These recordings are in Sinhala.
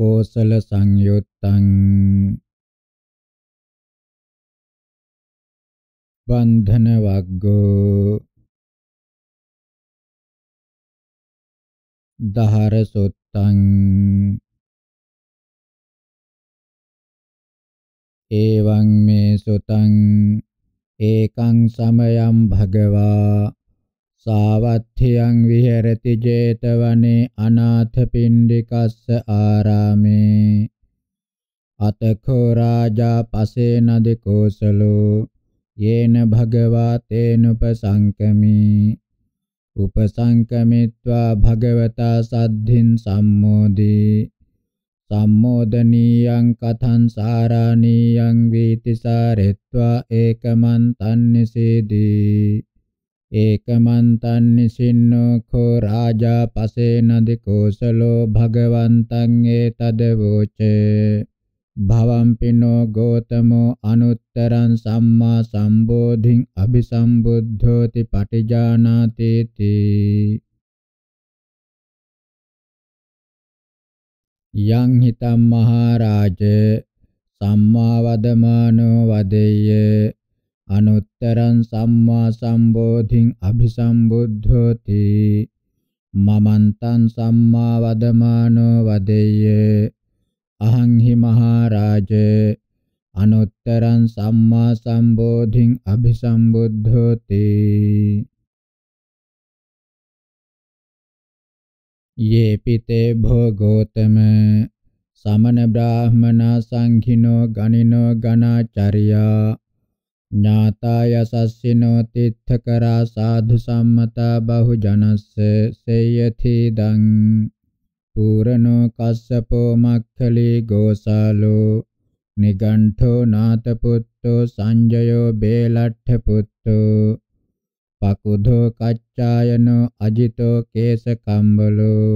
කෝසල සංයුත්තං බන්ධන වග්ගෝ දහර සොත්තං එවං මේ සොතං ඒකං සමයං භගවා සාවත්ථියං විහෙරති 제තවනේ අනාථපිණ්ඩිකස්ස ආරාමේ අතකෝ රාජා පසේන දෙකෝසලෝ යේන භගවා තේනුපසංකමි උපසංකමිත්වා භගවතා සද්ධින් සම්මෝදී සම්මෝදනීයං කතං සාරාණීයං වීතිසාරෙත්වා ඒකමන්තන් නිසීදී ඒකමන්තන්නිසින්නෝ කෝ රාජා පසේන දිකෝසලෝ භගවන්තං ඒතදවෝච භවම්පිනෝ ගෝතමෝ අනුත්තරං සම්මා සම්බෝධින් අபிසම්බුද්ධෝති පටිජානාති තී යං හිතම් මහරජ සම්මා වදමානෝ වදෙය්‍ය අනුත්තරං සම්මා සම්බෝධින් අභිසම්බුද්ධෝති මමන්තං සම්මා වදමානෝ වදෙය්‍ය අහං හි මහරජ අනුත්තරං සම්මා සම්බෝධින් අභිසම්බුද්ධෝති යේ පිතේ භෝගෝතම සමන බ්‍රාහමනා සංඛිනෝ ගණිනෝ ගණාචර්යා ඥාතාය සස්සිනෝ තිත්තකරා සාධු සම්මතා බහු ජනස්ස සේයති දං පූරණෝ කස්සපෝ මක්ඛලී ගෝසාලෝ නිගණ්ඨෝ නාත පුත්තෝ සංජයෝ බේලට්ඨ පුත්තෝ පකුධෝ කච්චායනෝ අජිතෝ කේසකම්බලෝ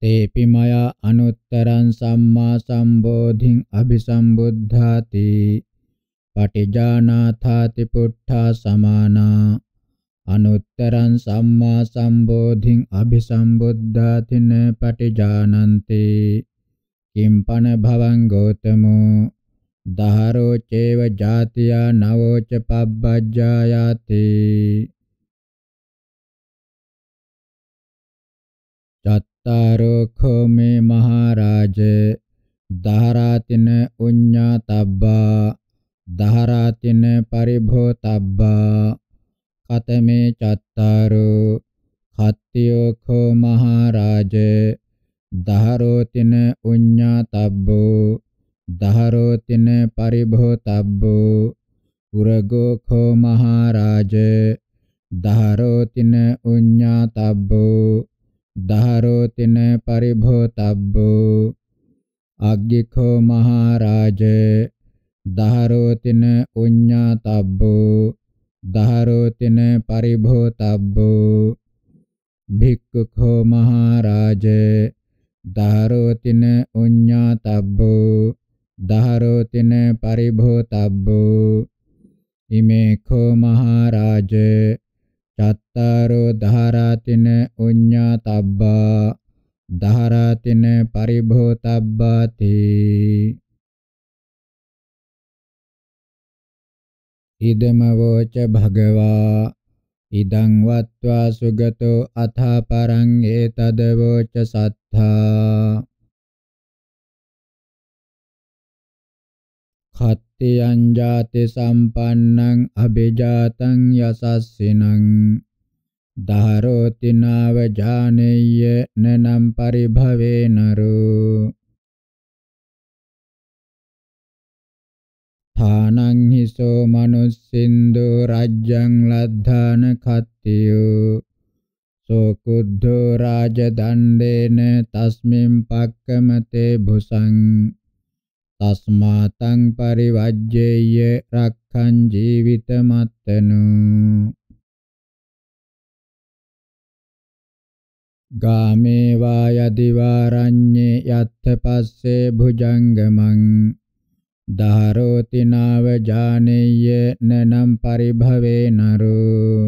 තේපි මයා අනුත්තරං සම්මා සම්බෝධින් අபிසම්බුද්ධාති පටිජානාථාති පුට්ඨා සමානා අනුත්තරං සම්මා සම්බෝධින් අභිසම්බුද්ධාතින පටිජානන්ති කිම්පන භවං ගෝතමෝ දහරෝ චේව ජාතියා නවෝ ච පබ්බජ්ජායාති චත්තාරෝ ඛෝමේ මහරජ දහරාතින උඤ්ඤාතබ්බා දහරාතින පරිභෝතබ්බා කතමේ චත්තාරෝ හත්තියෝ කෝ මහරජ දහරෝතින උඤ්ඤාතබ්බෝ දහරෝතින පරිභෝතබ්බෝ උරගෝ කෝ මහරජ දහරෝතින උඤ්ඤාතබ්බෝ දහරෝතින පරිභෝතබ්බෝ අග්ගිඛෝ මහරජ දහරෝතින උඤ්ඤාතබ්බෝ දහරෝතින පරිභෝතබ්බෝ භික්ඛුඛෝ මහරජ දහරෝතින උඤ්ඤාතබ්බෝ දහරෝතින පරිභෝතබ්බෝ ඉමේ කෝ මහරජ චත්තාරෝ දහරාතින උඤ්ඤාතබ්බා දහරාතින පරිභෝතබ්බාති ඉදමවෝච භගවා ඉදං වත්වා සුගතෝ අථා පරං ඒතදවෝච සත්තා කත්තියං ජාති සම්පන්නං අභිජාතං යසස්සිනං ධාරෝති නාව ජානෙය්‍ය නනම් පරිභවේ නරෝ ආනං හිසෝ manussindo රාජ්‍යං ලද්ධාන කත්තියෝ සෝකුද්ධෝ රාජදණ්ඩේන තස්මින් පක්කමතේ භුසං තස්මාතං පරිවජ්ජේය රක්ඛං ජීවිතමත්තනු ගාමේ වායදිවාරඤ්ඤේ යත්ථ පස්සේ භුජංගමං දහරෝති නාව ජානෙය්‍ය නනම් පරිභවේ නරෝ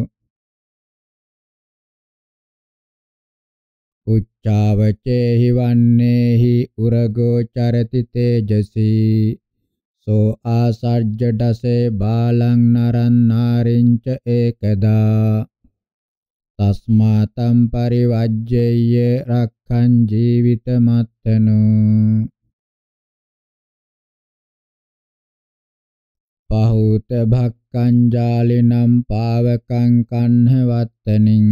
උච්චාවචේහි වන්නේහි උරගෝ චරති තේජසී සෝ ආසර්ජ දසේ බාලං නරන් නාරින්ච ඒකදා තස්මාතම් පරිවජ්ජේය රක්ඛං ජීවිත මත්තනෝ පහූත භක්කංජාලිනම් පාවකං කන්හ වත්තනින්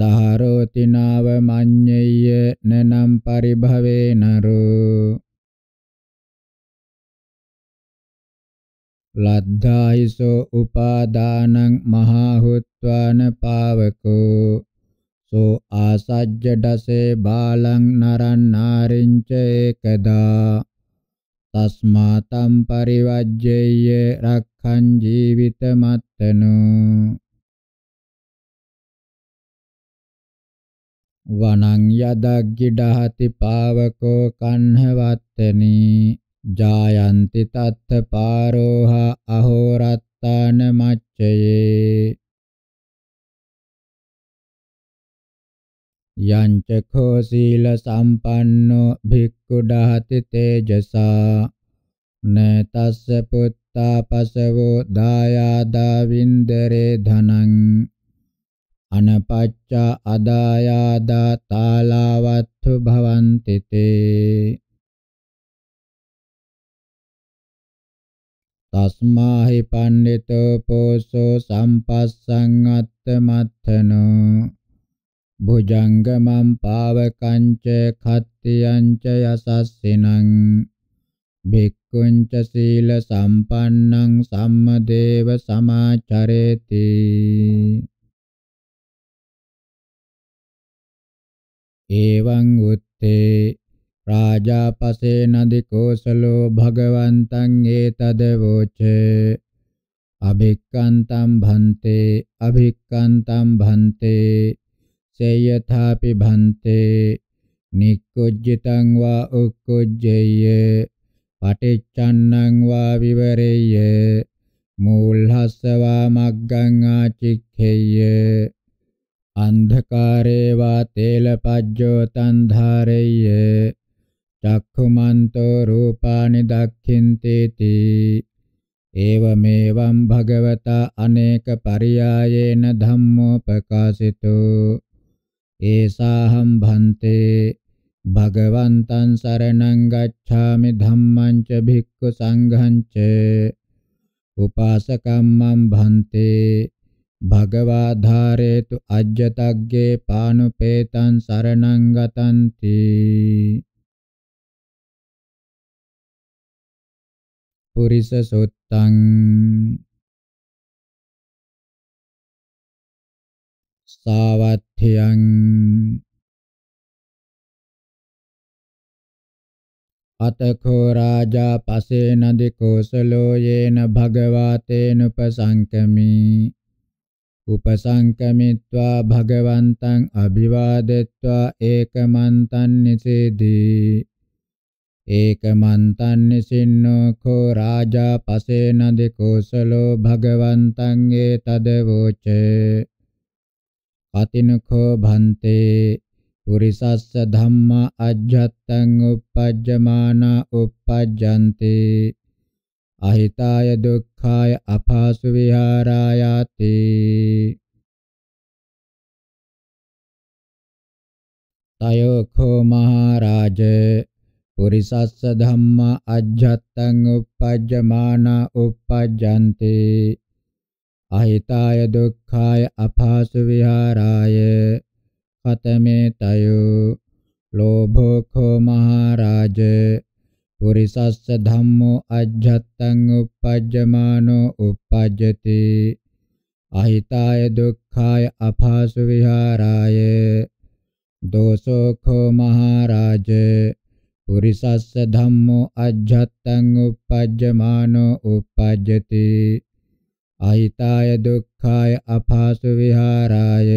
දහරෝති නාව මඤ්ඤේය නනම් පරිභවේ නරෝ ලද්ධායිසෝ උපාදානං මහා හුත්වාන පාවකෝ සෝ ආසජ්ජ දසේ බාලං නරන්නාරින්ච ඒකදා තස්මාතම් පරිවජ්ජේය රක්ඛං ජීවිත මත්තනෝ වනං යදග්ගිඩහති පාවකෝ කන්හවත්තනි ජායන්ති තත්ථ පාරෝහ අහෝරත්තාන මච්චයේ යංච කෝ සීල සම්පන්නෝ භික්ඛු දහති තේජසා නතස්ස පුත්තා පසවෝ දායාදා වින්දරේ ධනං අනපච්චා අදායාදා තාලවත්තු භවන්ති තේ තස්මාහි පණ්ඩිතෝ පෝසෝ සම්පස්සං අත්තමත්තනෝ भुजङ्गमं पावकञ्च खत्तियञ्च यशस्सिनं भिक्खुञ्च शीलसम्पन्नं सम्मदेव समाचरेति एवं उत्थे प्राजापसेनधिकोसलो भगवन्तं एतदवोचे अभिक्कन्तं भन्ते अभिक्कन्तं भन्ते සේයථාපි භන්තේ නික්කුජ්ජිතං වා උක්කුජ්ජේය පටිච්චන්නං වා විවරේය මූල්හස්සවා මග්ගං ආචික්ඛේය අන්ධකාරේ වා තේලපජ්ජෝ තන් ධාරේය චක්ඛුමන්තෝ රූපානි දක්ඛින්තේති ඒවමේවම් භගවතා අනේක පරියායේන ධම්මෝ ප්‍රකාශිතෝ ඒසාහම් භන්තේ භගවන්තං සරණං ගච්ඡාමි ධම්මං ච භික්ඛු සංඝං ච උපාසකම්මං භන්තේ භගවා ධාරේතු අජ්ජතග්ගේ පානුපේතං සරණං ගතන්ති පුරිස සුත්තං සාවත්්‍යයන් අතකෝ රාජා පසේන දිකෝසලෝ යේන භගවාතේන උපසංකමී උපසංකමිත්වා භගවන්තං අභිවාදෙත්වා ඒකමන්තං නිසේදී ඒකමන්තං නිසින්නෝ කෝ රාජා පසේන දිකෝසලෝ භගවන්තං ඒ තදවෝචේ පතිනකෝ භන්තේ පුරිසස්ස ධම්මා අජ්ජත්තං uppajjamana uppajjante අහිතාය දුක්ඛාය අපාසු විහාරායති තයෝඛෝ මහරජ පුරිසස්ස ධම්මා අජ්ජත්තං uppajjamana uppajjante අහිතාය දුක්ඛාය අපාසු විහාරාය ඛතමේ තයෝ ලෝභෝ කෝ මහරජ පුරිසස්ස ධම්මෝ අජ්ජත්තං uppajjamaano uppajjati අහිතාය දුක්ඛාය අපාසු විහාරාය දෝසෝ කෝ මහරජ පුරිසස්ස ධම්මෝ අජ්ජත්තං uppajjamaano uppajjati අහිතාය දුක්ඛාය අපාසු විහාරාය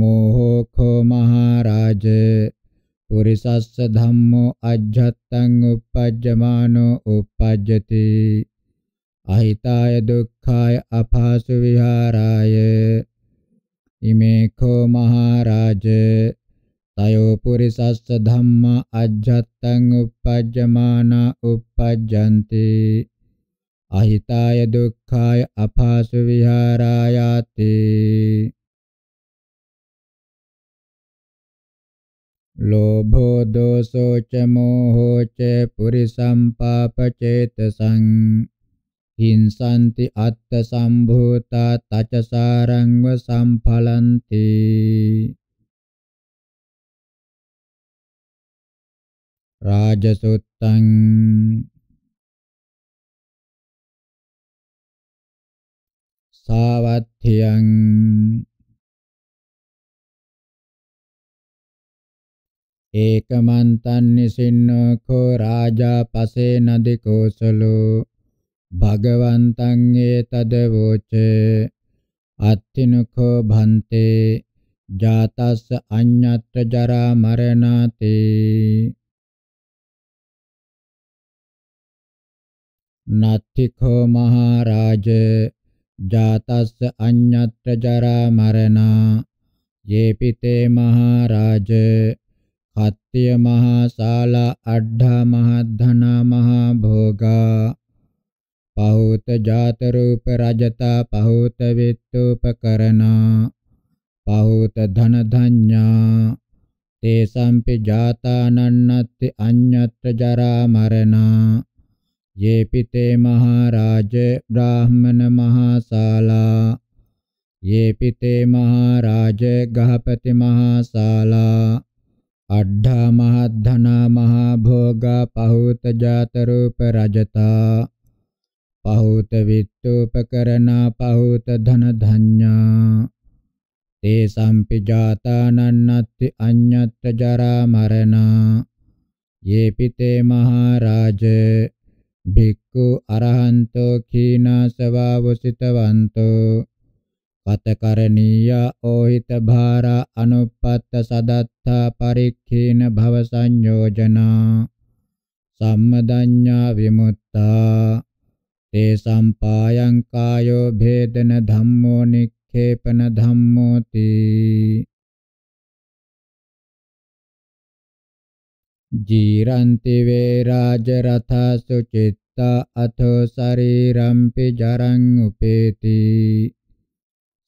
මෝහෝඛෝ මහරජ පුරිසස්ස ධම්මෝ අජ්ජත්තං uppajjamaano uppajjati අහිතාය දුක්ඛාය අපාසු විහාරාය ඉමේඛෝ මහරජ තයෝ පුරිසස්ස ධම්මා අජ්ජත්තං uppajjamaana uppajjanti අහිතාය දුක්ඛාය අපාසු විහාරායාති ලෝභෝ දෝසෝ ච මෝහෝ ච පුරිසම් පාපචේතසං හිංසන්ති අත්ථ සම්භූතා තචසාරංව සම්ඵලಂತಿ රාජසුත්තං සාවත්ථයං ඒකමන්තං නිසින්නෝ කෝ රාජා පසේ නදි කෝසලෝ භගවන්තං ඒතද වෝච අත්තිනකෝ භන්තේ ජාතස්ස අඤ්ඤත්‍ර ජරා මරණාති නත්තිඛෝ මහරජා ජාතස්ස අඤ්ඤත්‍ර ජරා මරණා යේපිතේ මහරජ කත්ත්‍ය මහා ශාල අඩ්ඩා මහ ධන මහ භෝගා පහූත ජාත රූප රජතා පහූත විත්තුපකරණා පහූත ධන ධඤ්ඤා තේසම්පි ජාතානන්නත්ති අඤ්ඤත්‍ර ජරා මරණා යේපිතේ මහරජ බ්‍රාහමන මහාශාලා යේපිතේ මහරජ ගහපති මහාශාලා අඩ්ඩා මහද්ධනා මහා භෝගා පහූත ජාත රූප රජතා පහූත විත්තුපකරණා පහූත ධන ධඤ්ඤා තේ සම්පි ජාතානන්නත්ති අඤ්ඤත්ත ජරා මරණා යේපිතේ මහරජ භික්ඛු අරහන්තෝ කීනාසවාවසිතවන්තෝ පතකරණීය ඕහිත භාර අනුපත්ත සදත්තා පරික්ඛේන භව සංයෝජනා සම්මදඤ්ඤා විමුත්තා තේ සම්පායං කායෝ භේදන ධම්මෝ නික්ඛේපන ධම්මෝති ජීරන්ති වේ රාජ රථසු චිත්තා අතෝ ශරීරම්පි ජරං උපේති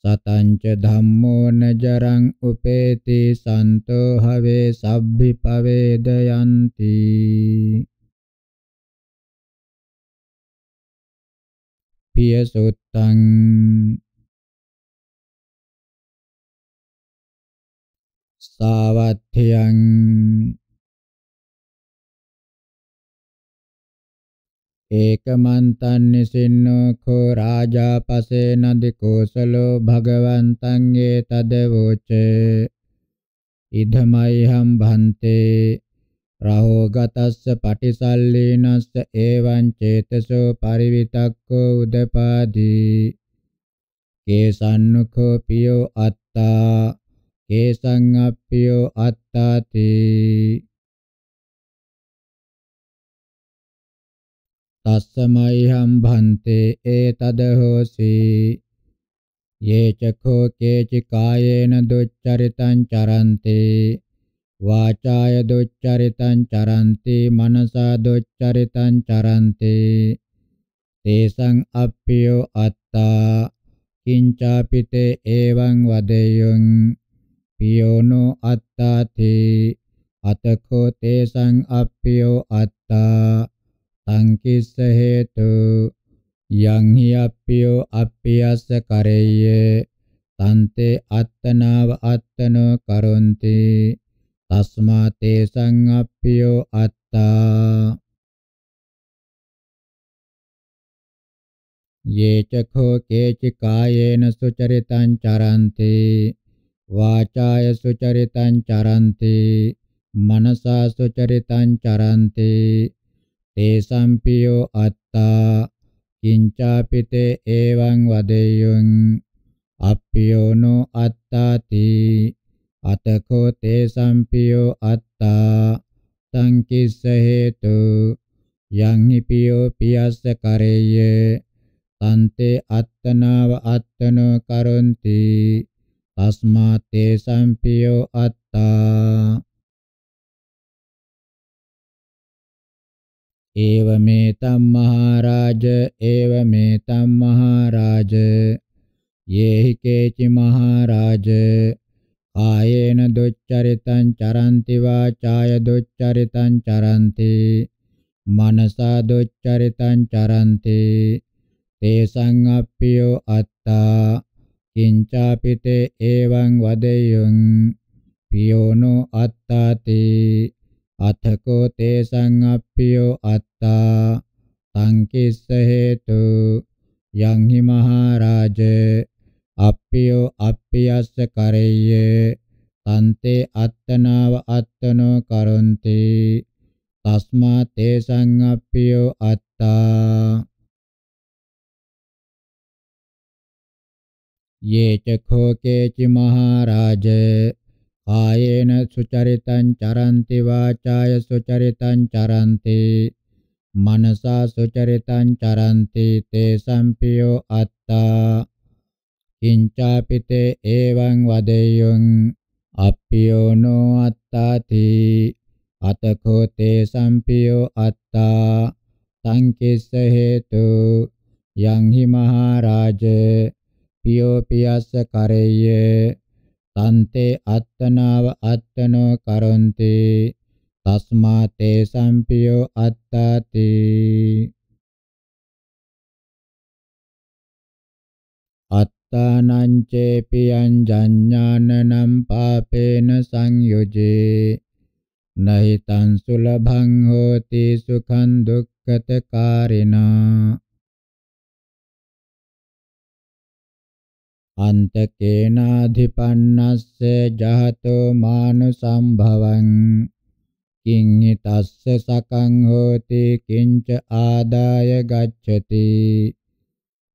සතංච ධම්මෝ නජරං උපේති සන්තෝ හවේ සබ්බි පවේදයන්ති පිය සුත්තං සාවත්ථයං ඒකමන්තන්නිසින්නෝ කෝ රාජාපසේන දිකෝසලෝ භගවන්තං ඒ තදවෝච ඉදමයිහම් භන්තේ රහෝ ගතස්ස පටිසල්ලීනස්ස එවං චේතසෝ පරිවිතක්කෝ උදපාදී කේසන්නුඛෝ පියෝ අත්තා කේසං අප්පියෝ අත්තාති තස්සමයිහම් භන්තේ ඒතදහෝසි යේ චඛෝ කේචි කායේන දුච්චරිතං චරන්තේ වාචාය දුච්චරිතං චරන්ති මනසා දුච්චරිතං චරන්ති තේසං අප්පියෝ අත්තා කිංචාපිතේ එවං වදෙයං පියෝනෝ අත්තාති අතකෝ තේසං අප්පියෝ අත්තා අංකිස්ස හේතු යං හි අප්පියෝ අප්පියස්ස කරෙය්‍ය තන්තේ අත්තනාව අත්තනෝ කරොන්ති තස්මා තේසං අප්පියෝ අත්තා යේචඛෝ කේච කායේන සුචරිතං චරන්ති වාචාය සුචරිතං චරන්ති මනසා සුචරිතං චරන්ති තේසම්පියෝ අත්තා කිංචාපිතේ එවං වදෙය්‍යං අප්පියෝනෝ අත්තාති අතකෝ තේසම්පියෝ අත්තා තං කිස්ස හේතු යං හිපියෝ පියස්ස කරෙය්‍ය තන්තේ අත්තනාව අත්තනෝ කරොන්ති තස්මා තේසම්පියෝ අත්තා ඒව මේ තම්මහරාජ ඒව මේ තම්මහරාජ යේහි කේචි මහරාජ ආයේන දුච්චරිතං චරන්ති වාචාය දුච්චරිතං චරන්ති මනසා දුච්චරිතං චරන්ති තේසං අප්පියෝ අත්තා කිංචාපිතේ එවං වදෙයං පියෝනෝ අත්තාතේ අතකෝ තේසං අප්පියෝ අත්තා සංකිස්ස හේතු යං හි මහරජ අප්පියෝ අප්පියස්ස කරෙය්‍ය තන්තේ අත්තනාව අත්තනෝ කරොන්ති තස්මා තේසං අප්පියෝ අත්තා යේ චඛෝ කේචි මහරජ කායේන සුචරිතං චරන්ති වාචාය සුචරිතං චරන්ති මනසා සුචරිතං චරන්ති තේ සම්පියෝ අත්තා කිංචාපිතේ එවං වදෙය්‍යං අප්පියෝ නෝ අත්තාති අතකෝ තේ සම්පියෝ අත්තා සංකේස හේතු යං හි මහරජ පියෝ පියස්ස කරෙය්‍ය තන්තේ අත්තනාව අත්තනෝ කරොන්ති තස්මා තේ සම්පියෝ අත්තාති අත්තානං චේපියං ජඤ්ඤානනම් පාපේන සංයුජේ නහිතං සුලභං හෝති සුඛං දුක්ඛතකාරිනා අන්තකේනාධිපන්නස්ස ජහතෝ මානු සම්භවං කිං හිතස්ස සකං හෝති කිංච ආදාය ගච්ඡති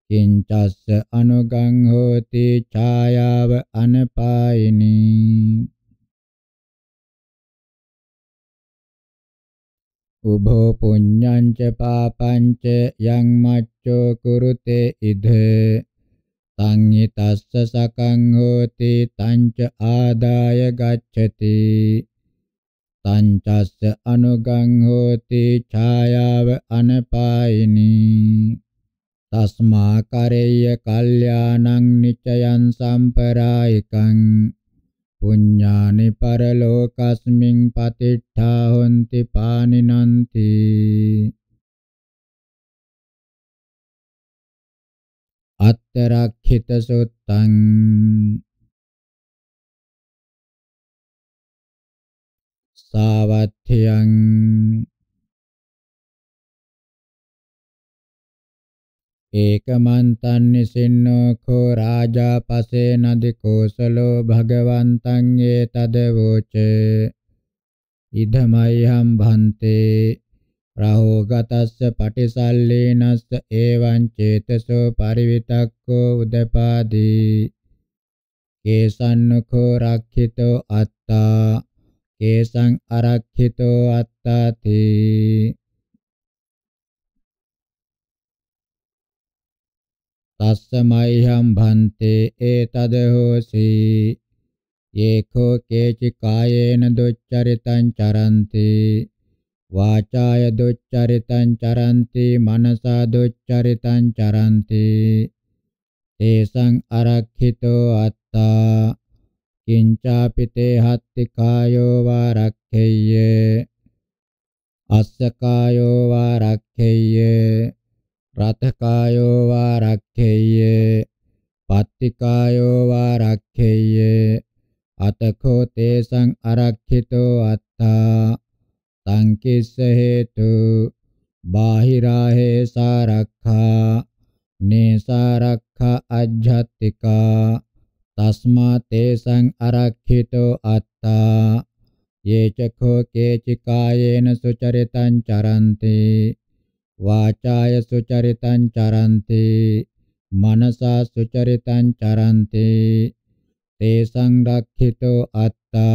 කිංචස්ස අනුගං හෝති ඡායාව අනපායිනි උභෝ පුඤ්ඤං ච පාපං ච යං මච්ඡෝ කුරුතේ ඉද තං ඊතස්ස සකං හෝති තංච ආදාය ගච්ඡති තංචස්ස අනුගං හෝති ඡායාව අනපායිනි තස්මා කරෙය්‍ය කල්යාණං නිචයං සම්පරායිකං පුඤ්ඤානි පරලෝකස්මින් පතිට්ඨා හොಂತಿ පානිනන්ති අත්තරක්ඛිත සුත්තං සාවත්ථයං ඒකමන්තං නිසින්නෝ කෝ රාජා පසේ නදි කෝසලෝ භගවන්තං ඒ තදවෝච ඉදමයිහම් භන්තේ රාහෝගතස්ස පටිසල්ලේනස්ස එවං චේතසෝ පරිවිතක්කෝ උදපාදී කේසන්නුඛෝ රක්ඛිතෝ අත්තා කේසං අරක්ඛිතෝ අත්තාති තස්සමයිහම් භන්තේ ඒතද හෝසි යේඛෝ කේචි කායේන දුච්චරිතං චරන්ති වාචාය දුච්චරිතං චරಂತಿ මනසා දුච්චරිතං චරಂತಿ තේසං අරක්ඛිතෝ අත්තා කිංචාපි තේ හත්ති කායෝ වාරක්ඛෙය්‍ය අස්ස කායෝ වාරක්ඛෙය්‍ය රතකායෝ වා රක්ඛේය පත්තිකායෝ වා රක්ඛේය අතකෝ තේසං අරක්ඛිතෝ අත්තා संकिस हेतु बाहिराहे सारखा निसारखा अज्झत्तिका तस्माते संग अरक्षितो अत्ता ये चखो केचिकायेन सुचरितं चरन्ति वाचाय सुचरितं चरन्ति मनसा सुचरितं चरन्ति ते संरक्षितो अत्ता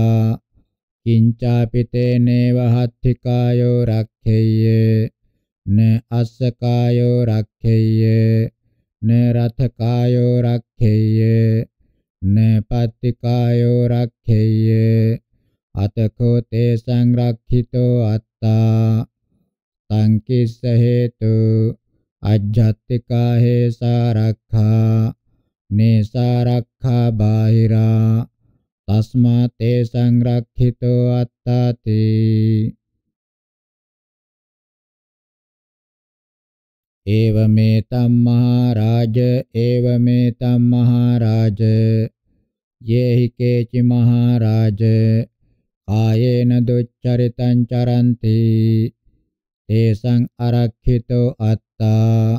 කිංචාපිතේනේව හත්තිකායෝ රක්ඛෙය්‍ය න අස්සකායෝ රක්ඛෙය්‍ය න රථකායෝ රක්ඛෙය්‍ය න පත්තිකායෝ රක්ඛෙය්‍ය අතකෝ තේ සංරක්ඛිතෝ අත්තා සංකිස්ස හේතු අජ්ජත්තිකා හේසා රක්ඛා නේසා රක්ඛා බාහිරා තස්මාතේ සංරක්ඛිතෝ අත්තාති ඒවමේ තම්මහරාජ ඒවමේ තම්මහරාජ යේහි කේචි මහරාජ කායේන දුච්චරිතං චරಂತಿ තේසං අරක්ඛිතෝ අත්තා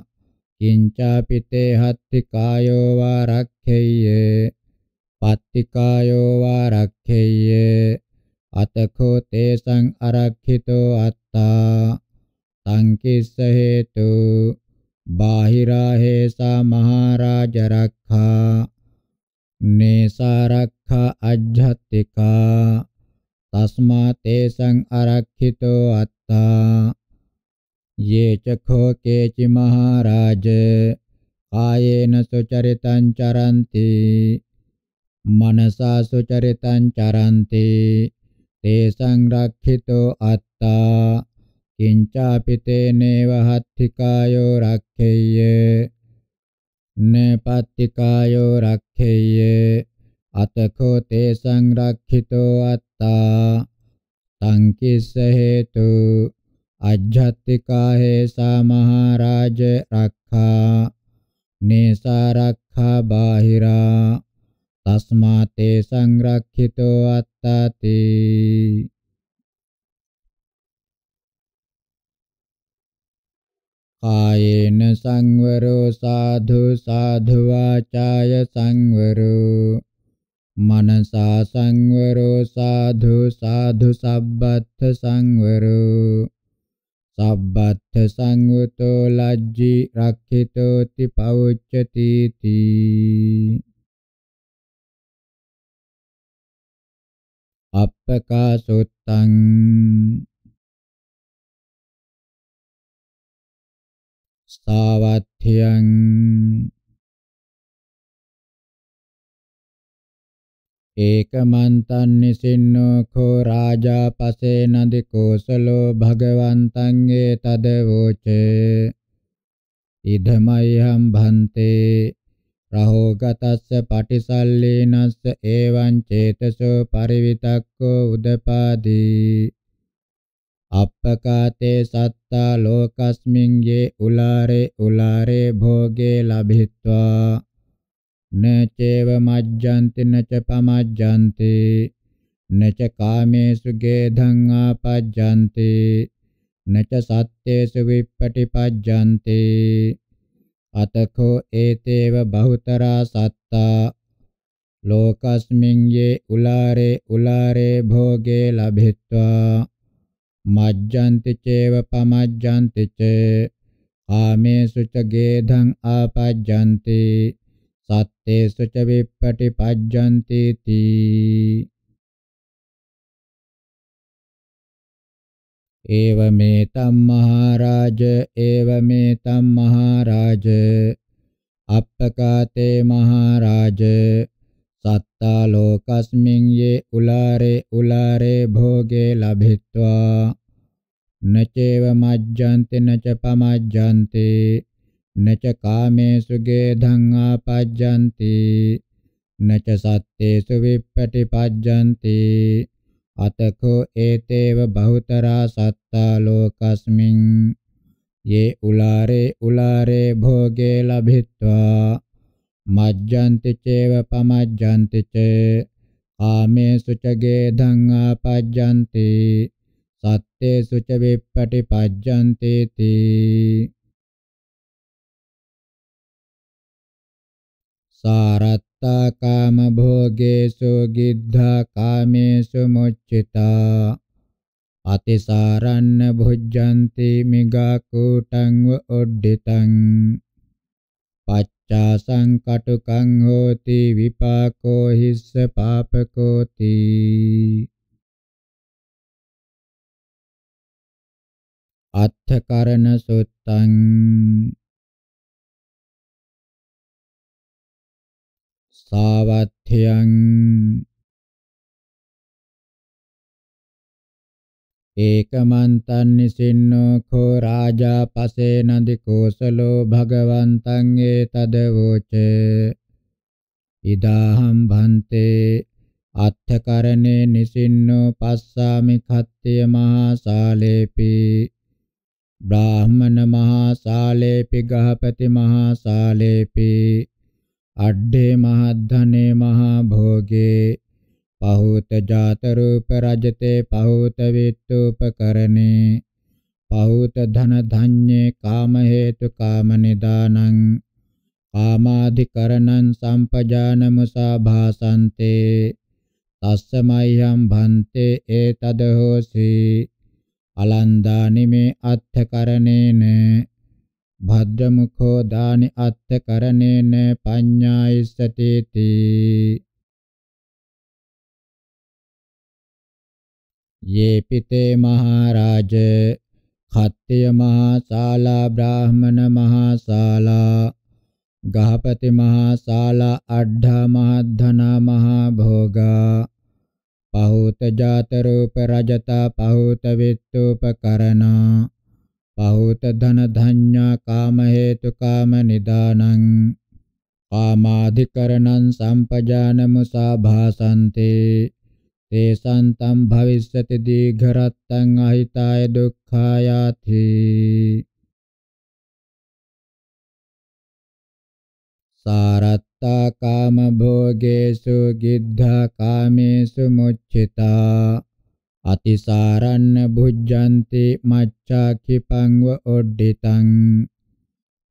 කිංචාපිතේ හත්ති කායෝ වා රක්ඛෙය්‍ය පත්තිකායෝ වා රක්ඛේය අතකෝ තේසං අරක්ඛිතෝ අත්තා සංකිස්ස හේතු බාහිරා හේසා මහරජ රක්ඛා නේසා රක්ඛා අජ්ජත්තිකා තස්මා තේසං අරක්ඛිතෝ අත්තා යේ චඛෝ කේචි මහරජ ආයේන සුචරිතං චරන්ති मनसा सुचरित चरन्ति ते संरक्षितो आत्ता किञ्चापि तेनेव हत्थिकायो रक्षेये रक्षेय पत्तिकायो रक्षेये अतखो ते संरक्षितो अत्ता संकिस हेतु अज्झत्तिका हे सा महाराज रक्षा नेसा रक्षा बाहिरा තස්මාතේ සංරක්ඛිතෝ අත්තති කායේන සංවරෝ සාධු සාධු වාචාය සංවරෝ මනසා සංවරෝ සාධු සාධු සබ්බත් සංවරෝ සබ්බත් සංවතෝ ලජ්ජි රක්ඛිතෝති පවුච්චති තී අප්පකාසුත්තං සාවත්ථියං ඒකමන්තං නිසින්නෝ කෝ රාජා පසේ නදි කෝසලෝ භගවන්තං ඒතදවෝචේ ඉදමයම් භන්තේ රහෝගතස්ස පටිසල්ලේනස්ස ඒවං චේතසෝ පරිවිතක්කෝ උදපාදී අපකාතේ සත්තා ලෝකස්මින් යේ උලාරේ උලාරේ භෝගේ ලබිත්වා නචේව මජ්ජන්ති නච පමජ්ජන්ති නච කාමේසු ගේධං ආපජ්ජන්ති නච සත්තේසු විප්පටිපජ්ජන්ති අතකෝ ඒතේව බහුතරා සත්තා ලෝකස්මින් යේ උලාරේ උලාරේ භෝගේ ලබෙත්වා මජ්ජන්ති චේව පමජ්ජන්ති චේ ආමේසු ච ගේධං ආපජ්ජන්ති සත්තේසු ච විප්පටි පජ්ජන්ති තී ඒව මේ තම්මහාරාජ ඒව මේ තම්මහාරාජ අප්පකාතේ මහරාජ සත්තා ලෝකස්මින් යේ උලාරේ උලාරේ භෝගේ ලබිත්වා නචේව මජ්ජන්ති නච පමජ්ජන්ති නච කාමේසු ගේධං ආපජ්ජන්ති නච සත්තේසු විප්පටිපජ්ජන්ති අතකෝ ඒතේව බහුතරා සත්තා ලෝකස්මින් යේ උලාරේ උලාරේ භෝගේ ලබිත්වා මජ්ජන්ති චේව පමජ්ජන්ති චේ ආමේසු චගේ ධං ආපජ්ජන්ති සත්තේසු ච විප්පටි පජ්ජන්ති තී සාරත් ता काम भोगेषु गिद्धा कामेषु मुच्चिता अतिसारन्न भुज्यन्ति मिगाकूटं उड्डितं पच्चासं कटुकं होति विपाको हिस्स पापकोति अर्थकरणसुत्तम् සාවත්්‍යයන් ඒකමන්තන් නිසින්නෝ කෝ රාජා පසේ නදි කෝසලෝ භගවන්තං ඒ තදවෝච ඉදාහම් භන්තේ අත්ථකරණේ නිසින්නෝ පස්සාමි කත්තේ මහා සාලේපි බ්‍රාහ්මණ මහා සාලේපි ගහපති මහා සාලේපි අඩ්ඩේ මහද්ධනේ මහා භෝගේ පහූත ජාත රූප රජතේ පහූත විත්තුපකරණේ පහූත ධන ධඤ්ඤේ කාම හේතු කාම නිදානං කාමාධිකරණං සම්පජානමසා භාසන්තේ තස්ස මය්‍යම් භන්තේ ඒතද හෝසි අලන්දානි මේ අත්ථකරණේන භද්‍රමුඛෝ දානි අත්තකරණේන පඤ්ඤායිසතේති යේ පිතේ මහරජ කත්ත්‍ය මහා ශාලා බ්‍රාහමන මහා ශාලා ගහපති මහා ශාලා අඩ්ඩා මහා ධනා මහා භෝගා පහූත ජාත රූප රජතා පහූත විත්තුපකරණා පහූත ධන ධඤ්ඤා කාම හේතු කාම නිදානං කාමාධිකරණං සම්පජාන මුසාභාසන්තේ තේසං තම් භවිස්සති දීඝරත්තං අහිතාය දුක්ඛායාති සාරත්තා කාම භෝගේසු ගිද්ධා කාමේසු මුච්චිතා අතිසාරන්න භුජ්ජන්ති මච්ඡාකිපංව ඔඩ්ඩිතං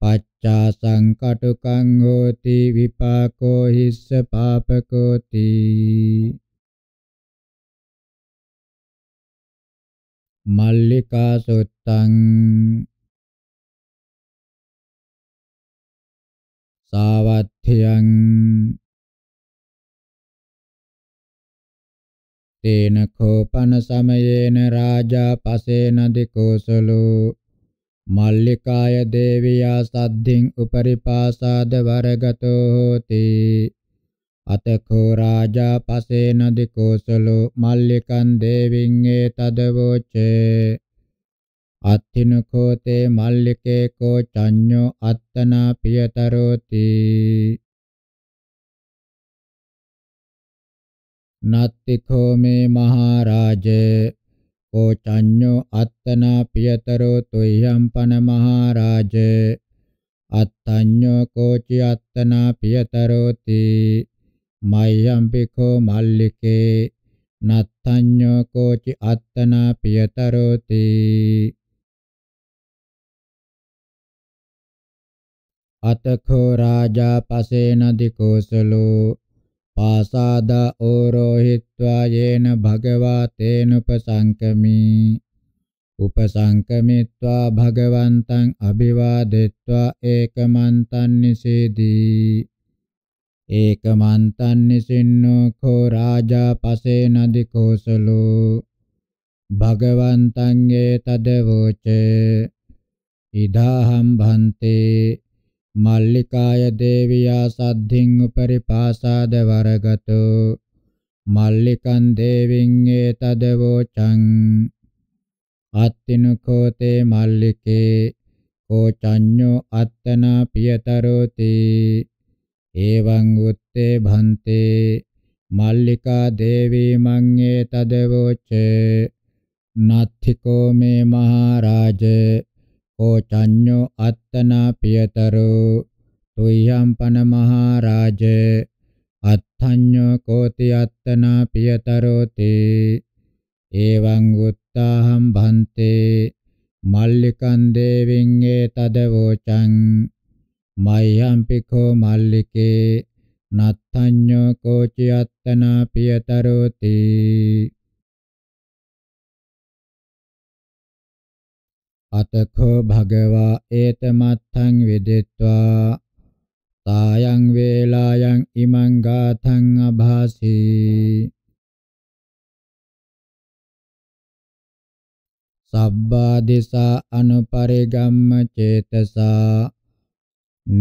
පච්චා සංකටුකං හෝති විපාකෝ හිස්ස පාපකෝති මල්ලිකා සුත්තං සාවත්ථයං තේන කෝපන සමයේන රාජා පසේන දිකෝසලෝ මල්ලිකාය දේවියා සද්ධින් උපරිපාසාද වරගතෝ හෝති අතකෝ රාජා පසේන දිකෝසලෝ මල්ලිකන් දේවින් ඒ තදවෝචේ අත්තිනකෝතේ මල්ලිකේ කෝ චඤ්ඤෝ අත්තනා පියතරෝති නත්තිඛෝ මේ මහරජේ කෝචඤ්ඤෝ අත්තනා පියතරෝ තුය්‍යම් පන මහරජේ අත්තඤ්ඤෝ කෝචි අත්තනා පියතරෝති මය්‍යම් පිඛෝ මල්ලිකේ නත්තඤ්ඤෝ කෝචි අත්තනා පියතරෝති අතඛෝ රාජා පසේන දිකෝසලෝ පාසාදා ඕරෝහිත්වා යේන භගවා තේනුපසංකමි උපසංකමිත්වා භගවන්තං අභිවාදෙත්වා ඒකමන්තං නිසේදී ඒකමන්තං නිසින්නෝ කෝ රාජා පසේන දිකෝසලෝ භගවන්තං ඒතදවෝච ඉදාහම් භන්තේ මල්ලිකාය දේවියා සද්ධින් උපරිපාසාද වරගතෝ මල්ලිකන් දේවින් ඒතදවෝචං අත්තිනුකෝතේ මල්ලිකේ කෝචඤ්ඤෝ අත්තනා පියතරෝති එවං උත්තේ භන්තේ මල්ලිකා දේවී මං ඒතදවෝච නත්ථිකෝ මේ මහරජා ඕචඤ්ඤෝ අත්තනා පියතරෝ තුයම්පන මහරජ අත්ථඤ්ඤෝ කෝති අත්තනා පියතරෝ තේ එවං උත්තාහම් භන්තේ මල්ලිකං දේවින් ඒතද වෝචං මයම්පි කෝ මල්ලිකේ නත්ථඤ්ඤෝ කෝචි අත්තනා පියතරෝ තේ අතඛෝ භගවා ඒතමත්තං විදිත්වා තායන් වේලායන් ඉමං ගාතං අභාසී සබ්බා දිසා අනුපරිගම්ම චේතසා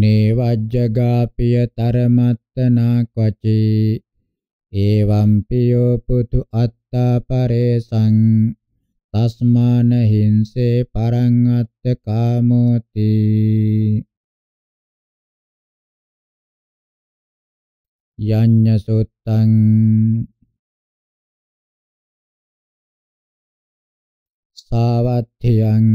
නේවජ්ජගාපිය තරමත්තනා කචී එවම් පියෝ පුතු අත්තා පරේසං තස්මාන හිංසේ පරං අත්ථ කාමෝති යඤ්ඤ සුත්තං සාවත්ථියං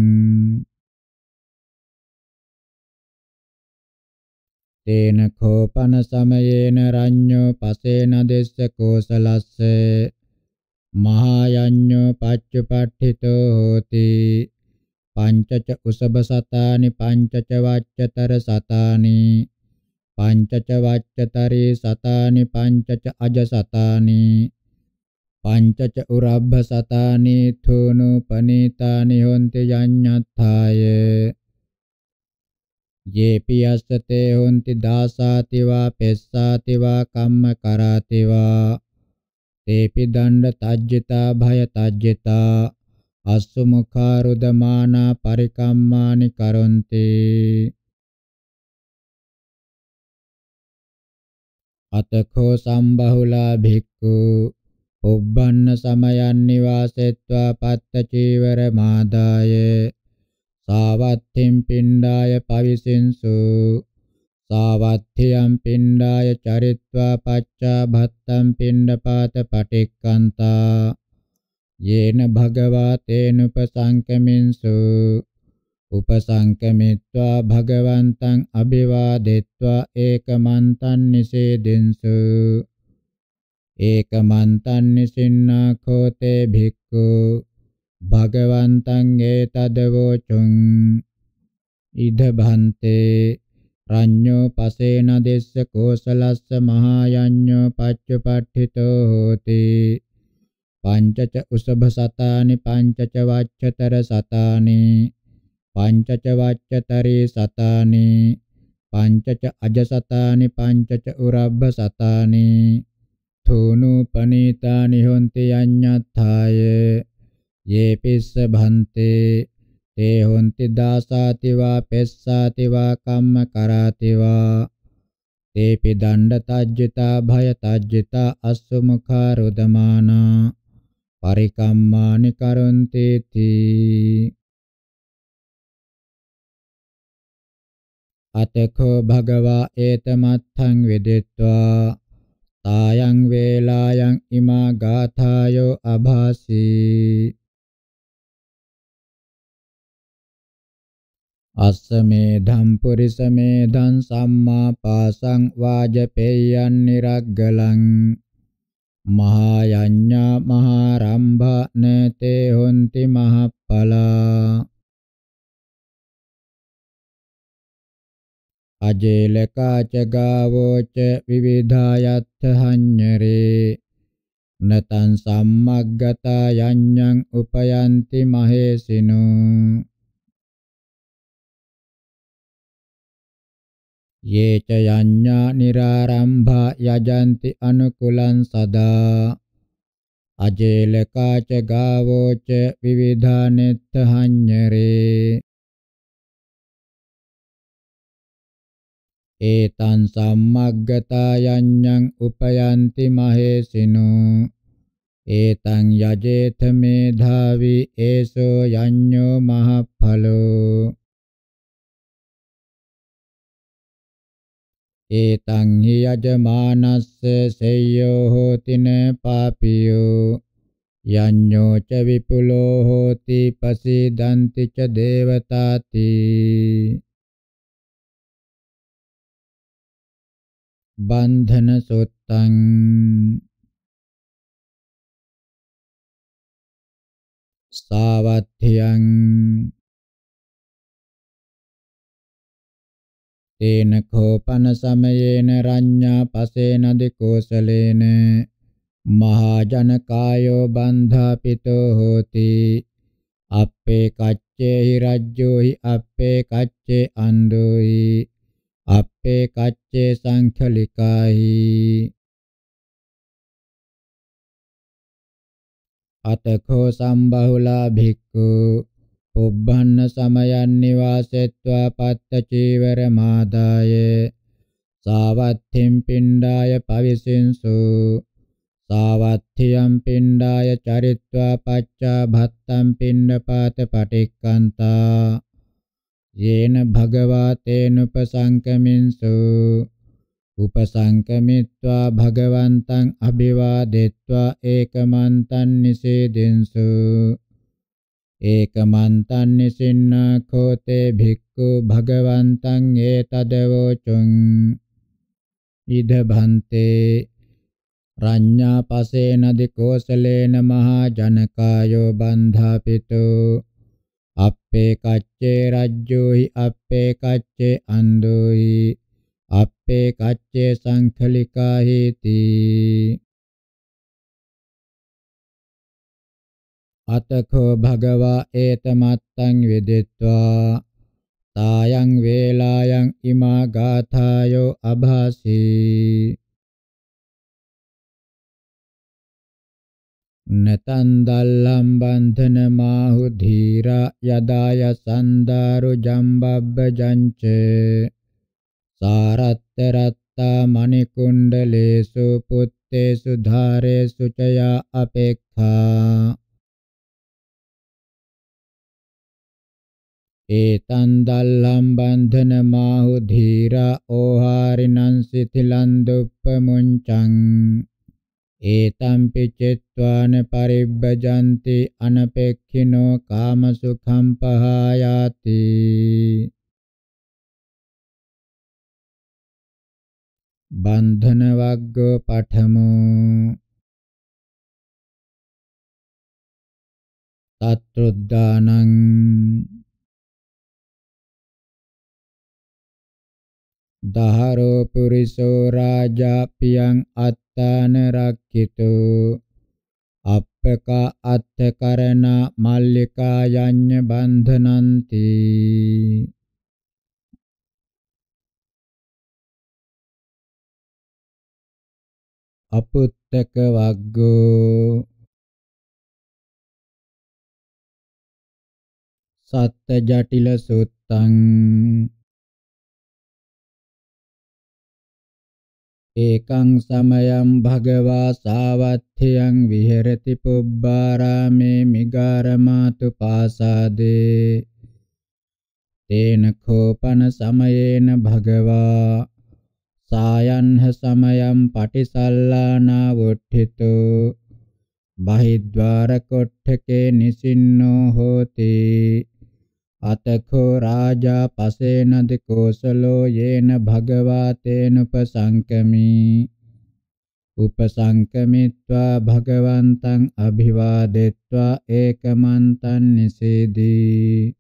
තේන කෝපන සමයේන රඤ්ඤෝ පසේන දෙස්ස කෝසලස්සේ මහායඤ්ඤෝ පච්චපට්ඨිතෝ හෝති පංචච උසබ සතානි පංචච වච්චතර සතානි පංචච වච්චතරේ සතානි පංචච අජ සතානි පංචච උරබ්බ සතානි තුනු පනීතානි හොන්ති යඤ්ඤත්ථාය යේපි අස්සතේ හොන්ති දාසාති වා පෙස්සාති වා කම්ම කරාති වා තේපි දණ්ඩ තජ්ජිතා භය තජ්ජිතා අස්සු මුඛා රුදමානා පරිකම්මානි කරොන්ති අතකෝ සම්බහුලා භික්ඛු ඔබ්බන්න සමයන් නිවාසෙත්වා පත්ත චීවර මාදාය සාවත්තිම් පිණ්ඩාය පවිසින්සු සාවත්ථයම් පිණ්ඩාය චරිත්වා පච්චා භත්තම් පිණ්ඩපාත පටික්කන්තා යේන භගවා තේනුපසංකමින්සු උපසංකමිත්වා භගවන්තං අභිවාදෙත්වා ඒකමන්තං නිසේදෙන්සු ඒකමන්තං නිසින්නාඛෝ තේ භික්ඛු භගවන්තං ඒතදවෝචුං ඉද භන්තේ රඤ්ඤෝ පසේන දෙස්ස කෝසලස්ස මහායඤ්ඤෝ පච්චපට්ඨිතෝ හෝති පංචච උසභ සතානි පංචච වච්චතර සතානි පංචච වච්චතරේ සතානි පංචච අජ සතානි පංචච උරබ්බ සතානි තෝනුපනීතානි හොන්ති අඤ්ඤත්ථාය යේපිස්ස භන්තේ තේ හොන්ති දාසාති වා පෙස්සාති වා කම්ම කරාති වා තේපි දණ්ඩ තජ්ජිතා භය තජ්ජිතා අස්ස මුඛා රොදමානා පරිකම්මානි කරොන්තේති අතකෝ භගවා ඒතමත්ථං වෙදෙත්වා තායන් වේලායන් ඉමා ගාථායෝ අභාසී අස්සමේ ධම්පුරිසමේ ධම් සම්මා පාසං වාජපේයන් නිරග්ගලං මහා යඤ්ඤා මහා රම්භා නතේ හොಂತಿ මහප්පලා අජේලකාච ගාවෝච විවිධායත්ථ හඤ්ඤරේ නතං සම්මග්ගතා යඤ්ඤං උපයන්ති මහේසිනෝ ये च යඤ්ඤා निरारම්භා යජන්ති අනුකුලං සදා අජේලකාච ගාවෝච විවිධානෙත්තහඤ්ඤරේ ඒතං සම්මග්ගතා යඤ්ඤං උපයන්ති මහේසිනෝ ඒතං යජේත මේධාවි ඒසෝ යඤ්ඤෝ මහඵලෝ ඒතං හි යජමානස්ස සෙය්‍යෝ හෝතින පාපියෝ යඤ්ඤෝ ච විපුලෝ හෝති පසීදන්ති ච දේවතාති බන්ධන සොත්තං සාවත්ථියං තේන කෝපන සමයේන රඤ්ඤා පසේන දිකෝසලේන මහා ජන කායෝ බන්ධාපිතෝ හෝති අප්පේ කච්චේහි රජ්ජෝහි අප්පේ කච්චේ අන්දෝහි අප්පේ කච්චේ සංඛලිකාහි අතකෝ සම්බහුලා භික්ඛු උබ්බන්න සමයන් නිවාසෙත්වා පත්ත චීවර මාදාය සාවත්ථිම් පිණ්ඩාය පවිසින්සු සාවත්ථියම් පිණ්ඩාය චරිත්වා පච්චා භත්තම් පිණ්ඩපාත පටික්කන්තා යේන භගවා තේනුපසංකමින්සු උපසංකමිත්වා භගවන්තං අභිවාදෙත්වා ඒකමන්තං නිසේදෙන්සු ඒකමන්තං නිසින්නාඛෝ තේ භික්ඛු භගවන්තං ඒතදවෝචුං ඉද භන්තේ රඤ්ඤා පසේන දිකෝසලේන මහා ජනකායෝ බන්ධාපිතෝ අප්පේ කච්චේ රජ්ජෝහි අප්පේ කච්චේ අන්දෝහි අප්පේ කච්චේ සංඛලිකාහිති අතකෝ භගවා ඒතමත්තං විදිත්වා තායන් වේලායන් ඉමා ගාථායෝ අභාසී නතන් දල්ලම් බන්ධන මාහු ධීරා යදාය සන්දාරු ජම්බබ්බ ජංච සාරත්ත රත්තා මණිකුණ්ඩලේසු පුත්තේසු ධාරේසු චයා අපේක්ඛා ඒතං දල්ලම් බන්ධන මාහු ධීරා ඕහාරිනං සිතිලං දුප්පමුංචං ඒතං පිචෙත්වාන පරිබ්බජන්ති අනපෙක්ඛිනෝ කාමසුඛං පහායාති බන්ධන වග්ගෝ පඨමෝ තත්ත්‍රුද්දානං දහරෝ පුරිසෝ රාජා පියං අත්තාන රක්ඛිතෝ අප්පක අත්ථකරණ මල්ලිකා යඤ්ඤ බන්ධනಂತಿ අපුත්තක වග්ගෝ සත්ත ජටිල සුත්තං ඒකං සමයං භගවා සාවත්ථියං විහෙරති පුබ්බාරාමේ මිගාරමාතු පාසාදේ තේන කෝපන සමයේන භගවා සායන්හ සමයං පටිසල්ලානා වුට්ඨිතෝ බහිද්වාර කොට්ඨකේ නිසින්නෝ හෝතේ අතකෝ රාජා පසේන දිකෝසලෝ යේන භගවා තේන උපසංකමී උපසංකමිත්වා භගවන්තං අභිවාදෙත්වා ඒකමන්තං නිසීදී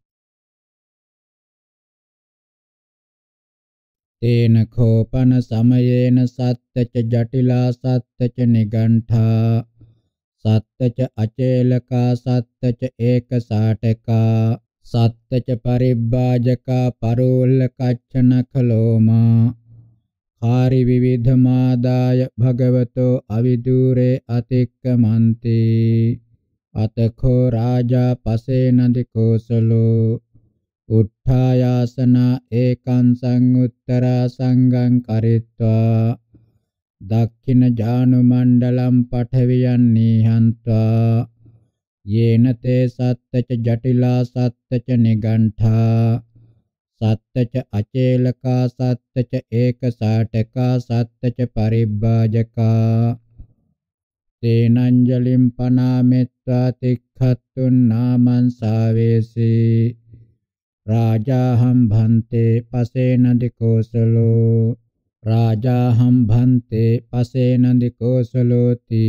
තේන කෝපන සමයේන සත්‍තච ජටිලා සත්‍තච නිගණ්ඨා සත්‍තච අචේලකා සත්‍තච ඒකසාටකා සත්තච පරිබ්බාජකා පරෝල්ල කච්චන කලෝමා කාරි විවිධමාදාය භගවතෝ අවිදූරේ අතික්කමන්ති අතකෝ රාජා පසේනදි කෝසලෝ උත්ථායාසන ඒකං සංඋත්තරා සංගං කරිත්වා දක්ඛින ජානු මණ්ඩලම් පඨවියන් නිහන්ත්වා යේන තේ සත්තච ජටිලා සත්තච නිගණ්ඨා සත්තච අචේලකා සත්තච ඒකසාටකා සත්තච පරිබ්බාජකා තේනංජලිම් පනාමෙත්වා තික්ඛත්තුන් නාමං සාවේසී රාජාහම් භන්තේ පසේන දිකෝසලෝ රාජාහම් භන්තේ පසේන දිකෝසලෝති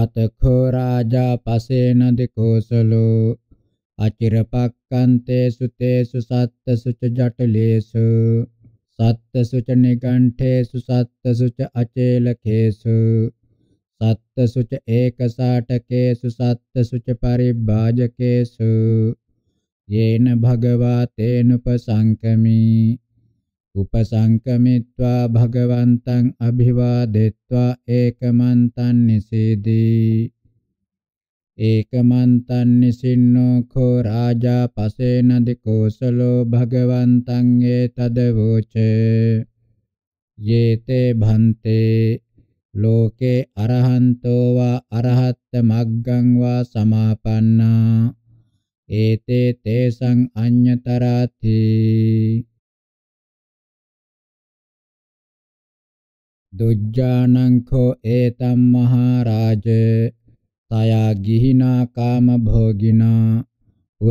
අතඛෝ රාජා පසේන දිකෝසලෝ අචිරපක්කන්තේ සුතේසු සත්තසු ච ජටලේසු සත්තසු ච නිගණ්ඨේසු සත්තසු ච අචේලකේසු සත්තසු ච ඒකසාටකේසු සත්තසු ච පරිබ්බාජකේසු යේන භගවා තේනුපසංකමී උපසංකමිත්වා භගවන්තං අභිවාදෙත්වා ඒකමන්තං නිසීදී ඒකමන්තං නිසින්නෝ කෝ රාජා පසේන දිකෝසලෝ භගවන්තං ඒතදවෝච යේතේ භන්තේ ලෝකේ අරහන්තෝ වා අරහත් මග්ගං වා සමාපන්නා ඒතේ තේසං අඤ්‍යතරාති දුජ්ජානංඛෝ ඒතම් මහරජ තයා ගිහිනා කාම භෝගිනා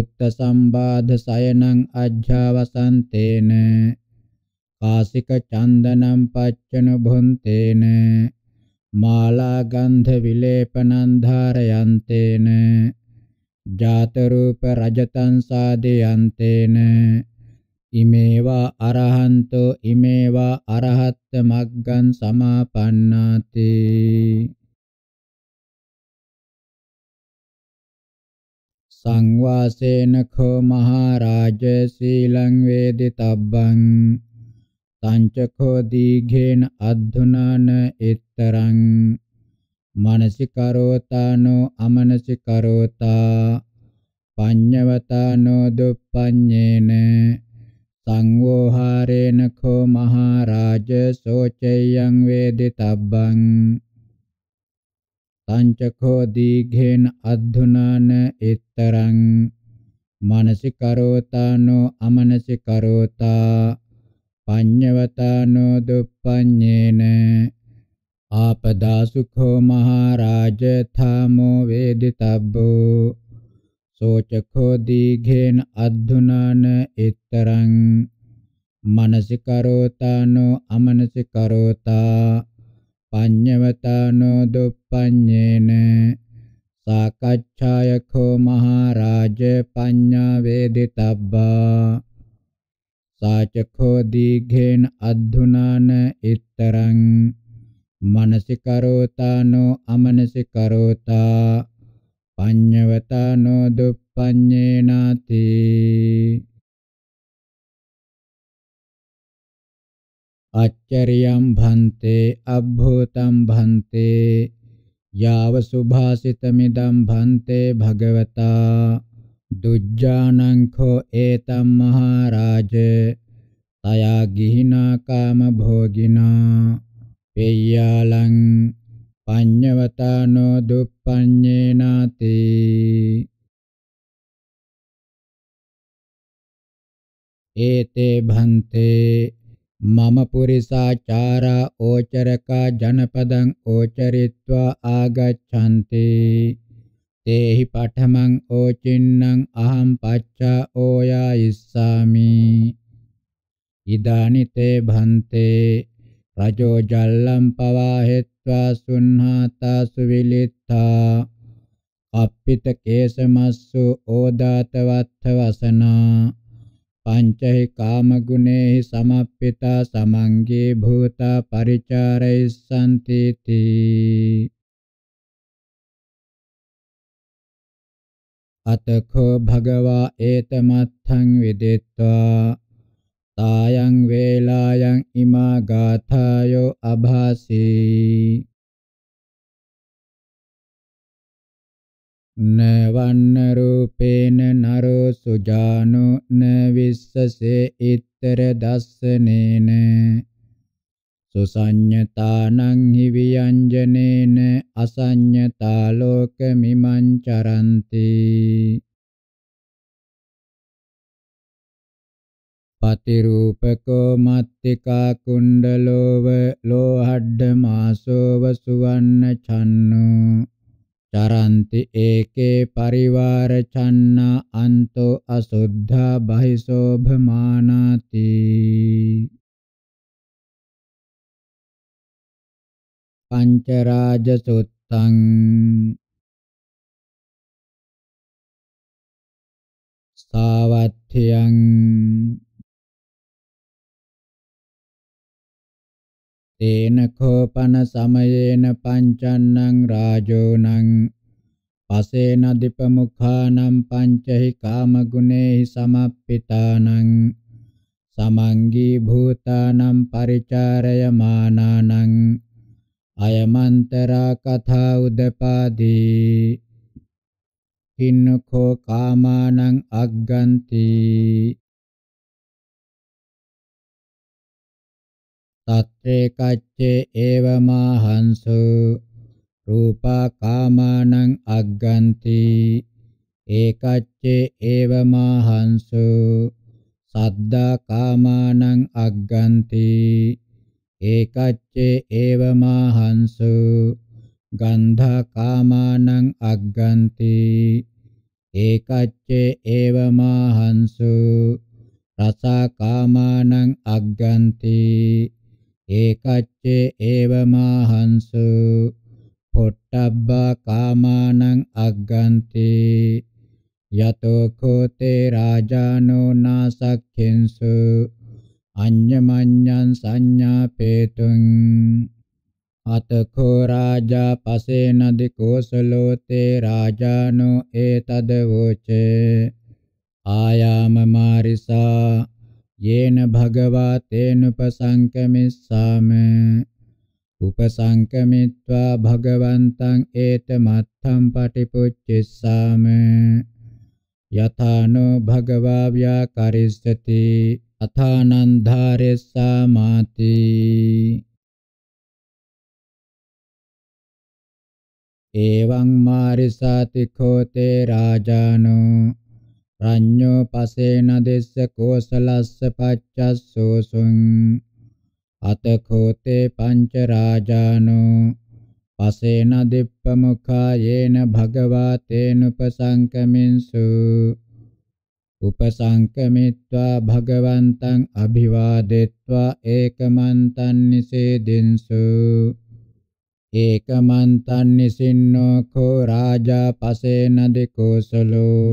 උත්ත සම්බාධ සයනං අජ්ජවසන්තේන කාසික චන්දනම් පච්චන භොන්තේන මාලා ගන්ධ විලේපනං ධාරයන්තේන ජාත රූප රජතං සාදයන්තේන ඉමේවා අරහන්තෝ ඉමේවා අරහත් මග්ගං සමාපන්නාති සංවාසේන කෝ මහරජ සීලං වේදිතබ්බං සංචකෝ දීඝේන අද්ධුනාන ඊතරං මනසිකරෝතානෝ අමනසිකරෝතා පඤ්ඤවතානෝ දුප්පඤ්ඤේන සංඝෝහාරේන කෝ මහරජ සෝචයං වේදිතබ්බං සංචකෝ දීඝේන අද්ධුනාන ඊතරං මානසිකරෝතානෝ අමනසිකරෝතා පඤ්ඤවතානෝ දුප්පඤ්ඤේන ආපදා සුඛෝ මහරජ ධම්මෝ වේදිතබ්බෝ සෝචකෝ දීඝේන අද්ධුනාන ඊතරං මනසිකරෝතානෝ අමනසිකරෝතා පඤ්ඤවතානෝ දුප්පඤ්ඤේන සාකච්ඡායකෝ මහරජ පඤ්ඤා වේදිතබ්බා සාචකෝ දීඝේන අද්ධුනාන ඊතරං මනසිකරෝතානෝ අමනසිකරෝතා පඤ්ඤවතානෝ දුප්පඤ්ඤේනාති අච්චරියම් භන්තේ අබ්භූතම් භන්තේ යාව සුභාසිතමිදම් භන්තේ භගවතා දුජ්ජානං කෝ ඒතම් මහරජ තයා ගිහිනා කාම භෝගිනා පෙය්‍යාලං පඤ්ඤවතානෝ දුප්පඤ්ඤේනාති ඒතේ භන්තේ මම පුරිසාචාරා ඕචරකා ජනපදං ඕචරිत्वा ආගච්ඡanti තේහි පඨමං ඕචින්නම් අහං පච්චා ඕයා ඉස්සාමි ඉදානිතේ භන්තේ රජෝ ජල්ලම් පවාහෙත් ත්වා සුන්හාතා සුවිලිත්තා අප්පිත කේසමස්සු ඕදාත වත්ථ වසනා පංචහි කාම ගුණේහි සමප්පිතා සමංගේ භූතා පරිචාරයිස්සන්ති තී අතඛෝ භගවා ඒතමත්ථං විදෙත්වා තායං වේලායන් ඉමා ගාථායෝ අභාසී න වන්න රූපේන නරෝ සුජානෝ න විස්සසේ ඊතර දස්සනේන සුසඤ්ඤතානං හි වියංජනේන අසඤ්ඤතා ලෝකමිමං චරන්ති පතිරූපකෝ මත්තිකා කුණ්ඩලෝව ලෝහඩ්ඩ මාසෝව සුවන්න චන්නෝ චරන්ති ඒකේ පරිවාර චන්නා අන්තෝ අසුද්ධා බහිසෝභමානාති පංචරාජ සුත්තං සාවත්ත්‍යං තේන කෝපන සමයේන පංචන්නං රාජෝනං පසේන දීපමුඛානම් පංචහි කාමගුණේහි සමප්පිතානං සමංගී භූතානම් පරිචාරයමානානං අයමන්තරා කථා උදපාදී කින්නකෝ කාමානං අග්ගන්ති తత్రే కచ్చే ఏవమాహంసు రూపకామానం అగ్గంతి ఏకచ్చే ఏవమాహంసు శబ్దకామానం అగ్గంతి ඒකච්චේ ඒවමාහංසු ගන්ධකාමානං අග්ගන්ති ඒකච්චේ ඒවමාහංසු රසකාමානං අග්ගන්ති ඒකච්ච ඒවමාහංසු පොට්ටබ්බා කාමානං අග්ගන්ති යතෝ කෝතේ රාජානෝ නාසක්ඛින්සු අඤ්ඤමඤ්ඤං සංඥාපේතුං අතකෝ රාජා පසේන දිකෝසලෝ තේ රාජානෝ ඒතදවෝචේ ආයාම මාරිසා යේන භගවා තේනුපසංකමිස්සාම උපසංකමිත්වා භගවන්තං ඒතමත්තම් පටිපුච්චිස්සාම යථානෝ භගවා ව්‍යාකරිස්සති අථානං ධාරෙස්සාමාති එවං මාරිසාති කෝතේ රාජානෝ ප්‍රඥෝ පසේන දෙස්ස කෝසලස්ස පච්චස්සෝසුං අතඛෝතේ පංච රාජානෝ පසේන දිප්පමුඛා යේන භගවා තේනුපසංකමින්සු උපසංකමිත්වා භගවන්තං අභිවාදෙත්වා ඒකමන්තං නිසේදින්සු ඒකමන්තං නිසින්නෝ කෝ රාජා පසේන දිකෝසලෝ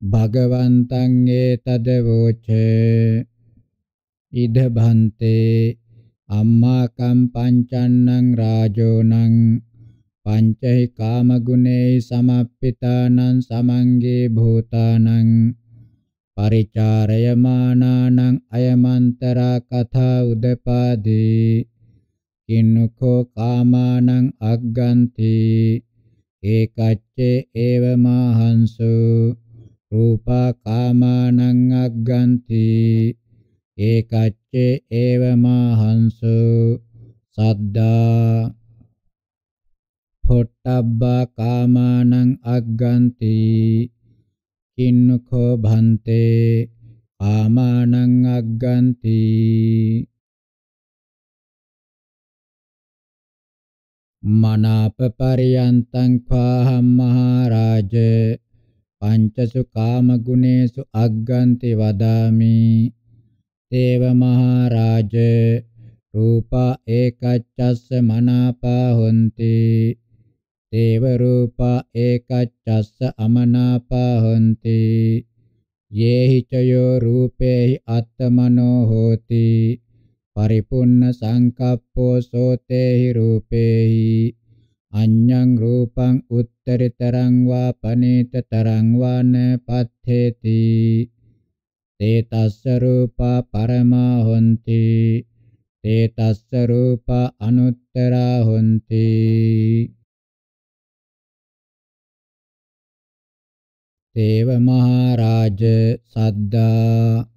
භගවන්තං ඒතද වෝච ඉද භන්තේ අම්මා කම් පංචන්නං රාජෝනං පංචෛ කාම ගුණේ සමප්පිතානං සමංගේ භූතානං පරිචාරයමානානං අයමන්තරා කථා උදපාදී කින්නුකෝ කාමානං අග්ගන්ති ඒකච්චේ ඒවමාහංසෝ රූපා කාමානං අග්ගන්ති ඒකච්චේ ඒවමාහංසෝ සද්දා පොට්ටබ්බා කාමානං අග්ගන්ති කින්නකෝ භන්තේ ආමානං අග්ගන්ති මනාප පරියන්තං පාහම් මහරජේ පංචසු කාමගුණේසු අග්ගන්ති වදාමි තේව මහරජ රූපා ඒකච්ඡස්ස මනාපා හොಂತಿ තේව රූපා ඒකච්ඡස්ස අමනාපා හොಂತಿ යේහි චයෝ රූපේහි අත්තමනෝ හෝති පරිපුන්න සංකප්පෝ සෝතේහි රූපේහි අඤ්ඤං රූපං උත්තරිතරං වා පනේතතරං වා න පත්ථේති තේ තස්ස රූපා පරමා හොಂತಿ තේ තස්ස රූපා අනුත්තරා හොಂತಿ දේව මහරජ සද්දා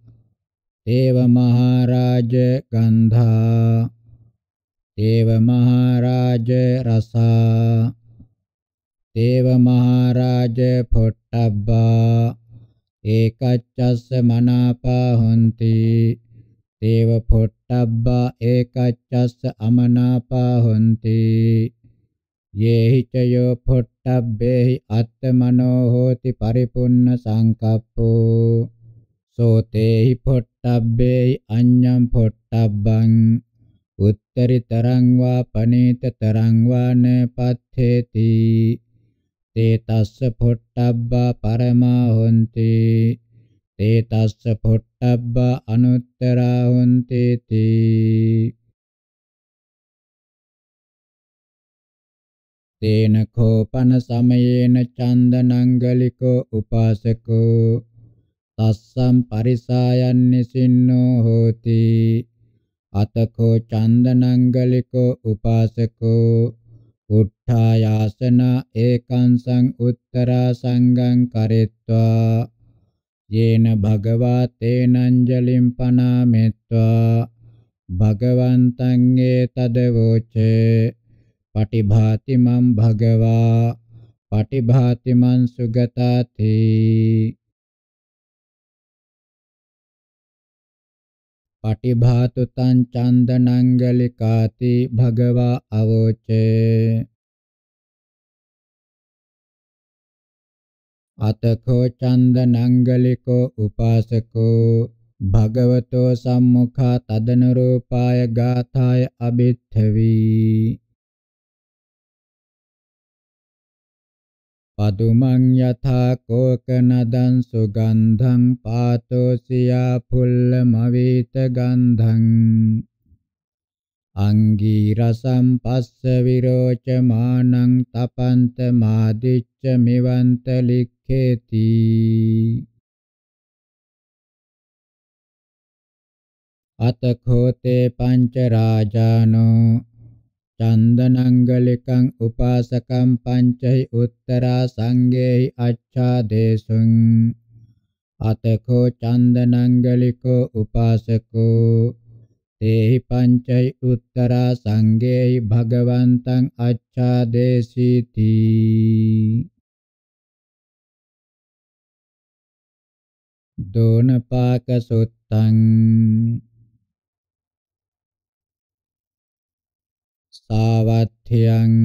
දේව මහරජ ගන්ධා देव महाराज रसा देव महाराज फुट्टब्बा एकच्चस मनापा हुन्ति देव फुट्टब्बा एकच्चस अमनापा हुन्ति ये हि च यो फुट्टब्बे हि आत्मनो होति परिपूर्ण सङ्कप्पो सोते हि फुट्टब्बे हि अन्यं फुट्टब्बं උත්තරිතරං වා පනේතතරං වා නපත්ථේති තේ තස්ස පොට්ටබ්බා පරමා හොಂತಿ තේ තස්ස පොට්ටබ්බා අනුත්තරා හොಂತಿ තී තේන කෝපන සමයේන චන්දනංගලිකෝ උපාසකෝ තස්සම් පරිසායන් නිසින්නෝ හෝති අතකෝ චන්දනංගලිකෝ උපාසකෝ උට්ඨායාසන ඒකං සං උත්තරා සංගං කරෙත්වා යේන භගවා තේනංජලිම් පනාමෙත්වා භගවන්තං ඒතදවෝච පටිභාති මම් භගවා පටිභාති මං සුගතාති පටිභාතු තං චන්දනංගලිකාති භගවා අවෝචේ අතකෝ චන්දනංගලිකෝ උපාසකෝ භගවතෝ සම්මුඛා තදනුරූපාය ගාථාය අබිත්තවී පදුමං යථා කෝකනදං සුගන්ධං පාතෝ සියා පුල්ලමවිත ගන්ධං අංගී රසම් පස්ස විරෝචමානං තපන්ත මාදිච්ච මෙවන්ත ලික්ඛේති අතඛෝතේ පංච රාජානෝ චන්දනංගලිකං උපාසකම් පංචෛ උත්තරා සංඝේහි අච්ඡාදේශං අතකෝ චන්දනංගලිකෝ උපාසකෝ තේහි පංචෛ උත්තරා සංඝේහි භගවන්තං අච්ඡාදේශීති දෝනපාක සුත්තං සාවත්්‍යයන්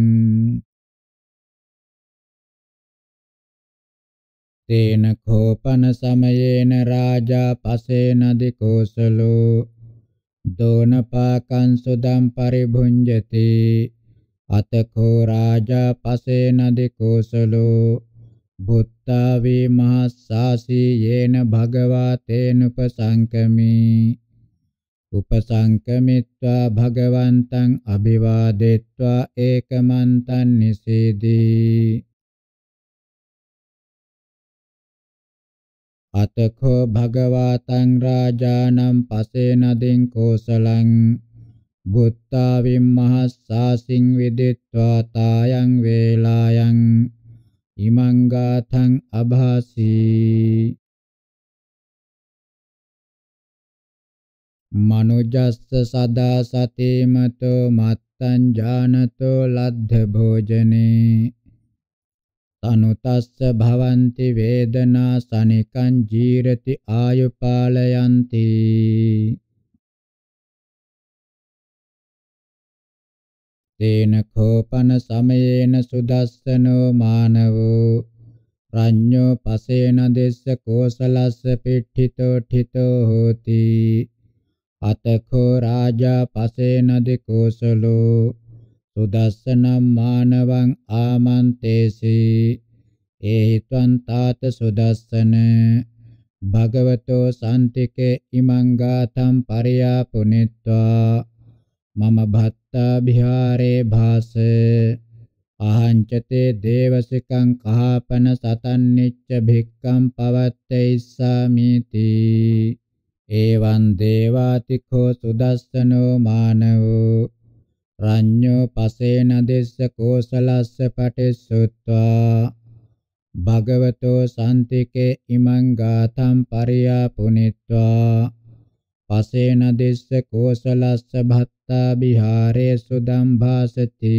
තේන කෝපන සමයේන රාජා පසේන දිකෝසලෝ දෝනපාකං සුදම් පරිභුංජති අතකෝ රාජා පසේන දිකෝසලෝ බුත්තාවේ මහස්සාසී යේන භගවා තේනුපසංකමී උපසංකමිත්වා භගවන්තං අභිවාදෙත්වා ඒකමන්තං නිසීදී අතකෝ භගවතං රාජානම් පසේනදින් කෝසලං බුත්තා විම්මහස්සාසින් විදිත්වා තායන් වේලායන් ඉමං ගාතං අභාසී මනුජස්ස සදා සතේමතෝ මත්තං ඥානතෝ ලද්ධ භෝජනේ තනුතස්ස භවಂತಿ වේදනා සනිකං ජීරති ආයුපාලයන්ති තේන කෝපන සමයේන සුදස්සනෝ මානවෝ රඤ්ඤෝ පසේන දෙස්ස කෝසලස්ස පිට්ඨිතෝ ඨිතෝ හෝති අතඛෝ රාජා පසේන දිකෝසලෝ සුදස්සනම් මානවං ආමන්තේසි ඒහිත්වං තාත සුදස්සන භගවතෝ සම්තිකේ ඉමං ගාතම් පරියාපුනිත්වා මම භත්තා විහාරේ භාස අහංචතේ දේවසිකං කහපන සතන්නිච්ච භික්ඛම් පවත්තේ ඉස්සාමිති එවං දේවාතිඛෝ සුදස්සනෝ මානවෝ රඤ්ඤෝ පසේන දෙස්ස කෝසලස්ස පටිසුත්වා භගවතෝ සම්තිකේ ඉමං ගාතම් පරියාපුනිත්වා පසේන දෙස්ස කෝසලස්ස භත්තා විහාරේ සුදම් භාසති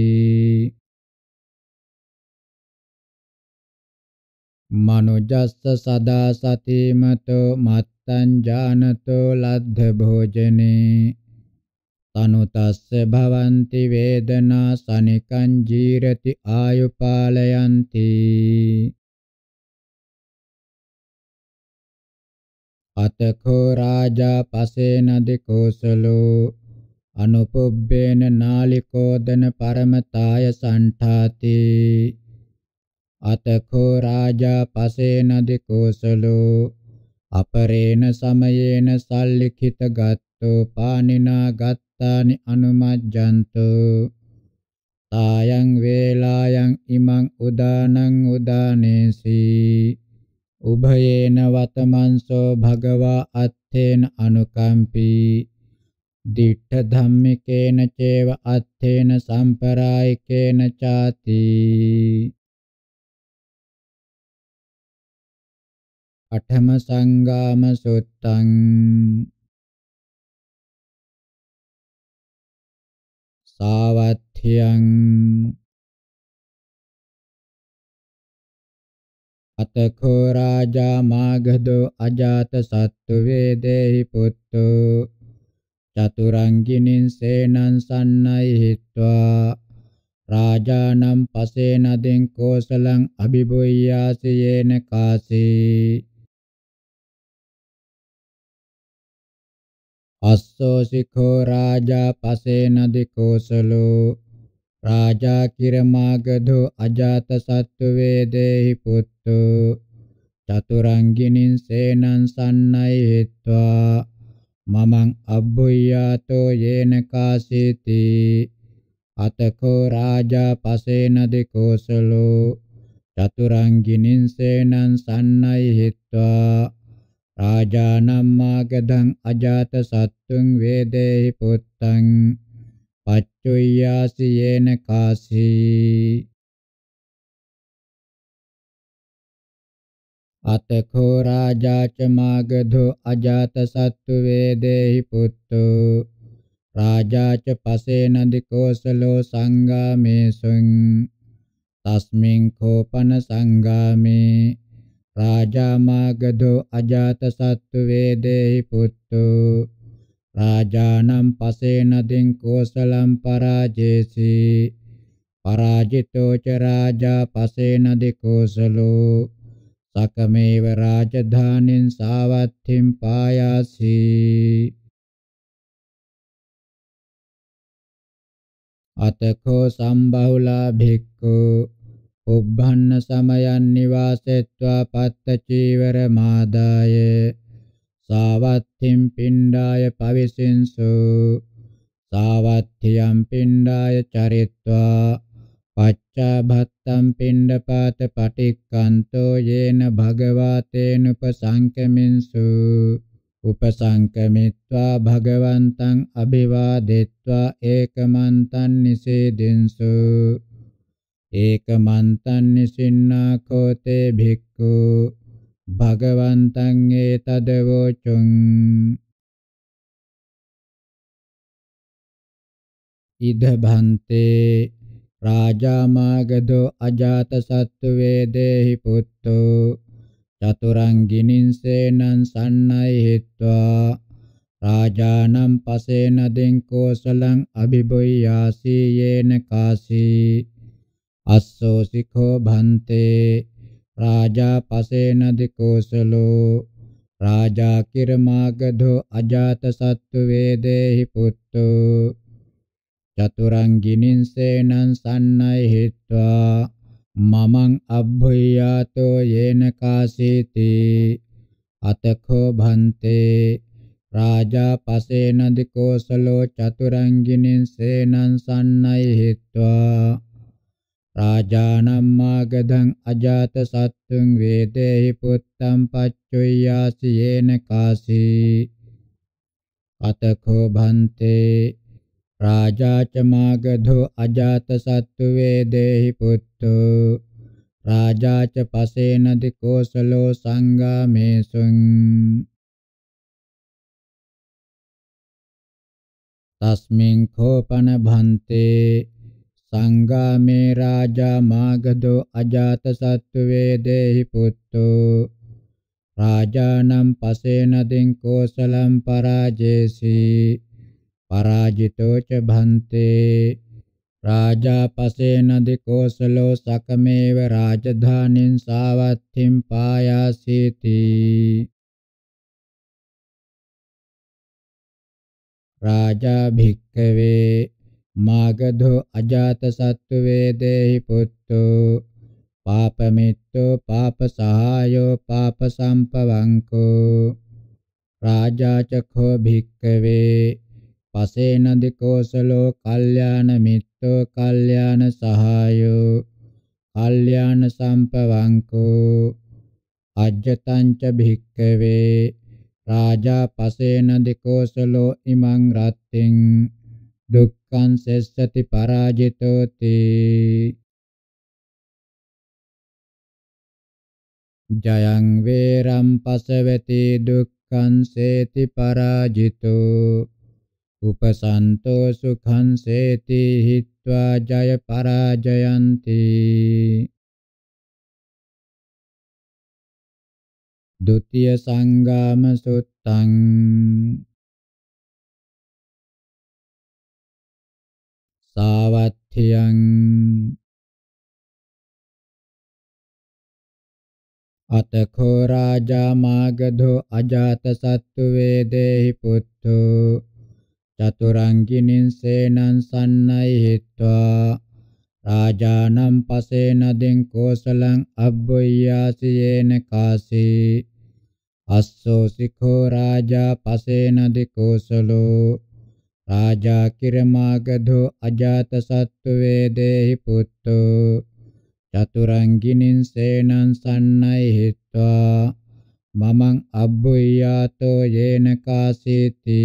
මනුජස්ස සදා සතිමතෝ මත් තං ජානතෝ ලද්ද භෝජනේ තනුතස්ස භවಂತಿ වේදනා සනිකං ජීරති ආයුපාලයන්ති අතකෝ රාජා පසේන දෙකෝසලෝ අනුපුබ්බේන නාලිකෝදන පරමතාය සණ්ඨාති අතකෝ රාජා පසේන දෙකෝසලෝ අපරේන සමයේන සල්ලිඛිත ගත්තෝ පානිනා ගත්තානි අනුමජ්ජන්තු තායන් වේලායන් ඉමං උදානං උදානේසි උභයේන වතමන්සෝ භගවා අත්තේන අනුකම්පී දිඨ ධම්මිකේන චේව අත්තේන සම්පරායිකේන ചാති අටම සංගාම සුත්තං සාවත්ථියං අතකෝ රාජා මාගධෝ අජාත සත්තු වේදේහි පුත්තෝ චතුරංගිනින් සේනං සන්නයි හිත්වා රාජානම් පසේනදෙන් කෝසලං අභිබුය්‍යාසයේන කාසී අස්සෝ සිඛෝ රාජා පසේන දිකෝසලෝ රාජා කිරමාගධෝ අජාත සත්තු වේදේහි පුත්තෝ චතුරංගිනින් සේනං සන්නයි හිත්වා මමං අබ්බුයාතෝ යේන කාසීති අතකෝ රාජා පසේන දිකෝසලෝ චතුරංගිනින් සේනං සන්නයි හිත්වා රාජානම්මාගදං අජාත සත්තුං වේදේහි පුත්තං පච්චුයාසි යේන කාසි අතකෝ රාජාච මාගධෝ අජාත සත්තු වේදේහි පුත්තෝ රාජාච පසේනදි කෝසලෝ සංගාමේසුං තස්මින් කෝපන සංගාමේ රාජාමාගධෝ අජාතසත්තු වේදේහි පුත්තු රාජානම් පසේනදින් කෝසලම් පරාජේසි පරාජිතෝ ච රාජා පසේනදි කෝසලෝ සකමේව රාජධානින් සාවත්ථින් පායාසි අතකෝ සම්බහුලා භික්ඛු උබ්බන්න සමයන් නිවාසෙත්වා පත්ත චීවර මාදාය සාවත්තිම් පිණ්ඩාය පවිසින්සු සාවත්තියම් පිණ්ඩාය චරිත්වා පච්චා භත්තම් පිණ්ඩපාත පටික්කන්තෝ යේන භගවාතේන උපසංකමින්සු උපසංකමිත්වා භගවන්තං අභිවාදෙත්වා ඒකමන්තං නිසේදින්සු ඒකමන්තං නිසින්නාකෝ තේ භික්ඛු භගවන්තං ඒතදවෝචුං ඉද භන්තේ රාජාමාගධෝ අජාත සත්තු වේදේහි පුත්තෝ චතුරංගිනින් සේනං සන්නයි හිත්වා රාජානම් පසේන දෙං කෝසලං අභිබොය්‍යාසී යේන කාසී අස්සෝ සිඛෝ භන්තේ රාජා පසේන දිකෝසලෝ රාජා කිරමාගධෝ අජාත සත්තු වේදේහි පුත්තෝ චතුරංගිනින් සේනං සන්නයි හිත්වා මමං අබ්භයාතෝ යේන කාසීති අතඛෝ භන්තේ රාජා පසේන දිකෝසලෝ චතුරංගිනින් සේනං සන්නයි හිත්වා රාජානම් මාගදං අජාත සත්තුං වේදේහි පුත්තම් පච්චුයාසි යේන කාසී අතකෝ භන්තේ රාජා ච මාගධෝ අජාත සත්තු වේදේහි පුත්තෝ රාජා ච පසේන දිකෝසලෝ සංගාමේසුං තස්මින් කෝපන භන්තේ සංගාමේ රාජා මාගදෝ අජාත සත්තු වේදේහි පුත්තෝ රාජානම් පසේන දින්කෝසලම් පරාජේසි පරාජිතෝ ච භන්තේ රාජා පසේන දිකෝසලෝ සකමේව රාජධානින් සාවත්තිම් පායාසීති රාජා භික්කවේ මාගධෝ අජාත සත්තු වේදේහි පුත්තෝ පාපමිත්තෝ පාප සහායෝ පාප සම්පවංකෝ රාජාචඛෝ භික්කවේ පසේන දිකෝසලෝ කල්යාණ මිත්තෝ කල්යාණ සහායෝ කල්යාණ සම්පවංකෝ අජ්ජතංච භික්කවේ රාජා පසේන දිකෝසලෝ ඉමං රත්තින් දුක් කංසෙස්සති පරාජිතෝති ජයං වේරම් පසවති දුක්ඛං සේති පරාජිතෝ උපසන්තෝ සුඛං සේති හිत्वा ජය පරාජයන්ති ද්විතිය සංගාම සුත්තං සාවත්්‍යයන් අතකෝ රාජා මාගධෝ අජාත සත්තු වේදේහි පුත්තෝ චතුරංගිනින් සේනං සන්නයි හිත්වා රාජානම් පසේනදින් කෝසලං අබ්බොය්‍යාසියේන කාසී අස්සෝ සිඛෝ රාජා පසේනදි කෝසලෝ රාජා කිරමාගධෝ අජාත සත්තුවේ දේහි පුත්තෝ චතුරංගිනින් සේනං සන්නයි හිත්වා මමං අබ්බුයාතෝ යේන කාසීති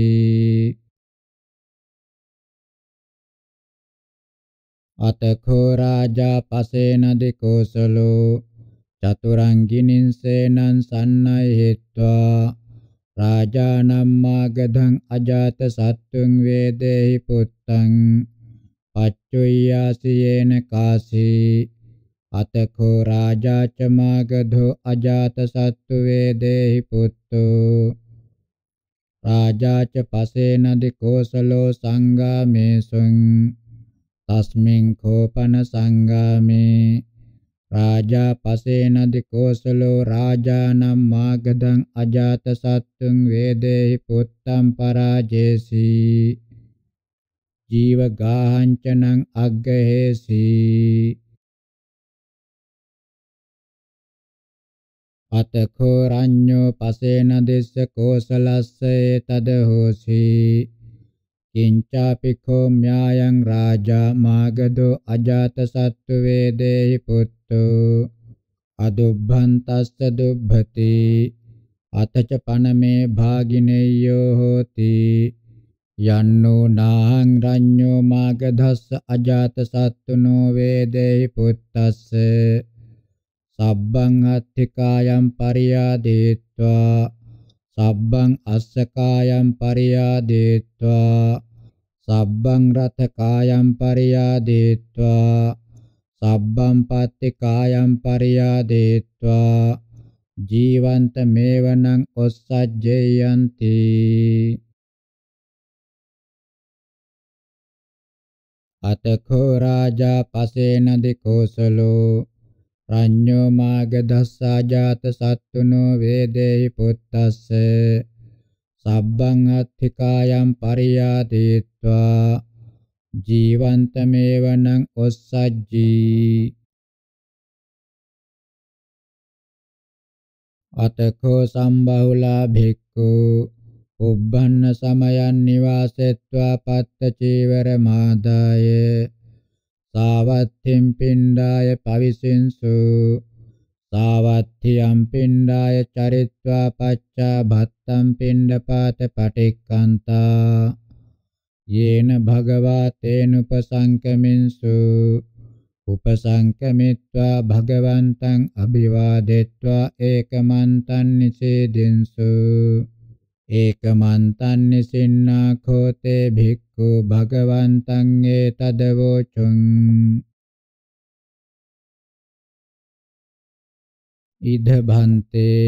අතඛෝ රාජා පසේන දිකෝසලෝ චතුරංගිනින් සේනං සන්නයි හිත්වා රාජානම්මාගධං අජාත සත්තුං වේදේහි පුත්තං පච්චුයාසියේන කාසී අතකෝ රාජාච මාගධෝ අජාත සත්තු වේදේහි පුත්තෝ රාජාච පසේන දිකෝසලෝ සංගාමේසුං තස්මින් කෝපන සංගාමේ රාජා පසේන දිකෝසලෝ රාජානම් මාගදං අජාත සත්තුං වේදේහි පුත්තම් පරාජේසි ජීව ගාහංචනං අග්ගහේසි අතකෝ රඤ්ඤෝ පසේන දිස්ස කෝසලස්සේ තදහෝසි කිංචාපිඛෝ ම්‍යායං රාජා මාගදෝ අජාත සත්තු වේදේහි පුත්තෝ අදුබ්බන්තස්ස දුබ්බති අතච පනමේ භාගිනෙය්‍යෝ හෝති යන්නෝ නාං රඤ්ඤෝ මාගධස්ස අජාත සත්තුනෝ වේදේහි පුත්තස්ස සබ්බං අත්ථිකායම් පරියාදේत्वा සබ්බං අස්සකායම් පරියාදේत्वा සබ්බං රතකායම් පරියාදේत्वा සබ්බං පත්තිකායම් පරියාදේत्वा ජීවන්ත මේවනං ඔස්සජ්ජේයන්ති අතකෝ රාජා පසේන දිකෝසලෝ අඤ්ඤෝ මාගදස්සා ජාත සත්තුනෝ වේදේහි පුත්තස්ස සබ්බං අත්ථිකායම් පරියාදීत्वा ජීවන්තමේවනං ඔස්සජ්ජී අතකෝ සම්බහුලා භික්ඛු උබ්බන්න සමයන් නිවාසෙත්වා පත්ත චීවර මාදායේ සාවත්තිම් පිණ්ඩාය පවිසින්සු සාවත්තියම් පිණ්ඩාය චරිත්වා පච්චා භත්තම් පිණ්ඩපාත පටික්කන්තා යේන භගවා තේනුපසංකමින්සු උපසංකමිත්වා භගවන්තං අභිවාදෙත්වා ඒකමන්තං නිසේදින්සු ඒකමන්තං නිසින්නාඛෝ තේ භික්ඛු භගවන්තං ඒතදවෝචුං ඉද භන්තේ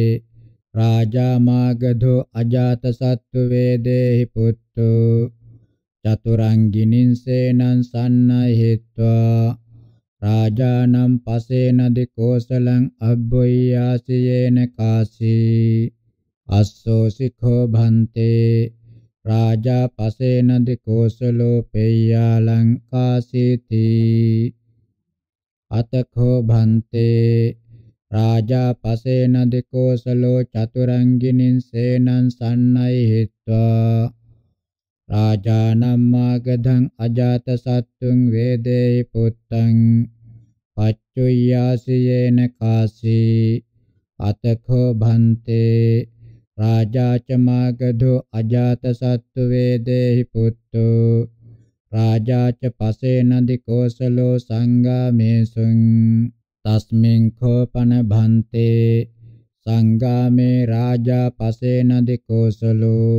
රාජා මාගධෝ අජාත සත්තු වේදේහි පුත්තෝ චතුරංගිනින් සේනං සන්නහිත්වා රාජානම් පසේන දිකෝසලං අබ්බොය්‍යාසියේන කාසී අස්සෝ සිඛෝ භන්තේ රාජා පසේන දිකෝසලෝ පෙය්‍යා ලංකාසීති අතඛෝ භන්තේ රාජා පසේන දිකෝසලෝ චතුරංගිනින් සේනං සන්නයි හිත්වා රාජානම් මාගධං අජාත සත්තුං වේදේයි පුත්තං පච්චුයාසියේන කාසී අතඛෝ භන්තේ රාජාච මාගධෝ අජාතසත්තු වේදේහි පුත්තෝ රාජාච පසේනදි කෝසලෝ සංගාමේසුං තස්මින් කෝපන භන්තේ සංගාමේ රාජා පසේනදි කෝසලෝ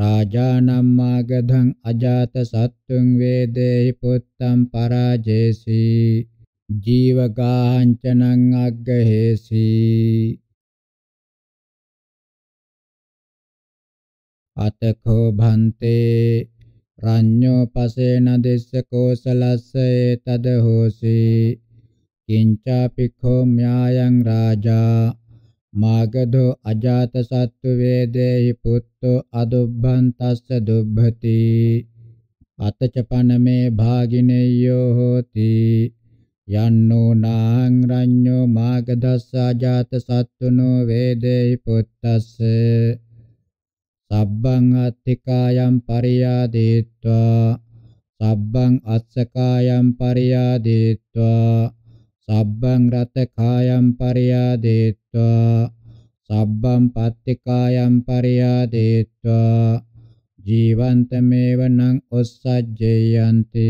රාජානම් මාගධං අජාත සත්තුං වේදේහි පුත්තම් පරාජේසි ජීවගාහංචනං අග්ගහේසි අතකෝ භන්තේ රඤ්ඤෝ පසේන දෙස්සකෝ සලස්සේ තද හෝසි කිංචාපි කෝ ම්‍යායං රාජා මාගදෝ අජාත සත්තු වේදේහි පුත්තෝ අදුබ්බන් තස්ස දුබ්බති අතච පනමේ භාගිනෙය්‍යෝ හෝති යන්නෝ නාං රඤ්ඤෝ මාගදස්සා ජාත සත්තුනෝ වේදේහි පුත්තස්සේ සබ්බං අත්තිකායම් පරියාදීත්වා සබ්බං අත්සකායම් පරියාදීත්වා සබ්බං රතකායම් පරියාදීත්වා සබ්බං පත්තිකායම් පරියාදීත්වා ජීවන්තමේව නං ඔස්සජ්ජේයන්ති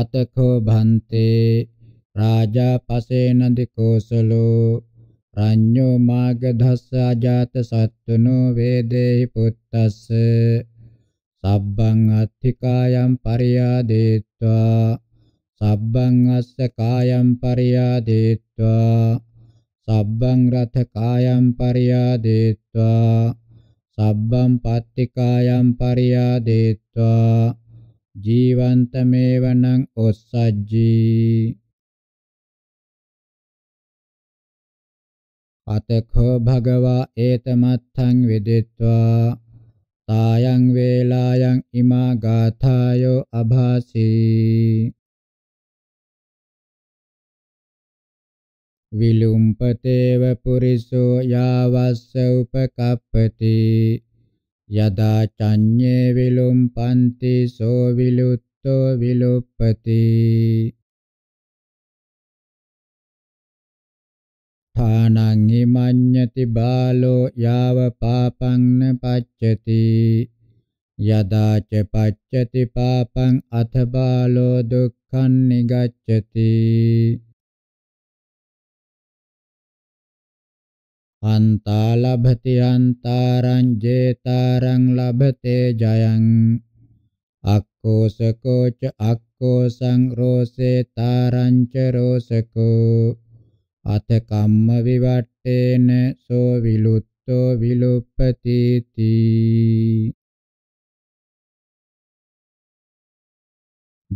අතකෝ භන්තේ රාජා පසේන දිකෝසලෝ රඤ්ඤෝ මාගධස්ස අජාත සත්තුනෝ වේදේහි පුත්තස්ස සබ්බං අත්ථිකායම් පරියාදේत्वा සබ්බං අස්ස කායම් පරියාදේत्वा සබ්බං රථ කායම් පරියාදේत्वा සබ්බං පත්තිකායම් පරියාදේत्वा ජීවන්තමේවනං ඔස්සජ්ජී අතඛෝ භගවා ඒතමත්ථං විදිත්වා තායන් වේලායන් ඉමා ගාථායෝ අභාසී විලුම්පතේව පුරිසෝ යාවස්ස උපකප්පති යදා චඤ්ඤේ විලුම්පන්ති සෝ විලුත්තෝ විලුප්පති ථානං හිමඤ්ඤති බාලෝ යාව පාපං න පච්චති යදාච පච්චති පාපං අත බාලෝ දුක්ඛං නිගච්ඡති අන්තා ලබති අන්තාරං ජේතරං ලබතේ ජයං අක්කෝසකෝච අක්කෝසං රෝසේ තරං ච රෝසකෝ අත කම්ම විවට්ටේන සෝ විලුත්තෝ විලුප්පතිති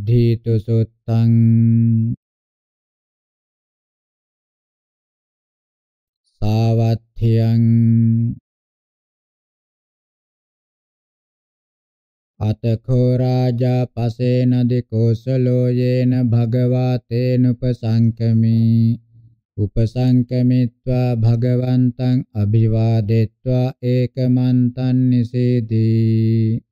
ධීතු සුත්තං සාවත්ථියං අතකෝ රාජා පසේන දිකෝසලෝ යේන භගවා තේනුපසංකමී උපසංකමිත්වා භගවන්තං අභිවාදෙත්වා ඒකමන්තං නිසීදී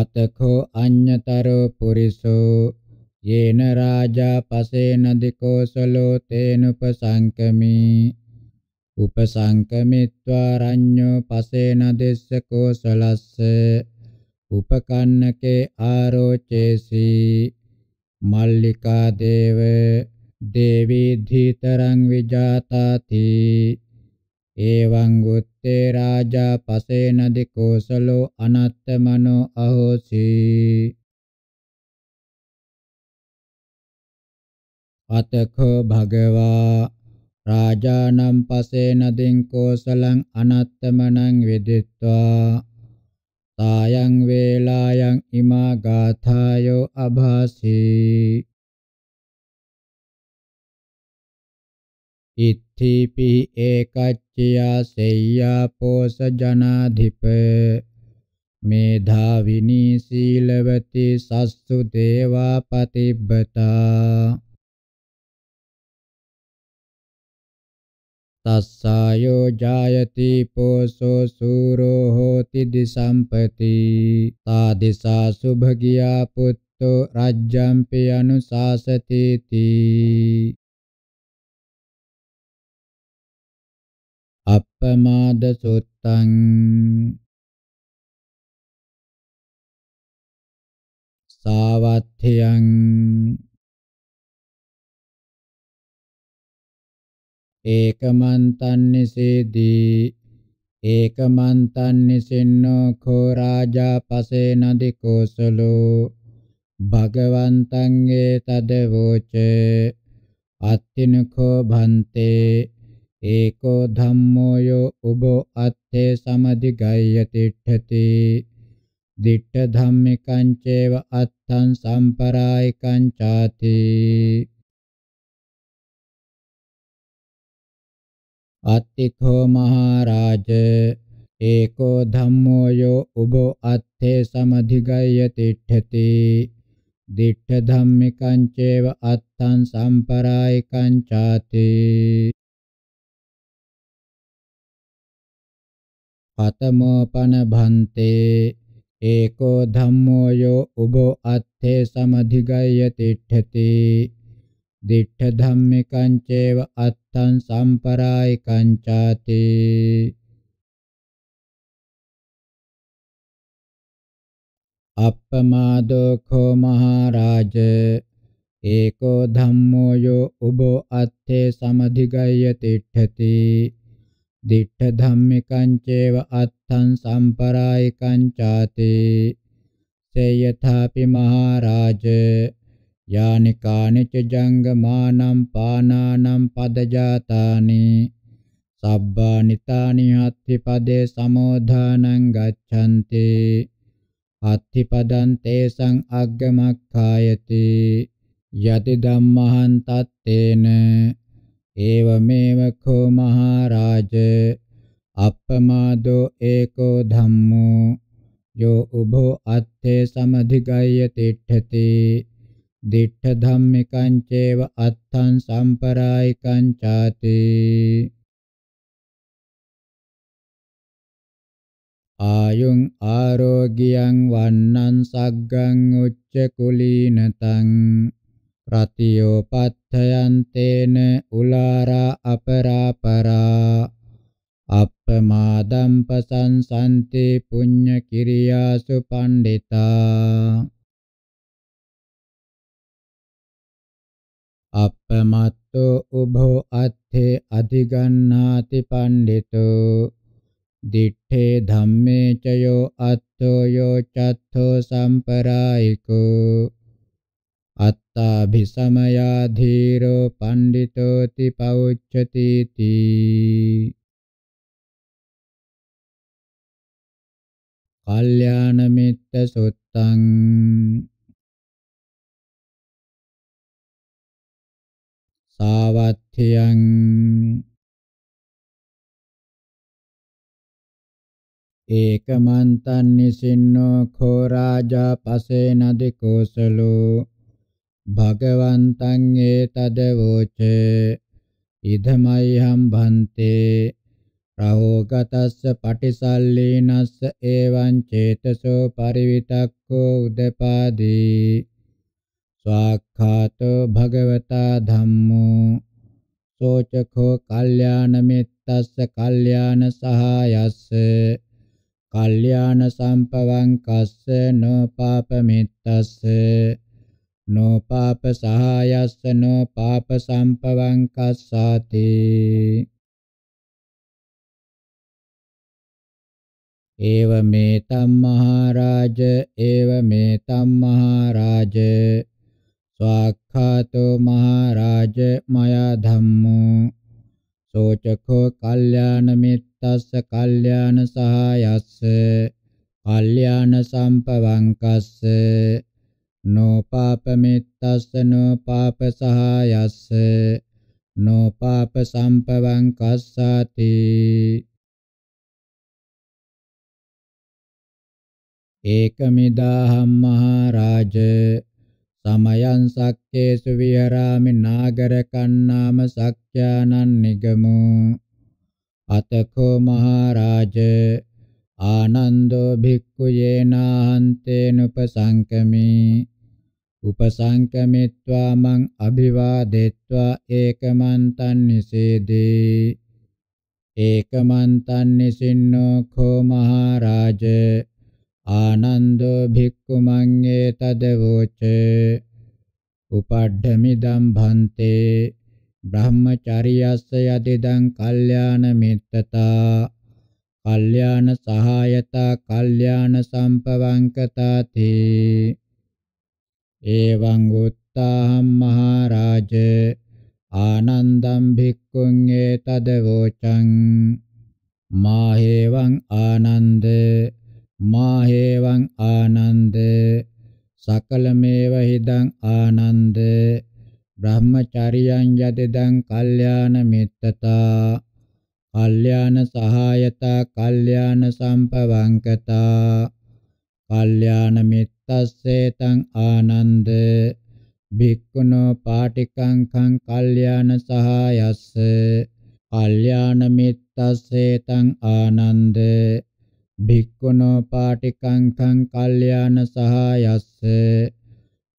අතකෝ අඤ්ඤතරෝ පුරිසෝ යේන රාජා පසේන දිකෝසලෝ තේනුපසංකමී උපසංකමිත්වා රඤ්ඤෝ පසේන දෙස්ස කෝසලස්ස උපකන්නකේ ආරෝචේසී මල්ලිකා දේව දේවී ධීතරං විජාතාති එවං උත්තේ රාජා පසේන දිකෝසලෝ අනත්ත මනෝ අහෝසි අතඛෝ භගවා රාජානම් පසේන දින්කෝසලං අනත්තමනං විදිත්වා तायं वेलायं इमा गाथायो अभासि इत्थिपि एकच्चया सेय्यापोस जनाधिप मेधाविनी शीलवती सस्सु देवा पतिव्रता තස්සායෝ ජායති පෝසෝ සූරෝ හෝති දිසම්පති තාදිසා සුභගියා පුත්තෝ රජ්ජම්පි අනුශාසතිති අප්පමාද සුත්තං සාවත්ථයං ඒකමන්තන්නිසේදී ඒකමන්තන්නිසින්නෝ කෝ රාජා පසේන දිකෝසලෝ භගවන්තං ඒ තදවෝච අත්තිනකෝ භන්තේ ඒකෝ ධම්මෝ යෝ උබෝ අත්තේ සමදිගය්‍ය තිට්ඨති දිට්ඨ ධම්මිකං චේව අත්තං සම්පරායිකං ചാති අත්තිතෝ මහරජ ඒකෝ ධම්මෝ යෝ උබෝ අත්ථේ සමධිගය තිට්ඨති දිට්ඨ ධම්මිකං චේව අත්තං සම්පරායිකං ചാති පතමෝපන භන්තේ ඒකෝ ධම්මෝ යෝ උබෝ අත්ථේ සමධිගය තිට්ඨති දිට්ඨ ධම්මිකං චේව අත් අත්තං සම්පරායකං ചാති අප්පමාදෝ කෝ මහරජ ඒකෝ ධම්මෝ යෝ උබෝ අත්තේ සමධිගය තිට්ඨති දිට්ඨ ධම්මිකං චේව අත්තං සම්පරායකං ചാති සේයථාපි මහරජ Yāni kāni ca janggamānaṁ pānānaṁ padajātāni sabbāni tāni atthipade samodhānaṁ gaccanti aththipadan tesaṁ aggamakkhāyati yati dhammahan tattena evameva kho mahārāja appamādō eko dhammo yo ubho atthe samadhigayyati tithati දිඨ ධම්මිකං චේව අත්තං සම්පරායිකං ചാති ආයුං ආරෝග්‍යං වන්නං සග්ගං උච්ච කුලීනතං ප්‍රතියෝපත්ථයන්තේන උලාරා අපරාපරා අප්පමාදම් පසංසන්ති පුඤ්ඤ කිරියාසු පණ්ඩිතා අපමත්තෝ උභෝ අත්ථේ අධිගන්නාති පණ්ඩිතෝ දිත්තේ ධම්මේ චයෝ අත්තෝ යෝ චත්තෝ සම්පරායිකෝ අත්තාභිසමයා ධීරෝ පණ්ඩිතෝති පෞච්චති තී කල්යාණ මිත්ත සුත්තං සාවත්්‍යයන් ඒකමන්තන් නිසින්නෝ කෝ රාජා පසේන දිකෝසලෝ භගවන්තං ඒතද වෝචේ ඉදමයිහම් භන්තේ රහෝගතස්ස පටිසල්ලීනස්ස ඒවං චේතසෝ පරිවිතක්කෝ උදපාදී ස්වාක්ඛාතෝ භගවතා ධම්මෝ සෝචඛෝ කල්යාණ මිත්තස්ස කල්යාණ සහායස්ස කල්යාණ සම්පවංකස්ස නෝපාප මිත්තස්ස නෝපාප සහායස්ස නෝපාප සම්පවංකස්සාති ඒව මේ තම්මහරජ ඒව මේ තම්මහරජ स्वाख्यातो महाराज मया धम्मो सोचखो कल्याणमित्तस्य कल्याणसहायस्य कल्याणसम्पवङ्कस्य नोपापमित्तस्य नोपापसहायस्य नोपापसम्पवङ्कस्सति एकमिदाहं महाराज සමයං සක්කේසු විහරාමි නාගර කන්නාම සක්ඛ්‍යානං නිගමු අතකෝ මහරජ ආනන්දෝ භික්ඛු යේනාහන්තේන උපසංකමි උපසංකමිත්වා මං අභිවාදෙත්වා ඒකමන්තං නිසේදී ඒකමන්තං නිසින්නෝ කෝ මහරජා ආනන්දෝ භික්ඛු මං ඒතදවෝච උපඩ්ඩමිදම් භන්තේ බ්‍රහ්මචාරියස්ස යතිදං කල්යාණ මිත්තතා කල්යාණ සහායතා කල්යාණ සම්පවංකතා තේ එවං උත්තාහම් මහරජ ආනන්දම් භික්ඛුන් ඒතදවෝචං මාහෙවං ආනන්දේ මා හේවං ආනන්ද සකලමේව හිදං ආනන්ද බ්‍රහ්මචාරියං යදෙදං කල්යාණ මිත්තතා කල්යාණ සහායතා කල්යාණ සම්පවංකතා කල්යාණ මිත්තස්සේතං ආනන්ද භික්ඛුනෝ පාටිකං කං කල්යාණ සහායස්ස කල්යාණ මිත්තස්සේතං ආනන්ද භික්ඛුනෝ පාටිකංකං කල්යාණ සහායස්ස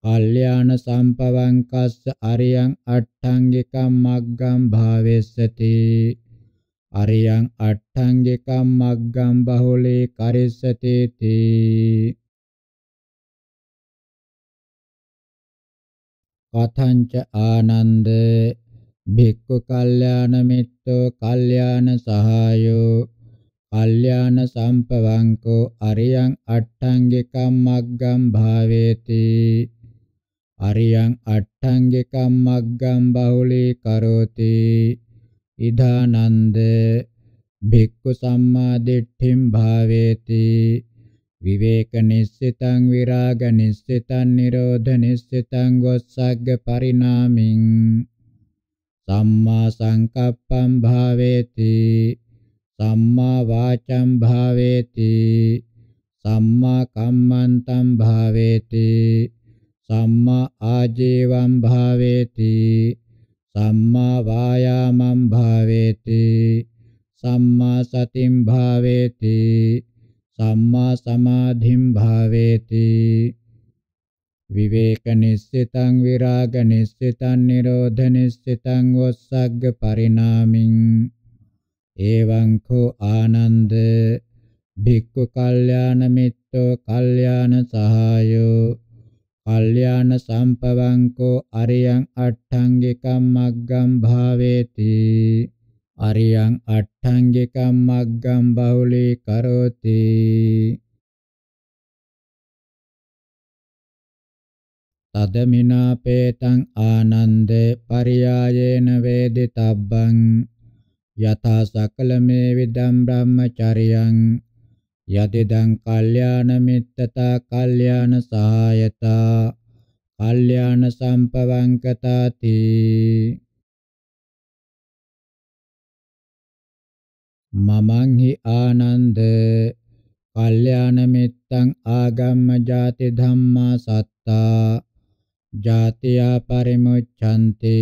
කල්යාණ සම්පවංකස්ස අරියං අට්ඨංගිකම් මග්ගම් භාවෙස්සති අරියං අට්ඨංගිකම් මග්ගම් බහුලේ කරිස්සති තී කතංච ආනන්ද භික්ඛු කල්යාණ මිත්තෝ කල්යාණ සහායෝ කල්යාණ සම්පවංකෝ අරියං අට්ඨංගිකම් මග්ගම් භාවේති අරියං අට්ඨංගිකම් මග්ගම් බහුලී කරෝති ඉදානන්ද භික්ඛු සම්මා දිට්ඨිම් භාවේති විවේක නිස්සිතං විරාග නිස්සිතං නිරෝධ නිස්සිතං ගොස්සග්ග පරිණාමින් සම්මා සංකප්පම් භාවේති සම්මා වාචං භාවේති සම්මා කම්මන්තං භාවේති සම්මා ආජීවං භාවේති සම්මා වායාමං භාවේති සම්මා සතිං භාවේති සම්මා සමාධිං භාවේති විවේක නිස්සිතං විරාග නිස්සිතං නිරෝධ නිස්සිතං ඔස්සග්ග පරිණාමින් එවං කෝ ආනන්ද භික්ඛු කල්යාණ මිත්තෝ කල්යාණ සහායෝ කල්යාණ සම්පවංකෝ අරියං අට්ඨංගිකම් මග්ගම් භාවේති අරියං අට්ඨංගිකම් මග්ගම් බහුලී කරෝති තදමිනාපේතං ආනන්ද පරියායේන වේදිතබ්බං යතා සකලමේ විදම් බ්‍රහ්මචරියං යතිදං කල්යාණ මිත්තතා කල්යාණ සහායතා කල්යාණ සම්පවංකතාති මමං හි ආනන්ද කල්යාණ මිත්තං ආගම්ම ජාති ධම්මා සත්තා ජාතියා පරිමුච්ඡන්ති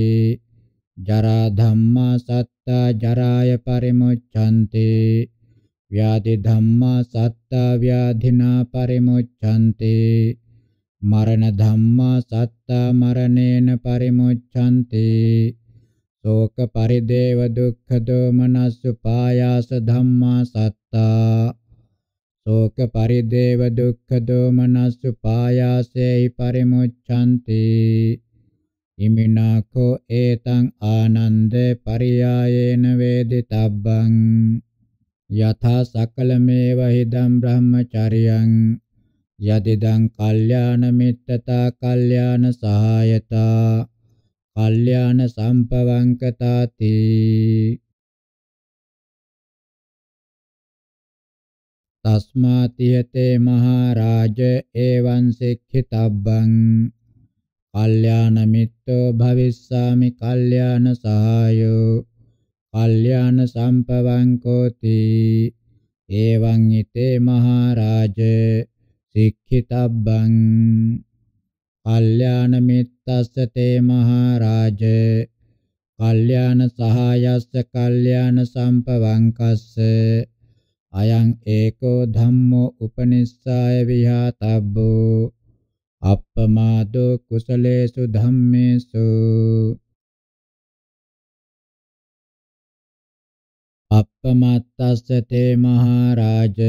ජරා ධම්මා සත්තා සත්තා ජරාය පරිමුච්ඡන්ති ව්‍යාධි ධම්මා සත්තා ව්‍යාධිනා පරිමුච්ඡන්ති මරණ ධම්මා සත්තා මරණේන පරිමුච්ඡන්ති ශෝක පරිදේව දුක්ඛ දෝමනස්ස පායාස ධම්මා සත්තා ශෝක පරිදේව දුක්ඛ දෝමනස්ස පායාසේහි පරිමුච්ඡන්ති ඉමිනාකෝ ඒතං ආනන්ද පරියායේන වේදිතබ්බං යථා සකලමේව හිදම් බ්‍රහ්මචරියං යදිදං කල්යාණ මිත්තතා කල්යාණ සහායතා කල්යාණ සම්පවංකතාති තස්මාතියතේ මහරජ එවං සික්ඛිතබ්බං කල්යාණ මිත්‍රෝ භවිස්සාමි කල්යාණ සහායෝ කල්යාණ සම්පවංකෝති එවං ිතේ මහරජ සික්ඛිතබ්බං කල්යාණ මිත්තස්ස තේ මහරජ කල්යාණ සහායස්ස කල්යාණ සම්පවංකස්ස අයං ඒකෝ ධම්මෝ උපනිස්සාය විහාතබ්බෝ අප්පමාදෝ කුසලේසු ධම්මේසු අප්පමත්තස්ස තේ මහරජ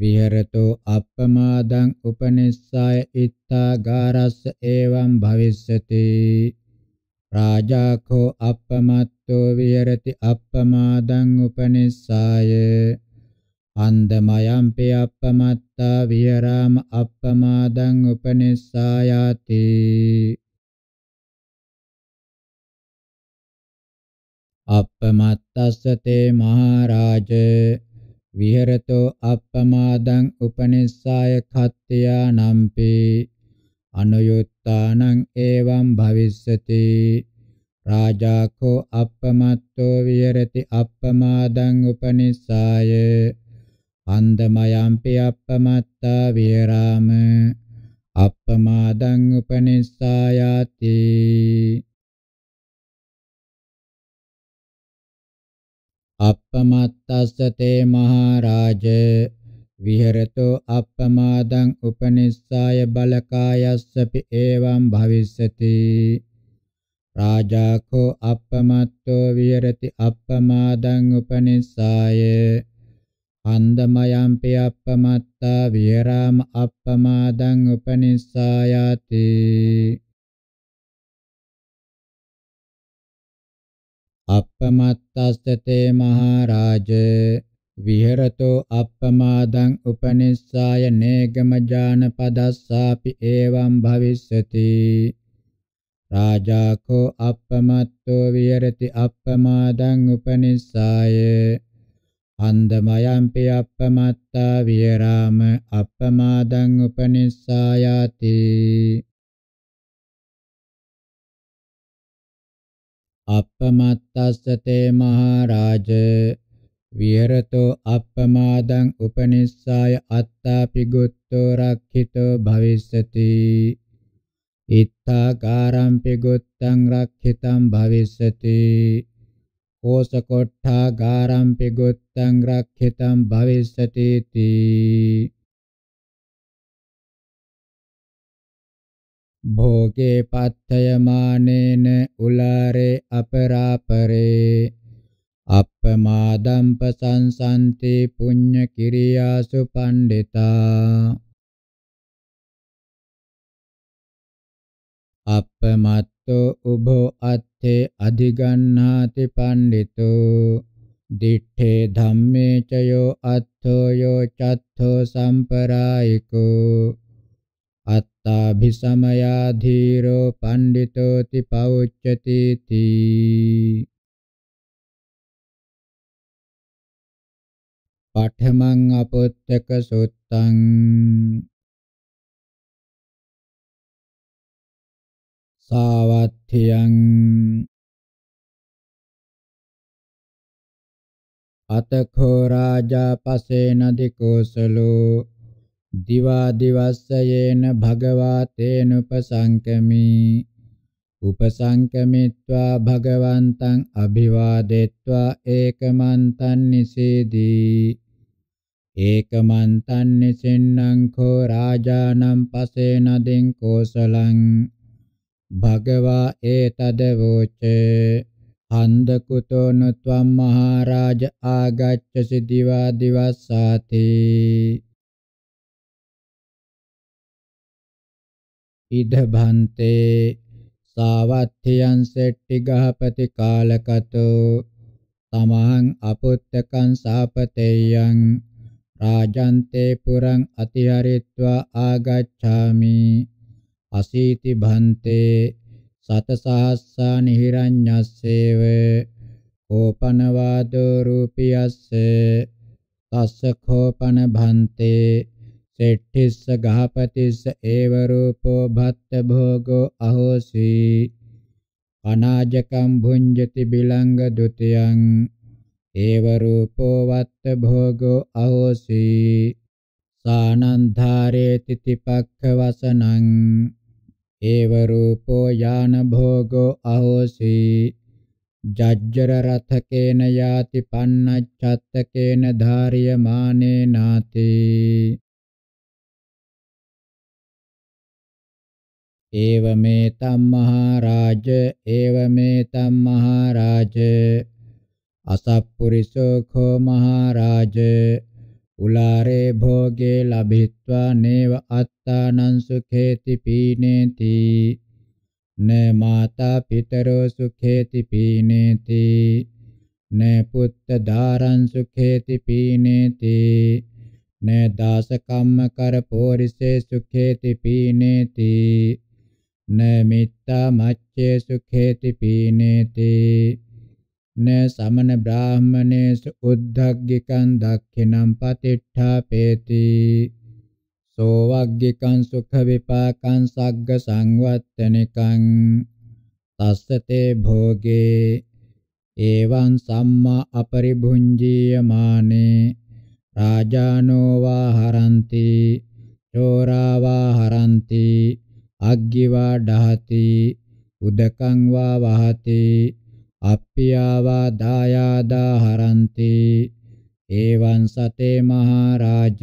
විහෙරතෝ අප්පමාදං උපනිස්සය ඉත්තාගාරස්ස එවං භවිස්සති රාජාඛෝ අප්පමත්තෝ විහෙරති අප්පමාදං උපනිස්සය අන්දමයම්පි අප්පමත්තා විහරාම අප්පමාදං උපනිස්සායාති අප්පමත්තස්සතේ මහරජ විහෙරතෝ අප්පමාදං උපනිස්සාය කත්තියා නම්පි අනුයුත්තානං එවං භවිස්සති රාජාකෝ අප්පමත්තෝ විහෙරති අප්පමාදං උපනිස්සාය අන්දමයම්පි අප්පමත්තා වේරාම අප්පමාදං උපනිස්සායාති අප්පමත්තස්ස තේ මහරජ විහෙරතෝ අප්පමාදං උපනිස්සාය බලකායස්සපි එවං භවිස්සති රාජාකෝ අප්පමත්තෝ විහෙරති අප්පමාදං උපනිස්සාය හන්දමයම්පි අප්පමත්තා විහෙරාම අප්පමාදං උපනිස්සායාති අප්පමත්තස්තේ මහරජ විහෙරතෝ අප්පමාදං උපනිස්සාය නේගම ඥානපදස්සාපි එවං භවිස්සති රාජාකෝ අප්පමත්තෝ විහෙරති අප්පමාදං උපනිස්සාය හන්දමයම්පි අප්පමත්තා විරාම අප්පමාදං උපනිස්සායාති අප්පමත්තස්සතේ මහරජ විහෙරතෝ අප්පමාදං උපනිස්සාය අත්තාපි ගුත්තෝ රක්ඛිතෝ භවිස්සති ඉත්තාකාරම්පි ගුත්තං රක්ඛිතං භවිස්සති कोशकोट्ठागारं पिगुत्तं रक्षितं भविष्यतीति भोगे पत्थयमानेन उलारे अपरापरे අප්පමාදම්ප සංසන්ති පුඤ්ඤ කිරියාසු පණ්ඩිතා අප්පමත් ditto ubho athe adigannāti pandito diṭṭhe dhamme ca yo attho yo cattho samparāyiko attābhisamaya dhīro panditoti pauccati ti paṭhamang aputtaka suttaṃ සාවත්්‍යයන් අතකෝ රාජා පසේන දිකෝසලෝ දිවා දිවස්සයේන භගවා තේනුපසංකමී උපසංකමිත්වා භගවන්තං අභිවාදෙත්වා ඒකමන්තං නිසීදී ඒකමන්තං නිසින්නං කෝ රාජානම් පසේන දින් කෝසලං භගවා ඒතද වූච අන්දකුතෝන ත්වම් මහරජ ආගච්ඡසි දිවා දිවස්සාති ඉද භන්තේ සාවත්ථයන් සෙට්ටි ගහපති කාලකතෝ තමහං අපුත්තකං සාපතේයං රාජන්තේ පුරං අතිහරිත්වා ආගච්ඡාමි අසීති භන්තේ සතසහස්සා නිහිරඤ්ඤස්සේව කෝපනවාදෝ රූපියස්ස තස්ස කෝපන භන්තේ සෙට්ඨිස්ස ගහපතිස්ස ඒව රූපෝ භත්ත භෝගෝ අහෝසි අනාජකම් භුඤ්ජති බිලංග ဒ ුතියං ඒව රූපෝ වත්ත භෝගෝ අහෝසි සානන්ධාරේ තිතිපක්ඛ වසනං ඒව රූපෝ යාන භෝගෝ අහෝසි ජජ්ජර රථකේන යාති පන්නච්ඡත්තකේන ධාරියමානේ නාති ඒව මේ තම්මහරාජ ඒව මේ තම්මහරාජ අසප්පුරිසෝ කෝ මහරාජ උලාරේ භෝගේ ලබිත්වා නේව අත්තානං සුඛේති පීනේති න මාතා පිතරෝ සුඛේති පීනේති න පුත්ත ධාරං සුඛේති පීනේති න දාස කම්ම කර පෝරිසේ සුඛේති පීනේති න මිත්තා මච්ඡේ සුඛේති පීනේති න සමන බ්‍රාහමනේසු උද්ධග්ගිකං දක්ඛිනං පතිට්ඨාපේති සෝවග්ගිකං සුඛ විපාකං සග්ග සංවත්තනිකං තස්සතේ භෝගේ එවං සම්මා අපරිභුංජීයමානේ රාජානෝ වා හරಂತಿ චෝරා වා හරಂತಿ අග්ගිවා ඩහති උදකං වා වහති අප්පියාවා දායාදා හරಂತಿ එවං සතේ මහරජ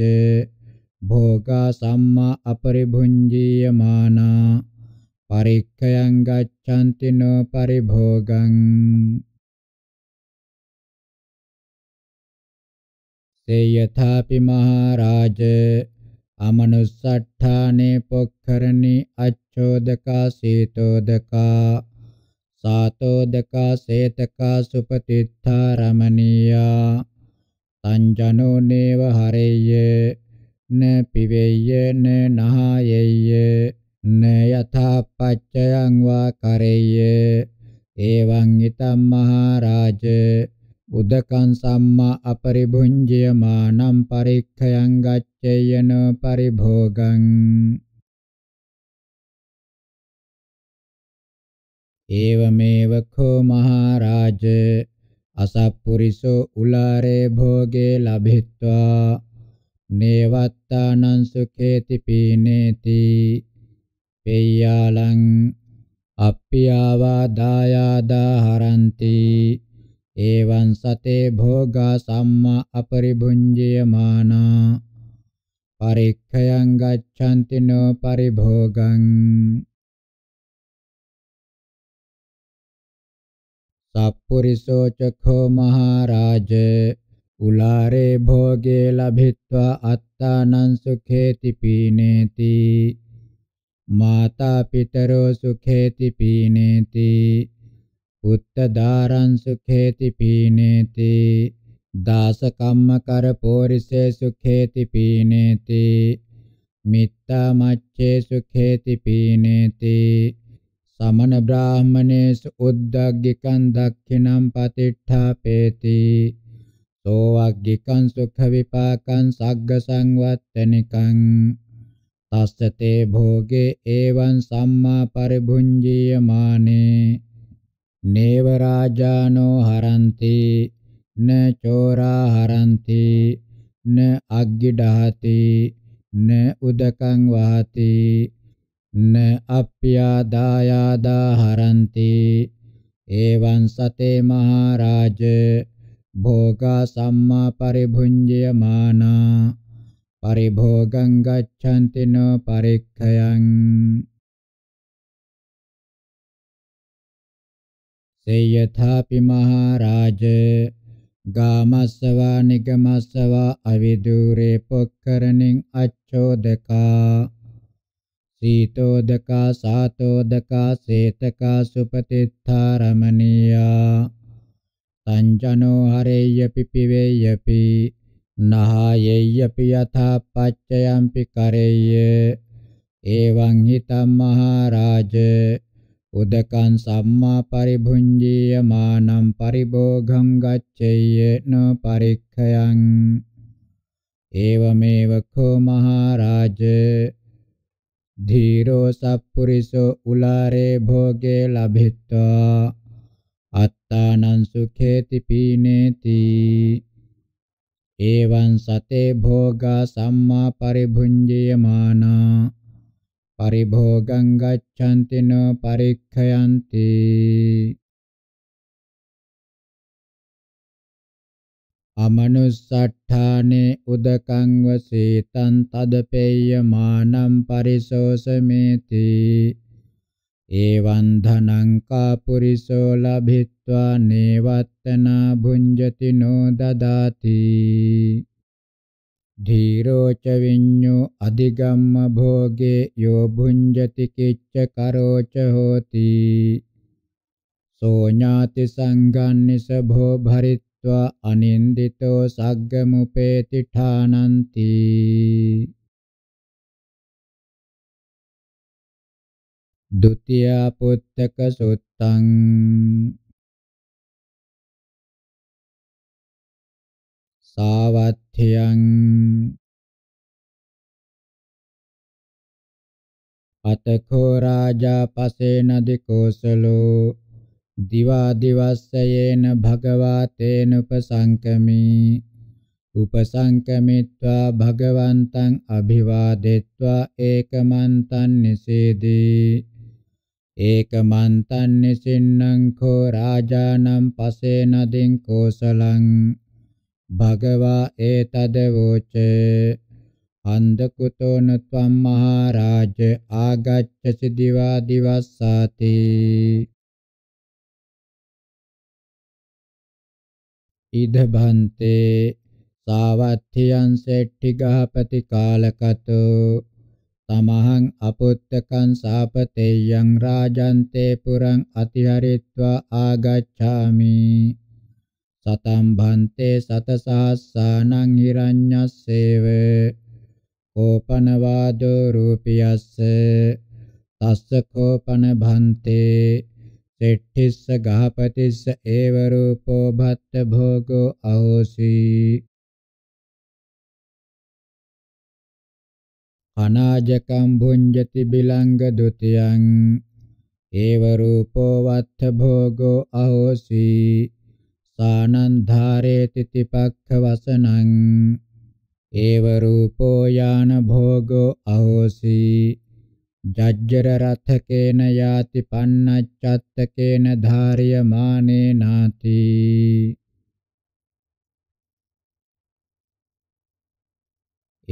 භෝගා සම්මා අපරිභුඤ්ජියමානා පරික්ඛයන් ගච්ඡanti no පරිභෝගං සේයථාපි මහරජ අමනුස්සට්ඨානේ පොක්ඛරණි අච්ඡෝදකා සීතෝදකා සාතෝදකා සේතකා සුපතිත්ථා රමණීයා සංජනෝ නේව හරෙය්‍ය න පිවෙය්‍ය න නහයෙය්‍ය න යථා පච්චයං වා කරෙය්‍ය එවං ිතම් මහරජ උදකං සම්මා අපරිභුඤ්ජයමානම් පරික්ඛයං ගච්ඡේයන පරිභෝගං ඒවමේව කෝ මහරජ අසප්පුරිසෝ උලාරේ භෝගේ ලබිත්වා නේවත්තානං සුඛේති පීනේති පේයාලං අප්පියාවා දායාදා හරಂತಿ එවං සතේ භෝගා සම්මා අපරිභුඤ්ජයමානා පරික්ඛයං ගච්ඡන්ති නෝ පරිභෝගං සප්පුරිසෝ චඛෝ මහරජ උලාරේ භෝගේ ලබිත්වා අත්තානං සුඛේති පීනේති මාතා පිතරෝ සුඛේති පීනේති පුත්ත දාරං සුඛේති පීනේති දාස කම්ම කර පෝරිසේ සුඛේති පීනේති මිත්තා මච්ඡේ සුඛේති පීනේති සමන බ්‍රාහමනේසු උද්දග්ගිකං දක්ඛිනම් පතිට්ඨාපේති සෝ අග්ගිකං සුඛ විපාකං සග්ග සංවත්තනිකං තස්සතේ භෝගේ එවං සම්මා පරිභුංජියමානේ නේව රාජානෝ හරಂತಿ න චෝරා හරಂತಿ න අග්ගිඩහති න උදකං වහති න අප්‍යාදායාදා හරಂತಿ එවං සතේ මහරජ භෝගා සම්මා පරිභුඤ්ජයමානා පරිභෝගං ගච්ඡanti no පරික්ඛයං සේයථාපි මහරජ ගාමස්සවා නිගමස්සවා අවිදූරේ පොක්කරණින් අච්ඡෝදකා සීතෝදකා සාතෝදකා සේතකා සුපතිත්ථා රමණීයා සංජනෝ හරේය පිපිවේයපි නහායෙය්‍යපි යථා පච්චයම්පි කරෙය්‍ය එවං හිතම් මහරජ උදකං සම්මා පරිභුඤ්ජීය මානම් පරිභෝගං ගච්ඡේය න පරික්ඛයන් එවමෙව කෝ මහරජ ධීරෝ සප්පුරිසෝ උලාරේ භෝගේ ලබිත්වා අත්තානං සුඛේති පීනේති එවං සතේ භෝගා සම්මා පරිභුඤ්ජයමානා පරිභෝගං ගච්ඡන්ති නො පරික්ඛයන්ති අමනුස්සට්ඨානේ උදකං වසීතං තදපේයමානම් පරිසෝසමේති ඒවං ධනං කාපුරිසෝ ලభిत्वा නේවත්තනා භුඤ්ජති නෝ දදාති ධීරෝ ච විඤ්ඤෝ අධිගම්ම භෝගේ යෝ භුඤ්ජති කිච්ච කරෝච හෝති සෝ ඥාති සංගන්නිස භෝ භරිත් සත්වා අනින්දිතෝ සග්ගමුපේති ඨානಂತಿ ဒုတိယ පුත්තක සුත්තං සාවත්ථයං අතකෝ රාජා පසේන දිකෝසලෝ දිවා දිවස්සයේන භගවාතේන උපසංකමී උපසංකමිත්වා භගවන්තං අභිවාදෙත්වා ඒකමන්තං නිසේදී ඒකමන්තං නිසින්නං කෝ රාජානම් පසේනදින් කෝසලං භගවා ඒතද වෝචේ අන්දකුතෝන ත්වම් මහරජ ආගච්ඡසි දිවා දිවස්සාති ඉද භන්තේ සාවත්ථියං සෙට්ටි ගහපති කාලකතු තමහං අපුත්තකං සාපතේයං රාජන්තේ පුරං අතිහරිත්වා ආගච්ඡාමි සතම් භන්තේ සතසහස්සානං හිරඤ්ඤස්සේව කෝපනවාදෝ රූපියස්ස තස්ස කෝපන භන්තේ තෙට්ඨිස්ස ගහපතිස්ස ඒව රූපෝ භත්ත භෝගෝ අහෝසි අනාජකම් භුඤ්ජති බිලංග ဒ ුතියං ඒව රූපෝ වත්ත භෝගෝ අහෝසි සානන්ධාරේති තිපක්ඛ වසනං ඒව රූපෝ යාන භෝගෝ අහෝසි ජජ්ජර රථකේන යාති පන්නච්චත්තකේන ධාරියමානේ නාති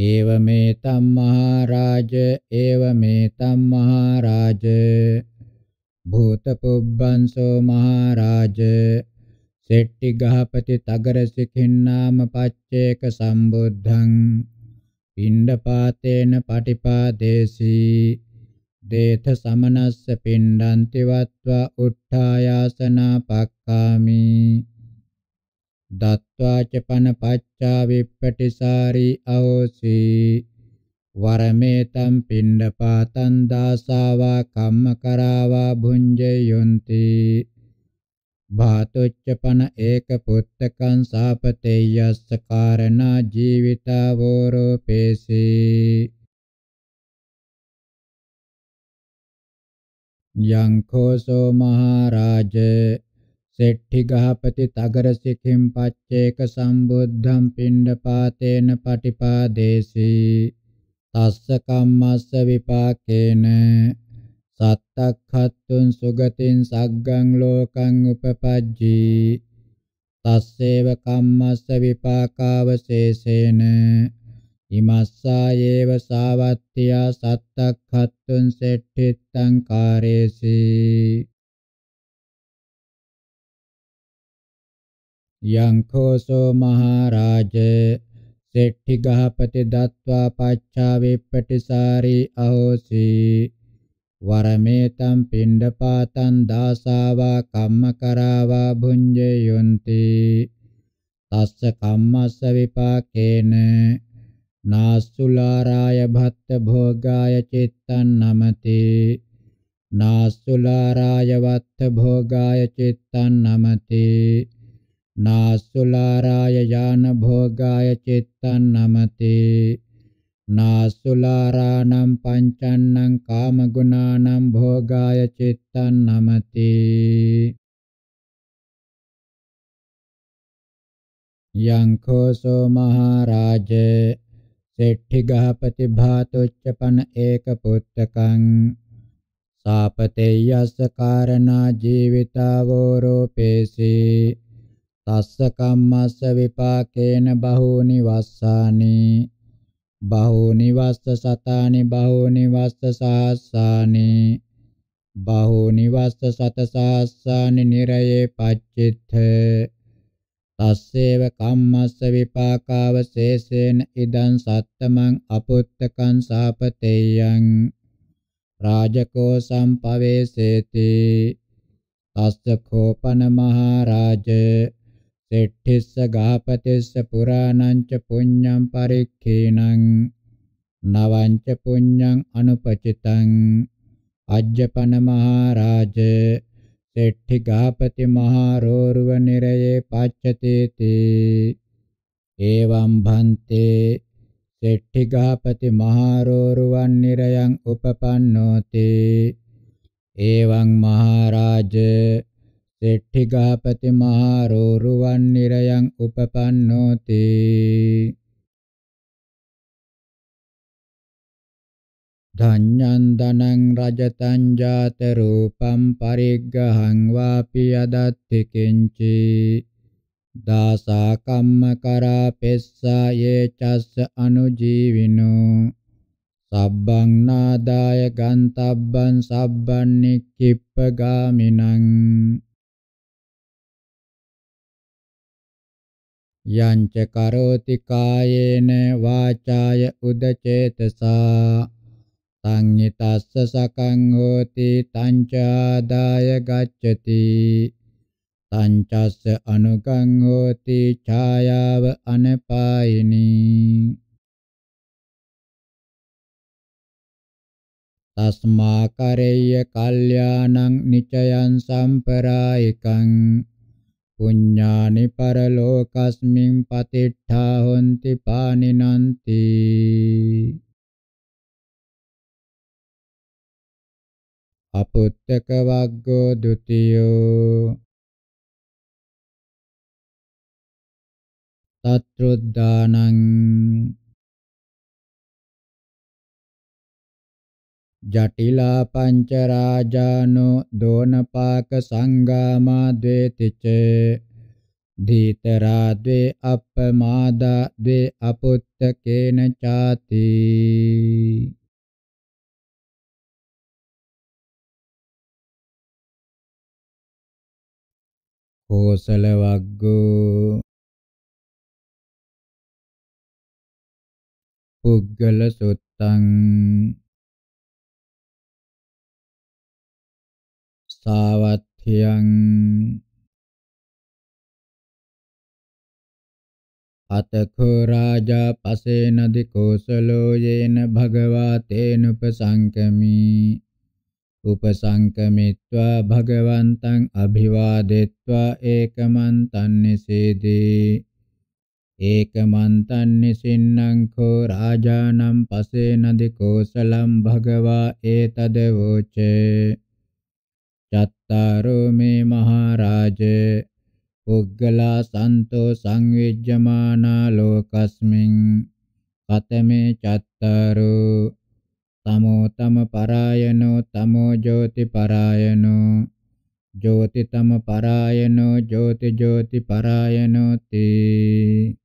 ඒව මේ තම්මහරාජ ඒව මේ තම්මහරාජ භූත පුබ්බන්සෝ මහරාජ සෙට්ටි ගහපති තගර සිකින්නාම පච්චේක සම්බුද්ධං පිණ්ඩපාතේන පටිපාදේසී දේත සමනස්ස පින්ඩන්ති වත්වා උට්ඨායාසනා පක්ඛාමි දත්වා ච පන පච්චා විප්පටිසාරී අහෝසි වරමේ තම් පින්ඩපාතං දාසාවා කම්මකරාවා භුඤ්ජයොන්ති භාතොච්චපන ඒක පුත්තකං සාපතේයස්ස කාරණා ජීවිතා වෝරෝපේසී යංඛෝසෝ මහරජ සෙට්ඨිගහපති තගර සිඛින් පච්චේක සම්බුද්ධම් පිණ්ඩපාතේන පටිපාදේසී තස්ස කම්මස්ස විපාකේන සත්තක්ඛත්තුන් සුගතින් සග්ගං ලෝකං උපපජ්ජී තස්සේව කම්මස්ස විපාකාවශේෂේන ඉමස්සා ඒව සාවත්තියා සත්තක්ඛත්තුන් සෙට්ඨිත්තං කාරේසි යංඛෝසෝ මහරජේ සෙට්ඨි ගහපති දත්වා පච්චා විප්පටිසාරී අහෝසි වරමේතම් පිණ්ඩපාතං දාසාවා කම්මකරාවා භුඤ්ජයොන්ති තස්ස කම්මස්ස විපාකේන නාස්සුලාරාය භත්ත භෝගාය චිත්තං නමති නාස්සුලාරාය වත්ත භෝගාය චිත්තං නමති නාස්සුලාරාය යාන භෝගාය චිත්තං නමති නාස්සුලාරාණං පංචන්නං කාමගුණාණං භෝගාය චිත්තං නමති යං කෝසෝ මහරජේ සෙට්ඨිගහපති භාතුච්චපන ඒක පුත්තකං සාපතේයස්ස කාරණා ජීවිතාවෝ රෝපේසී තස්ස කම්මස්ස විපාකේන බහූනි වස්සානි බහූනි වස්ස සතානි බහූනි වස්ස සහස්සානි බහූනි වස්ස සත සහස්සානි නිරයේ පච්චිත්ථ තස්සේව කම්මස්ස විපාකාව සේසේන ඉදං සත්තමං අපුත්තකං සාපතේයං රාජකෝ සම්පවේසේති තස්ස කෝපන මහරජ සෙට්ඨිස්ස ගාපතිස්ස පුරාණං ච පුඤ්ඤං පරික්ඛේනං නවං ච පුඤ්ඤං අනුපචිතං අජ්ජපන මහරජ තෙට්ඨිගාපති මහරෝරුව නිරයේ පච්චතේති එවං භන්තේ තෙට්ඨිගාපති මහරෝරුවන් නිරයන් උපපන්නෝති එවං මහරාජ තෙට්ඨිගාපති මහරෝරුවන් නිරයන් උපපන්නෝති ධඤ්ඤං දනං රජතං ජාත රූපං පරිග්ගහං වාපි යදත්ති කිංචි දාසා කම්ම කරා පෙස්සා යේ චස්ස අනුජීවිනෝ සබ්බං නාදාය ගන්තබ්බං සබ්බං නික්කිප්ප ගාමිනං යංච කරෝති කායේන වාචාය උදචේතසා සංහිතස්ස සකං හෝති තංචාදාය ගච්ඡති තංචස්ස අනුකං හෝති ඡායාව අනපායිනි තස්මා කරේය කල්යාණං නිචයං සම්පරායකං පුඤ්ඤානි පරලෝකස්මින් පතිට්ඨා හොಂತಿ පානිනන්ති අපුත්තක වග්ගෝ ဒ ුතියෝ තත්රුද්දානං ජටිලා පංච රාජානෝ දෝනපාක සංගාමා ද්වේතිච ධීතරා ද්වේ අප්පමාදා ද්වේ අපුත්තකේන ചാති කෝසල වග්ගෝ පුග්ගල සුත්තං සාවත්ථියං අතකෝ රාජා පසේන දිකෝසලෝ යේන භගවා තේනුපසංකමී උපසංකමිත්වා භගවන්තං අභිවාදෙත්වා ඒකමන්තං නිසීදී ඒකමන්තං නිසින්නම් කෝ රාජානම් පසේන දිකෝසලම් භගවා ඒතද වෝචේ චත්තාරෝ මේ මහරජේ පුග්ගලා සන්තෝ සංවිජ්ජමානා ලෝකස්මින් කතමේ චත්තාරෝ තමෝ තම පරායනෝ තමෝ ජෝති පරායනෝ ජෝති තම පරායනෝ ජෝති ජෝති පරායනෝ තේ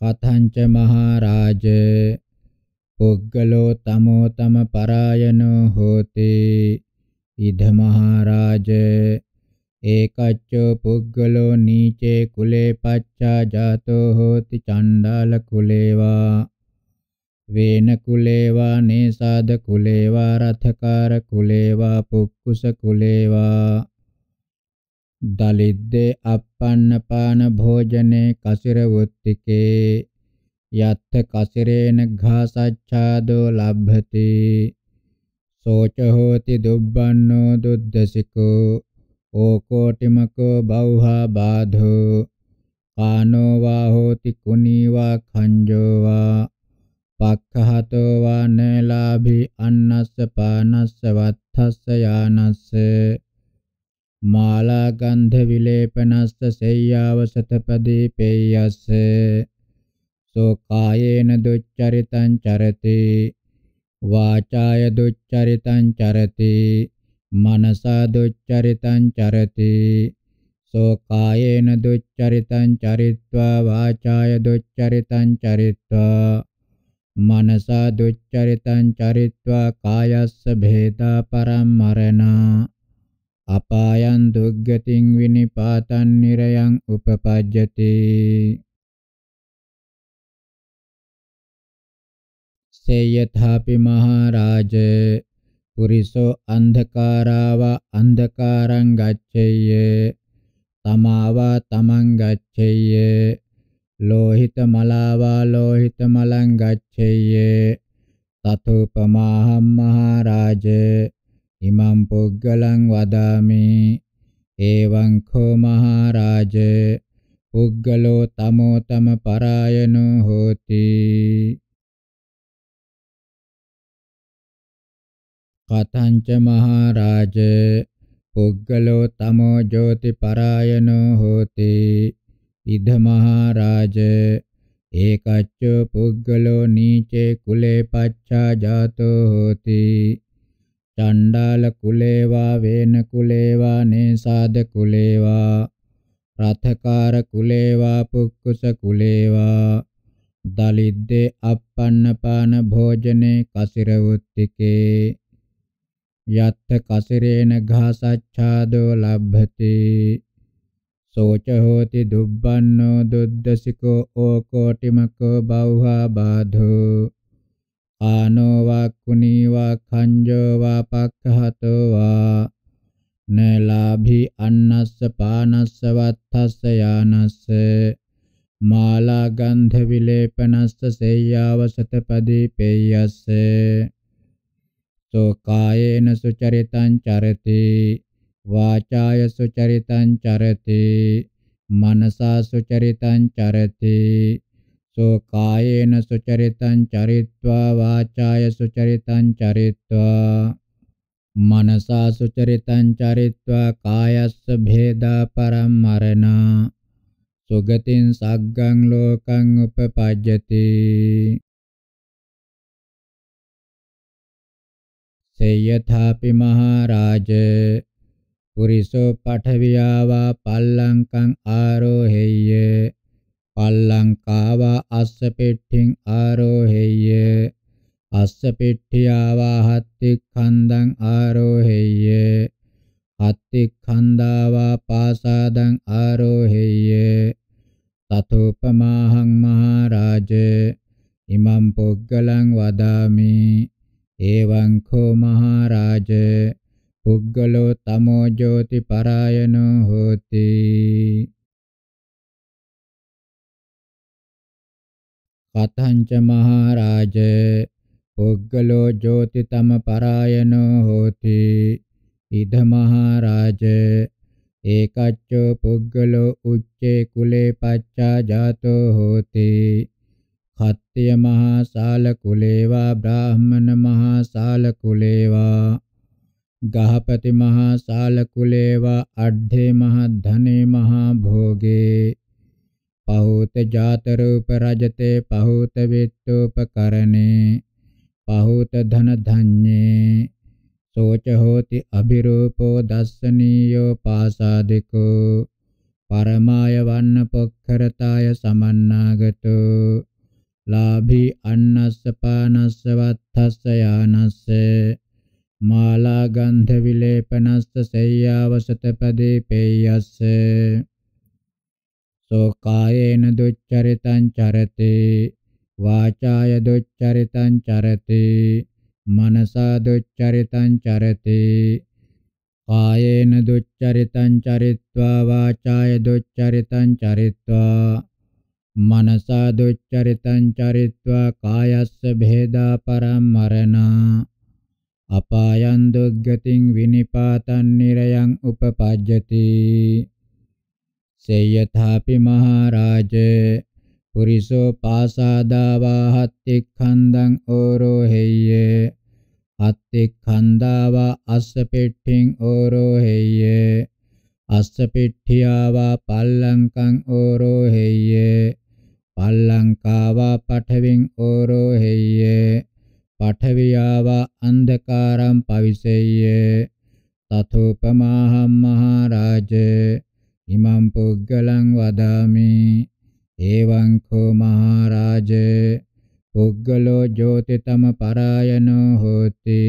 කතංච මහරජ පුග්ගලෝ තමෝ තම පරායනෝ හෝති ඉද මහරජ ඒකච්චෝ පුද්ගලෝ නීචේ කුලේ පච්චා ජාතෝ හෝති චණ්ඩාල කුලේවා වේන කුලේවා නේසාද කුලේවා රථකාර කුලේවා පුක්කුස කුලේවා දලිද්දේ අප්පන්න පාන භෝජනේ කසිර වුත්තිකේ යත්ථ කසිරේන ඝාසච්ඡාදෝ ලබ්භති සෝච හෝති දුබ්බන්නෝ දුද්දසිකෝ ඕකෝටිමකෝ බෞහා බාධෝ කානෝ වා හෝති කුණීවා khංජෝ වා පක්ඛහතෝ වා නලාභි අන්නස්ස පානස්ස වත්ථස්ස යානස්ස මාලා ගන්ධ විලේපනස්ස සේයාවසතපදී පේයස්ස සෝ කායේන දුච්චරිතං චරති වාචාය දුච්චරිතං චරති manasa duccaritan carati Sokayena duccaritan caritva vacaya duccaritan caritva manasa duccaritan caritva kayassa bheda parammarana apayan duggatin vinipatan nirayang upapajjati se yathapi maharaje පුරිසෝ අන්ධකාරාව අන්ධකාරං ගච්ඡේය තමාවා තමන් ගච්ඡේය ලෝහිත මලාවා ලෝහිත මලං ගච්ඡේය තතෝපමාහම් මහරජ ඉමම් පුග්ගලං වදාමි එවං කෝ මහරජ පුග්ගලෝ තමෝ තම පරායනෝ හෝති කතංච මහරජ පුග්ගලෝ තමෝ ජෝති පරායනෝ හෝති ඉද මහරජ ඒකච්චෝ පුග්ගලෝ නීචේ කුලේ පච්චා ජාතෝ හෝති චණ්ඩාල කුලේවා වේන කුලේවා නේසාද කුලේවා රාථකාර කුලේවා පුක්කුස කුලේවා දලිද්දේ අප්පන්නපාන භෝජනේ කසිරවුත්තිකේ යත්ත කසිරේන ඝාසච්ඡාදෝ ලබ්භති සෝච හෝති දුබ්බන්නෝ දුද්දසිකෝ ඕකෝටිමකෝ බෞහා බාධෝ ආනෝ වාක්කුණී වා කංජෝ වා පක්ඛහතෝ වා නලාභි අන්නස්ස පානස්ස වත්තස්ස යානස්ස මාලා ගන්ධ විලේපනස්ස සේයාවසත පදී පේයස්සේ කායේන සුචරිතං චරති වාචාය සුචරිතං චරති මනසා සුචරිතං චරති සෝ කායේන සුචරිතං චරිත්වා වාචාය සුචරිතං චරිත්වා මනසා සුචරිතං චරිත්වා කායස්ස භේදා පරම් මරණ සුගතින් සග්ගං ලෝකං උපපජ්ජති සේයථාපි මහරජ පුරිසෝ පඨවියාවා පල්ලංකං ආරෝහෙය්‍ය පල්ලංකාවා අස්ස පෙට්ඨින් ආරෝහෙය්‍ය අස්ස පෙට්ඨියාවා හත්ති ඛණ්ඩං ආරෝහෙය්‍ය හත්ති ඛණ්ඩාවා පාසාදං ආරෝහෙය්‍ය තතෝපමාහං මහරජ ඉමම් පොග්ගලං වදාමි එවං කෝ මහරජ පුද්ගලෝ තමෝ ජෝති පරායනෝ හෝති කතංච මහරජ පුද්ගලෝ ජෝති තම පරායනෝ හෝති ඉද මහරජ ඒකච්චෝ පුද්ගලෝ උච්චේ කුලේ පච්චා ජාතෝ හෝති කත්තිය මහා ශාල කුලේවා බ්‍රාහ්මණ මහා ශාල කුලේවා ගහපති මහා ශාල කුලේවා අඩ්ඩේ මහා ධනේ මහා භෝගේ පහූත ජාත රූප රජතේ පහූත විත්තුපකරණේ පහූත ධන ධඤ්ඤේ සෝච හෝති අභිරූපෝ දස්සනීයෝ පාසාදිකෝ පරමාය වන්න පොක්ඛරතාය සමන්නාගතෝ ලාභී අන්නස්ස පානස්ස වත්ථස්ස යානස්ස මාලා ගන්ධ විලේපනස්ස සේයාවසත පදේ පේයස්ස සෝකායේන දුච්චරිතං චරති වාචාය දුච්චරිතං චරති මනසා දුච්චරිතං චරති කායේන දුච්චරිතං චරිත්වා වාචාය දුච්චරිතං චරිත්වා මනසා දුච්චරිතං චරිत्वा කායස්ස භේදා පරම් මරණා අපායන් දුග්ගතින් විනිපාතං නිරයන් උපපජ්ජති සේයථාපි මහරජ පුරිසෝ පාසාදාවාහත්ති ඛණ්ඩං ඕරෝහෙය්‍ය අත්ති ඛණ්ඩාවා අස්ස පෙට්ඨින් ඕරෝහෙය්‍ය අස්සපිට්ඨියාවා පල්ලංකං ඕරෝහෙය්‍ය පල්ලංකාවා පඨවින් ඕරෝහෙය්‍ය පඨවියාවා අන්ධකාරං පවිසෙය්‍ය තථෝපමාහම් මහරජ ඉමං පුග්ගලං වදාමි එවං කෝ මහරජ පුග්ගලෝ ජෝතිතම පරායනෝ හෝති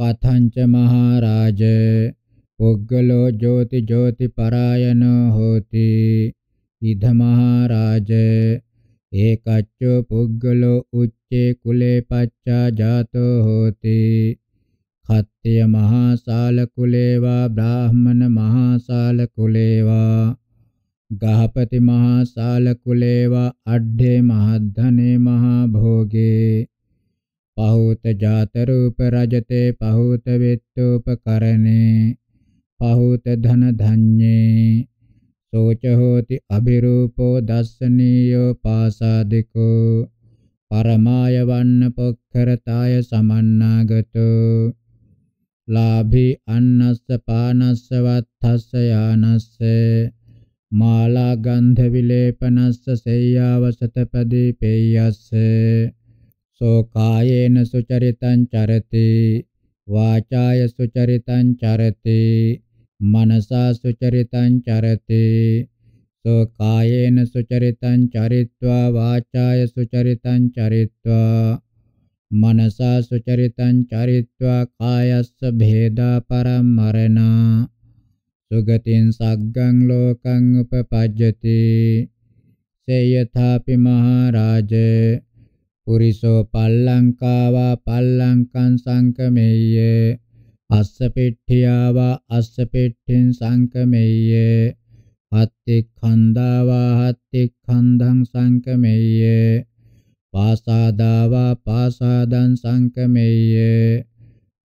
කතංච මහරජ පුග්ගලෝ ජෝති ජෝති පරායනෝ හෝති ඉද මහරජ ඒකච්චෝ පුග්ගලෝ උච්චේ කුලේ පච්චා ජාතෝ හෝති කත්ත්‍ය මහාසාල කුලේවා බ්‍රාහ්මණ මහාසාල කුලේවා ගහපති මහාසාල කුලේවා අඩ්ඩේ මහද්ධනේ මහා භෝගේ පහූත ජාත රූප රජතේ පහූත විත්තුපකරණේ පහූත ධන ධඤ්ඤේ සෝච හෝති අභිරූපෝ දස්සනීයෝ පාසාදිකෝ පරමාය වන්න පොක්කරතාය සමන්නාගතෝ ලාභී අන්නස්ස පානස්ස වත්ථස්ස යානස්ස මාලා ගන්ධ විලේපනස්ස සේයාවසතපදී පේයස්සේ සෝ කායේන සුචරිතං චරති වාචාය සුචරිතං චරති මනසා සුචරිතං චරති සෝ කායේන සුචරිතං චරිत्वा වාචාය සුචරිතං චරිत्वा මනසා සුචරිතං චරිत्वा කායස්ස භේදා පරමරණා සුගතින් සග්ගං ලෝකං උපපජ්ජති සේයථාපි මහරජේ පුරිසෝ පල්ලංකාවා පල්ලංකං සංකමෙය්‍ය අස්ස පෙට්ඨියාවා අස්ස පෙට්ඨින් සංකමෙය්‍ය හත්තික්ඛන්දාවා හත්තික්ඛන්දං සංකමෙය්‍ය පාසාදාවා පාසාදං සංකමෙය්‍ය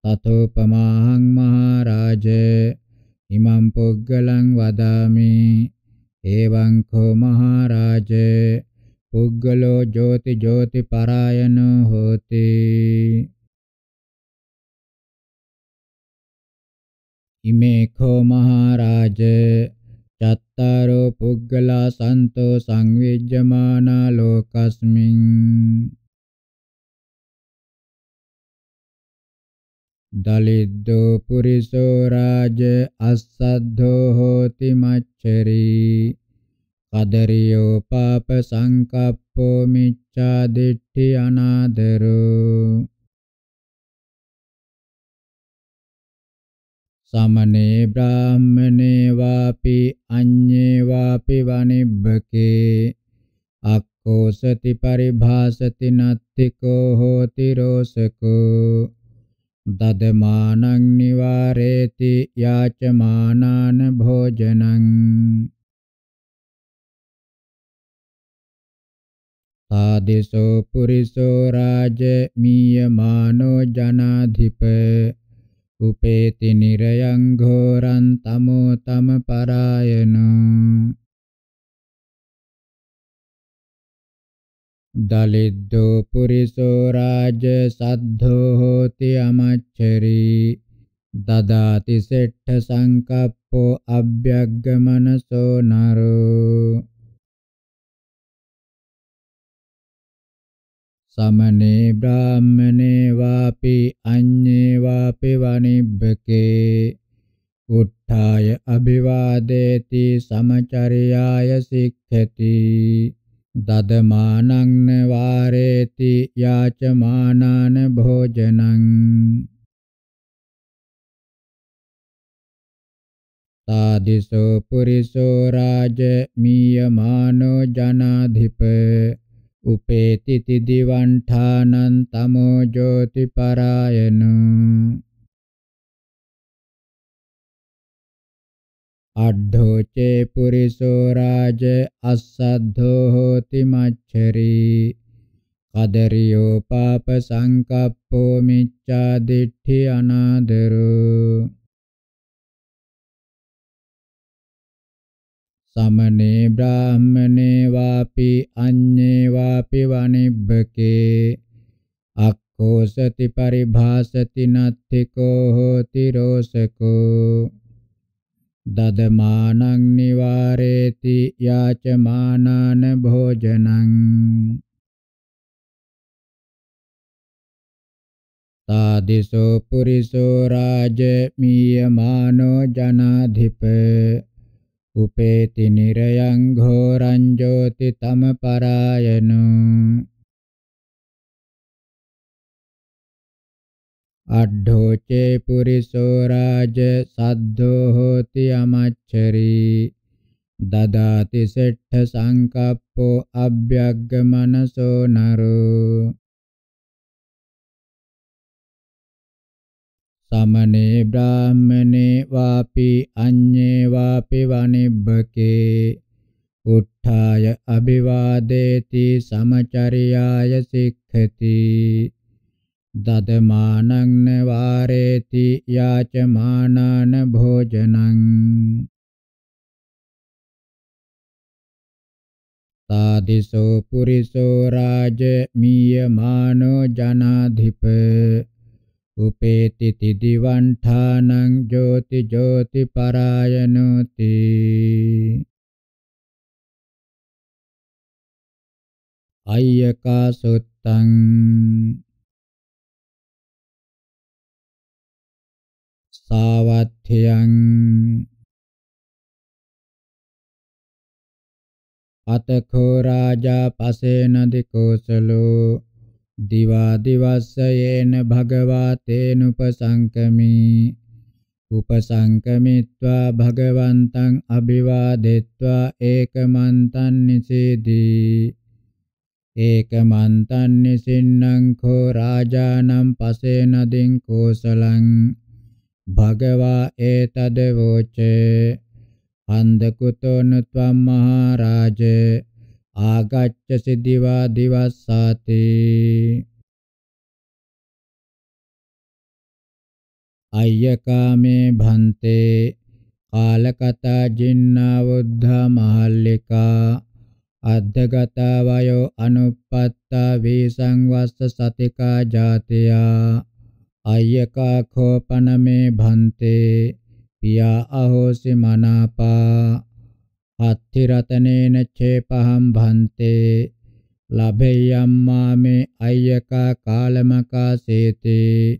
තතෝපමාහං මහරජ ඉමං පුග්ගලං වදාමි එවං කෝ මහරජේ පුද්ගලෝ ජෝති ජෝති පරායනෝ හෝති ඉමේ කෝ මහරජ චත්තාරෝ පුද්ගලා සන්තෝ සංවිජ්ජමානා ලෝකස්මින් දලිද්දෝ පුරිසෝ රාජ අස්සද්ධෝ හෝති මච්චරී අදරියෝ පාප සංකප්පෝ මිච්ඡා දිට්ඨි අනාදරෝ සමනේ බ්‍රාහ්මනේ වාපි අඤ්ඤේ වාපි වනිබ්බකේ අක්කෝසති පරිභාසති නත්තිකෝ හෝති රෝසකෝ දදමානං නිවාරේති යාචමානාන භෝජනං ආදේශෝ පුරිසෝ රාජ මීයමානෝ ජනාධිප උපේති නිරයං ඝෝරං තමෝ තම පරායනෝ දලිද්දෝ පුරිසෝ රාජ සද්ධෝ හෝති අමච්චරි දදාති සෙට්ඨ සංකප්පෝ අභ්‍යග්ගමනසෝ නරෝ සමනේ බ්‍රාහ්මනේ වාපි අඤ්ඤේ වාපි වනිබ්බකේ උත්ථාය අභිවාදේති සමචරියාය සික්ඛති දදමානං වාරේති යාචමානාන භෝජනං තාදිසෝ පුරිසෝ රාජ මීයමානෝ ජනාධිපේ උපේති තිදිවණ්ඨානං තමෝ ජෝතිපරායනං අඩ්ඩෝ චේ පුරිසෝ රාජ අස්සද්ධෝ හෝති මච්චරි කදරියෝ පාප සංකප්පෝ මිච්ඡා දිට්ඨි අනාදරෝ සමනේ බ්‍රාහමනේ වාපි අඤ්ඤේ වාපි වනිබ්බකේ අක්ඛෝසති පරිභාසති නත්තිකෝ හෝති රෝසකෝ දදමානං නිවාරේති යාචමානාන භෝජනං तादिशो पुरिशो राजमीयमानो जनाधिप උපේති නිරයං ඝෝරං ජෝති තම පරායනෝ අඩ්ඩෝ චේ පුරිසෝ රාජ සද්ධෝ හෝති අමච්චරි දදාති සෙට්ඨ සංකප්පෝ අභ්‍යග්ගමනසෝ නරෝ සමනේ බ්‍රාහමනේ වාපි අඤ්ඤේ වාපි වනිබ්බකේ උත්ථාය අභිවාදේති සමචරියාය සික්ඛති දදමානං නවාරේති යාචමානාන භෝජනං තාදිසෝ පුරිසෝ රාජ මීයමානෝ ජනාධිපේ උපේති තිදිවණ්ඨානං ජෝති ජෝති පරායනෝති අය්‍යකා සුත්තං සාවත්ථයං අතකෝ රාජා පසේන දිකෝසලෝ දිවා දිවස්සයේන භගවාතේනුපසංකමි උපසංකමිත්වා භගවන්තං අභිවාදෙත්වා ඒකමන්තං නිසීදී ඒකමන්තං නිසින්නං කෝ රාජානම් පසේන දින්කෝසලං භගවා ඒතදවෝචේ අන්දකුතෝ නුත්වම් මහරජේ ආගච්ඡසි දිවා දිවස්සාති අය්‍යකාමේ භන්තේ කාලකතා ජින්නා වුද්ධා මහල්ලිකා අද්දගතා වයෝ අනුප්පත්තා වේසංවස්ස සතිකා ජාතියා අය්‍යකා කෝපනමේ භන්තේ පියා අහෝසි මනාපා අත්තිරතනේන චේපහම් භන්තේ ලබේයම්මා මේ අය්‍යකා කාලමකා සේතේ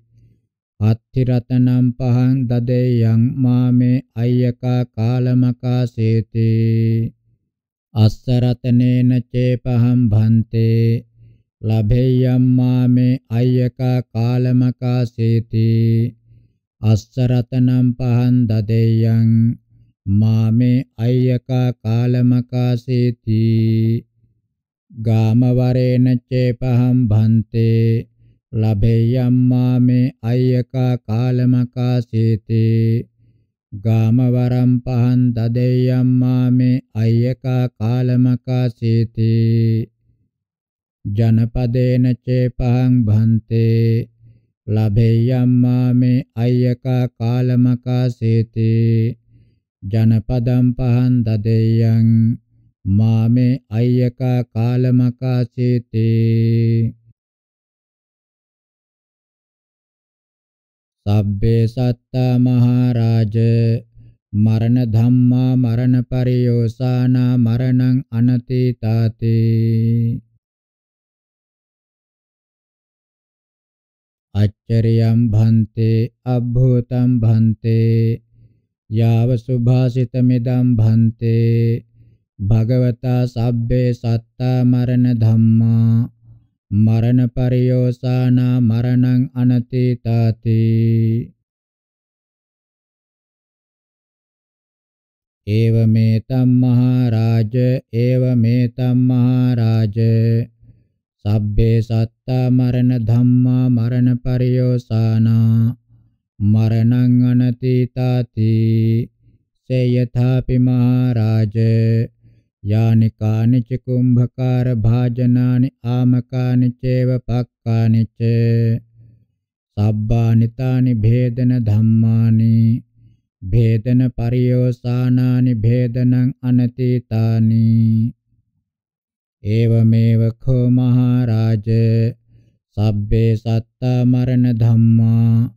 අත්තිරතනම් පහන් දදේයං මා මේ අය්‍යකා කාලමකා සේතේ අස්සරතනේන චේපහම් භන්තේ ලබේයම්මා මේ අය්‍යකා කාලමකා සේති අස්සරතනම් පහන් දදේයං මාමේ අය්‍යකා කාලමකාසේති ගාමවරේන චේපහම් භන්තේ ලබේයම් මාමේ අය්‍යකා කාලමකාසේති ගාමවරම් පහන් දදේයම් මාමේ අය්‍යකා කාලමකාසේති ජනපදේන චේපහම් භන්තේ ලබේයම් මාමේ අය්‍යකා කාලමකාසේති ජනපදම් පහන් දදෙයං මාමේ අය්‍යකා කාලමකා චේතේ සබ්බේ සත්තා මහරජ මරණ ධම්මා මරණ පරියෝසානා මරණං අනතීතාති අච්චරියම් භන්තේ අබ්භූතම් භන්තේ යාව සුභාසිත මිදම් භන්තේ භගවතා සබ්බේ සත්තා මරණ ධම්මා මරණ පරියෝසානා මරණං අනතීතාති ඒව මේ තම්මහරාජ ඒව මේ තම්මහරාජ සබ්බේ සත්තා මරණ ධම්මා මරණ පරියෝසානා මරණං අනතීතාති සේයථාපි මහරජ යානිකානි ච කුම්භකාර භාජනානි ආමකානි චේව පක්කානි ච සබ්බානිතානි භේදන ධම්මානි භේදන පරියෝසානානි භේදනං අනතීතානි ඒවමේව කෝ මහරජ සබ්බේ සත්තා මරණ ධම්මා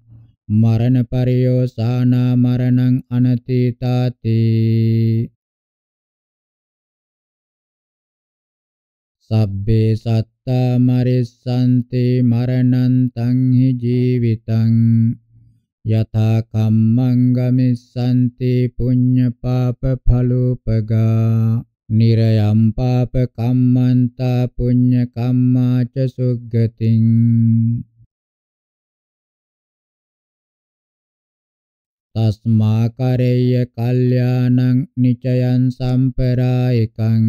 මරණ පරියෝසානා මරණං අනතීතාති සබ්බේ සත්තා මරිස්සන්ති මරණං තං හි ජීවිතං යථා කම්මං ගමිස්සන්ති පුඤ්ඤ පාප ඵලෝපගා නිරයම් පාප කම්මන්තා පුඤ්ඤ කම්මා ච සුග්ගතින් තස්මා කරේය කල්යාණං නිචයන් සම්පරායකං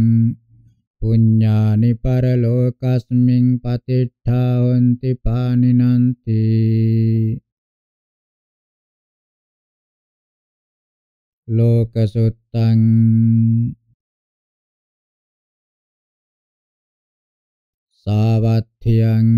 පුඤ්ඤානි පරලෝකස්මින් පතිට්ඨා හොಂತಿ පානිනන්ති ලෝකසුත්තං සාවත්ථියං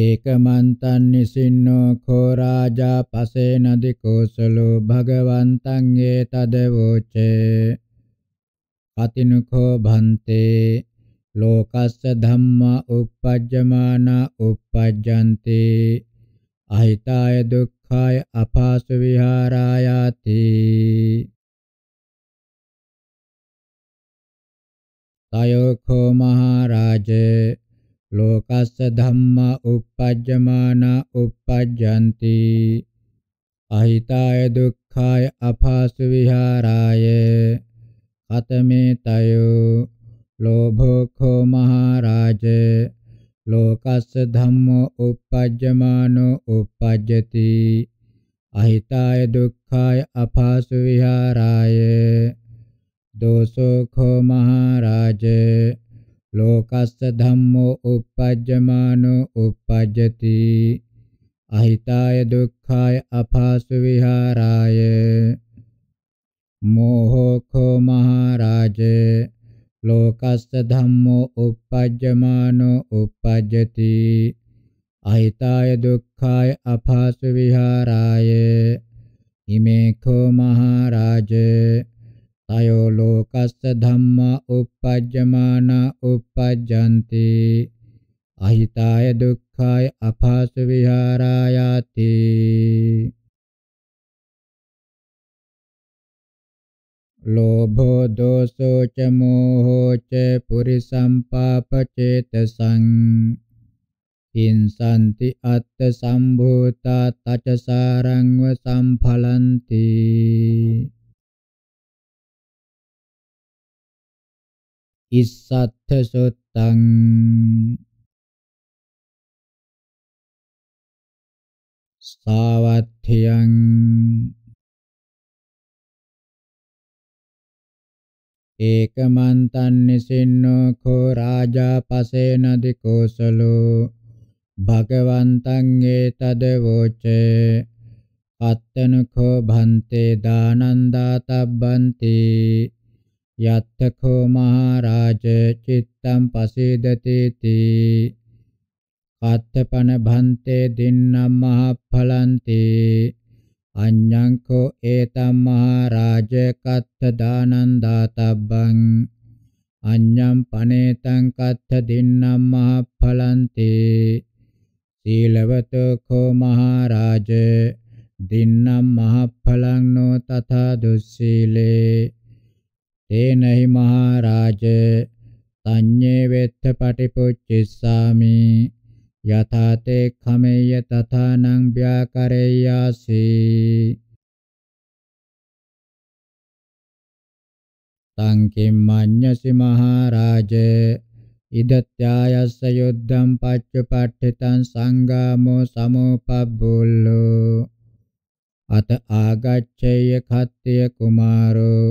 ඒකමන්තං නිසින්නෝ කෝ රාජා පසේන දිකෝසලෝ භගවන්තං ඒතදවෝචේ කතිනුඛෝ භන්තේ ලෝකස්ස ධම්මා uppajjamana uppajjante අහිතාය දුක්ඛාය අපාසු විහාරායාති තයෝඛෝ මහරජේ ලෝකස්ස ධම්මා uppajjamana uppajjanti අහිතාය දුක්ඛාය අපාසු විහාරාය අතමේ තයෝ ලෝභෝ කෝ මහරජ ලෝකස්ස ධම්මෝ uppajjamanෝ uppajjati අහිතාය දුක්ඛාය අපාසු විහාරාය දෝසෝ කෝ මහරජ ලෝකස්ස ධම්මෝ uppajjamaano uppajjati අහිතාය දුක්ඛාය අපාසු විහාරාය මෝහෝ කෝ මහරජේ ලෝකස්ස ධම්මෝ uppajjamaano uppajjati අහිතාය දුක්ඛාය අපාසු විහාරාය ඉමේ කෝ මහරජේ අයෝ ලෝකස්ස ධම්මා uppajjamana uppajjanti අහිතාය දුක්ඛාය අපාස විහාරායාති ලෝභෝ දෝසෝ ච මෝහෝ ච පුරිසම්පාපචේතසං හිංසන්ති අත්ථ සම්භූතා තච සාරංව සම්ඵලන්ති ඉස්සත්ථ සුත්තං සාවත්ථියං ඒකමන්තං නිසින්නෝ කෝ රාජා පසේන දිකෝසලෝ භගවන්තං ඒතද වෝචේ අත්තනකෝ භන්තේ දානන්දාතබ්බන්ති යත්තකෝ මහරජ චිත්තම් පසීදතිති කත්තපන භන්තේ දින්නම් මහඵලන්ති අඤ්ඤං කෝ ඒතම් මහරජ කත්ත දානං දාතබ්බං අඤ්ඤම් පනේතං කත්ත දින්නම් මහඵලන්ති සීලවතෝ කෝ මහරජ දින්නම් මහඵලං නෝ තථා දුස්සීලේ තේනහි මහරජ තඤ්ඤේ වෙත්ත පටිපුච්චිස්සාමි යථාතේ ඛමෙය තථානං ව්‍යාකරේයාසි තං කිම්මඤ්ඤසි මහරජ ඉදත්‍යායස්ස යුද්ධම් පච්චපට්ඨිතං සංගාමෝ සමෝපබ්බුල්ලෝ අත ආගච්ඡේය කත්ත්‍ය කුමාරෝ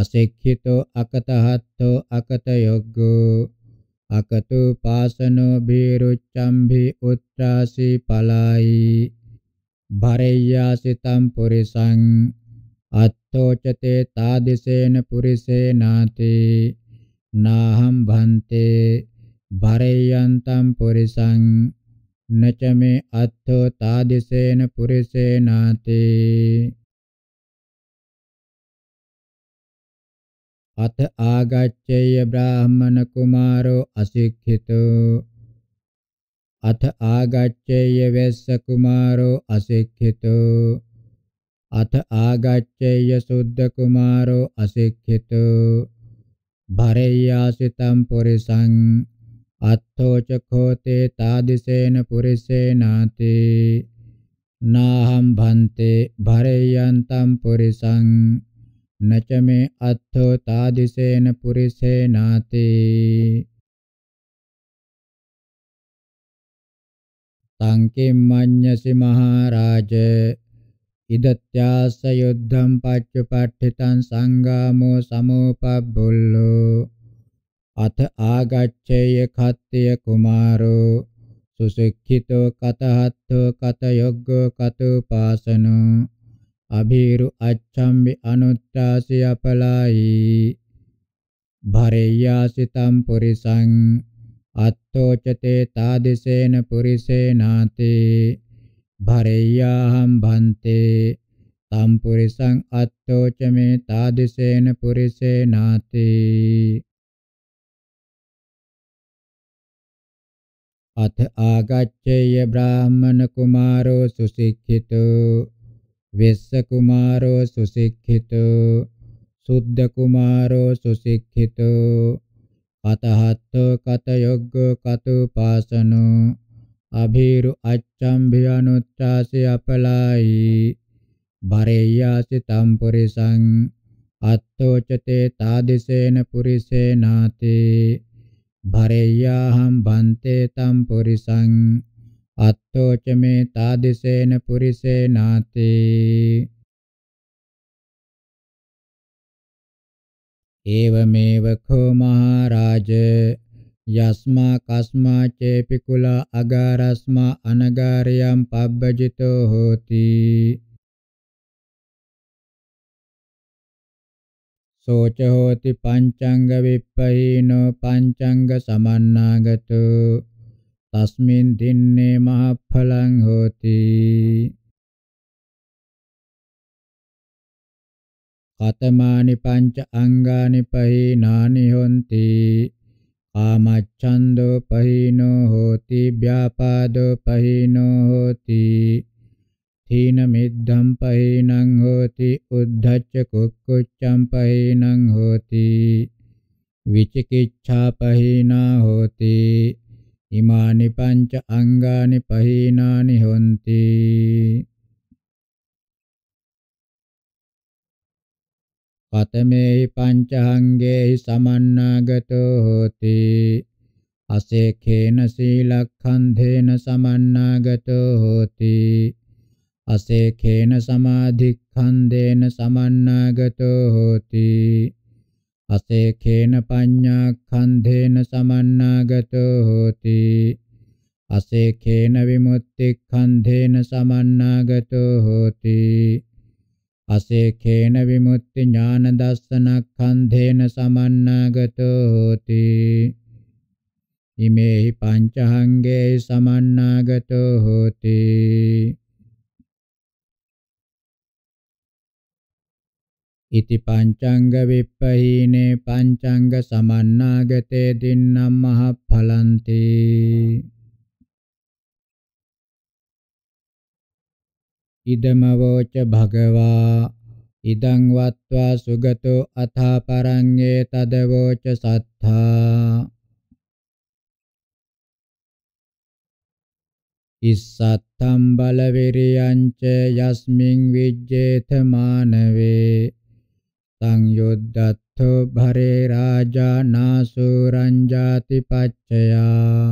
අසෙක්ඛිතෝ අකතහත්තෝ අකතයොග්ගෝ අකතු පාසනෝ බීරුච්ඡම්භි උත්‍රාසි පලායි භරෙය්‍යාසිතම් පුරිසං අත්තෝචතේ තාදිසේන පුරිසේනාති නාහම් භන්තේ භරෙය්‍යන්තම් පුරිසං නචමේ අත්තෝ තාදිසේන පුරිසේනාති අත ආගච්ඡේය බ්‍රාහ්මණ කුමාරෝ අසික්ඛිතෝ අත ආගච්ඡේය වෙස්ස කුමාරෝ අසික්ඛිතෝ අත ආගච්ඡේය සුද්ධ කුමාරෝ අසික්ඛිතෝ භරේයාසිතම් පුරිසං අත්තෝ චඛෝතේ තාදිසේන පුරිසේනාති නාහම් භන්තේ භරේයන්තම් පුරිසං නච මේ අත්ථෝ තාදිසේන පුරිසේනාති තංකින් මඤ්ඤසි මහරජ ඉදත්‍යාස යුද්ධම් පච්චපට්ඨිතං සංගාමෝ සමෝපබ්බුල්ලෝ අත ආගච්ඡේය කත්ත්‍ය කුමාරෝ සුසික්ඛිතෝ කතහත්තෝ කතයොග්ගෝ කතුපාසනෝ අභීරු අච්ඡම්බි අනුත්තාසි අපලායි භරේයාසිතම් පුරිසං අත්තෝචතේ තාදිසේන පුරිසේනාති භරේයාහම් භන්තේ තම් පුරිසං අත්තෝචමේ තාදිසේන පුරිසේනාති අත ආගච්ඡේය බ්‍රාහ්මණ කුමාරෝ සුසික්ඛිතෝ වෙස්ස කුමාරෝ සුසික්ඛිතෝ සුද්ධ කුමාරෝ සුසික්ඛිතෝ අතහත්තෝ කත යොග්ගෝ කතුපාසනෝ අභීරු අච්ඡම්භය අනුත්තාසි අපලායි භරේයාසි තම් පුරිසං අත්තෝචතේ තාදිසේන පුරිසේනාති භරේයාහම් බන්තේ තම් පුරිසං අත්තෝච මේ තාදිසේන පුරිසේ නාති ඒවමේව කෝ මහරජ යස්මා කස්මා චේපි කුල අගාරස්මා අනගාරියම් පබ්බජිතෝ හෝති සෝච හෝති පංචංග විප්පහීනෝ පංචංග සමන්නාගතෝ තස්මින් දින්නේ මහඵලං හෝති කතමානි පංච අංගානි පහිනානි හොಂತಿ කාමච්ඡන්தோ පහිනෝ හෝති ව්‍යාපාදෝ පහිනෝ හෝති තීන මිද්ධම් පහිනං හෝති උද්ධච්ච කුක්කුච්ඡම් පහිනං හෝති විචිකිච්ඡා පහිනා හෝති ඉමානි පංච අංගානි පහීනානි හොಂತಿ පතමේහි පංචහංගේහි සමන්නාගතෝ හෝති අසේඛේන සීලක්ඛන්ධේන සමන්නාගතෝ හෝති අසේඛේන සමාධික්ඛන්ධේන සමන්නාගතෝ හෝති අසේඛේන පඤ්ඤාඛණ්ඩේන සමන්නාගතෝ හෝති අසේඛේන විමුක්තිඛණ්ඩේන සමන්නාගතෝ හෝති අසේඛේන විමුක්ති ඥාන දස්සනඛණ්ඩේන සමන්නාගතෝ හෝති ඉමේහි පංචහංගේ සමන්නාගතෝ හෝති ඉති පංචංග විප්පහීනේ පංචංග සමන්නාගතේ දින්නම් මහඵලන්ති ඉදමවෝච භගවා ඉදං වත්වා සුගතෝ අථා පරංගේ තදවෝච සත්තා ඉස්සත්තම් බලවිරියංච යස්මින් විජ්ජේත මානවේ සංයුද්ධත්ථෝ භරේ රාජා නාසුරං ජාති පච්චයා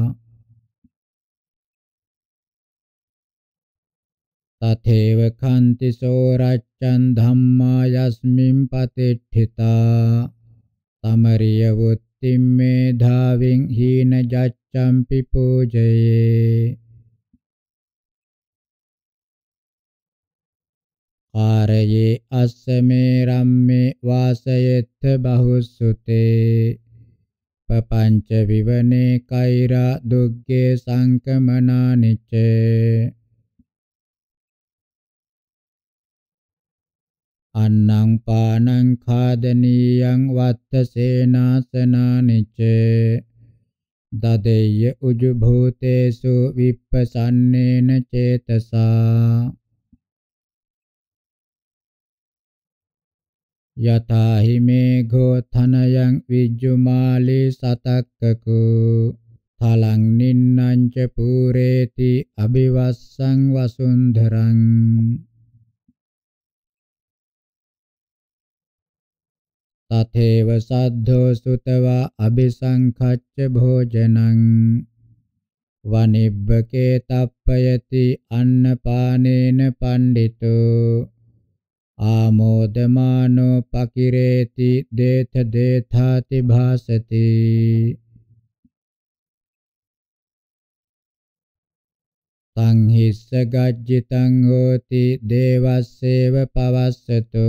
තතේව කන්ති සෝරච්ඡන් ධම්මා යස්මින් පතිට්ඨිතා තමරිය වුත්තිම් මේ ධාවින් හීන ජච්ඡම්පි පූජයේ කාරයේ අස්සමේ රම්මේ වාසයෙත්ත බහුසුතේ පපංච විවනේ කෛරා දුග්ගේ සංකමනානිච්ච අන්නං පානං ඛාදනීයං වත්ත සේනාසනානිච්ච දදේය උජු භූතේසු විප්පසන්නේන චේතසා යතා හිමේ ගෝතනයන් විජ්ජුමාලි සතක්කකු තලං නින්නංච පුරේති අභිවස්සං වසුන්දරං තතේව සද්ධෝ සුතවා අபிසංඛච්ච භෝජනං වනිබ්බකේ තප්පයති අන්නපානේන පණ්ඩිතෝ ආමෝදමානෝ පකිරේති දේත දේථාති භාසති තං හිස්ස ගජ්ජිතං හෝති දේවස්සේව පවස්සතු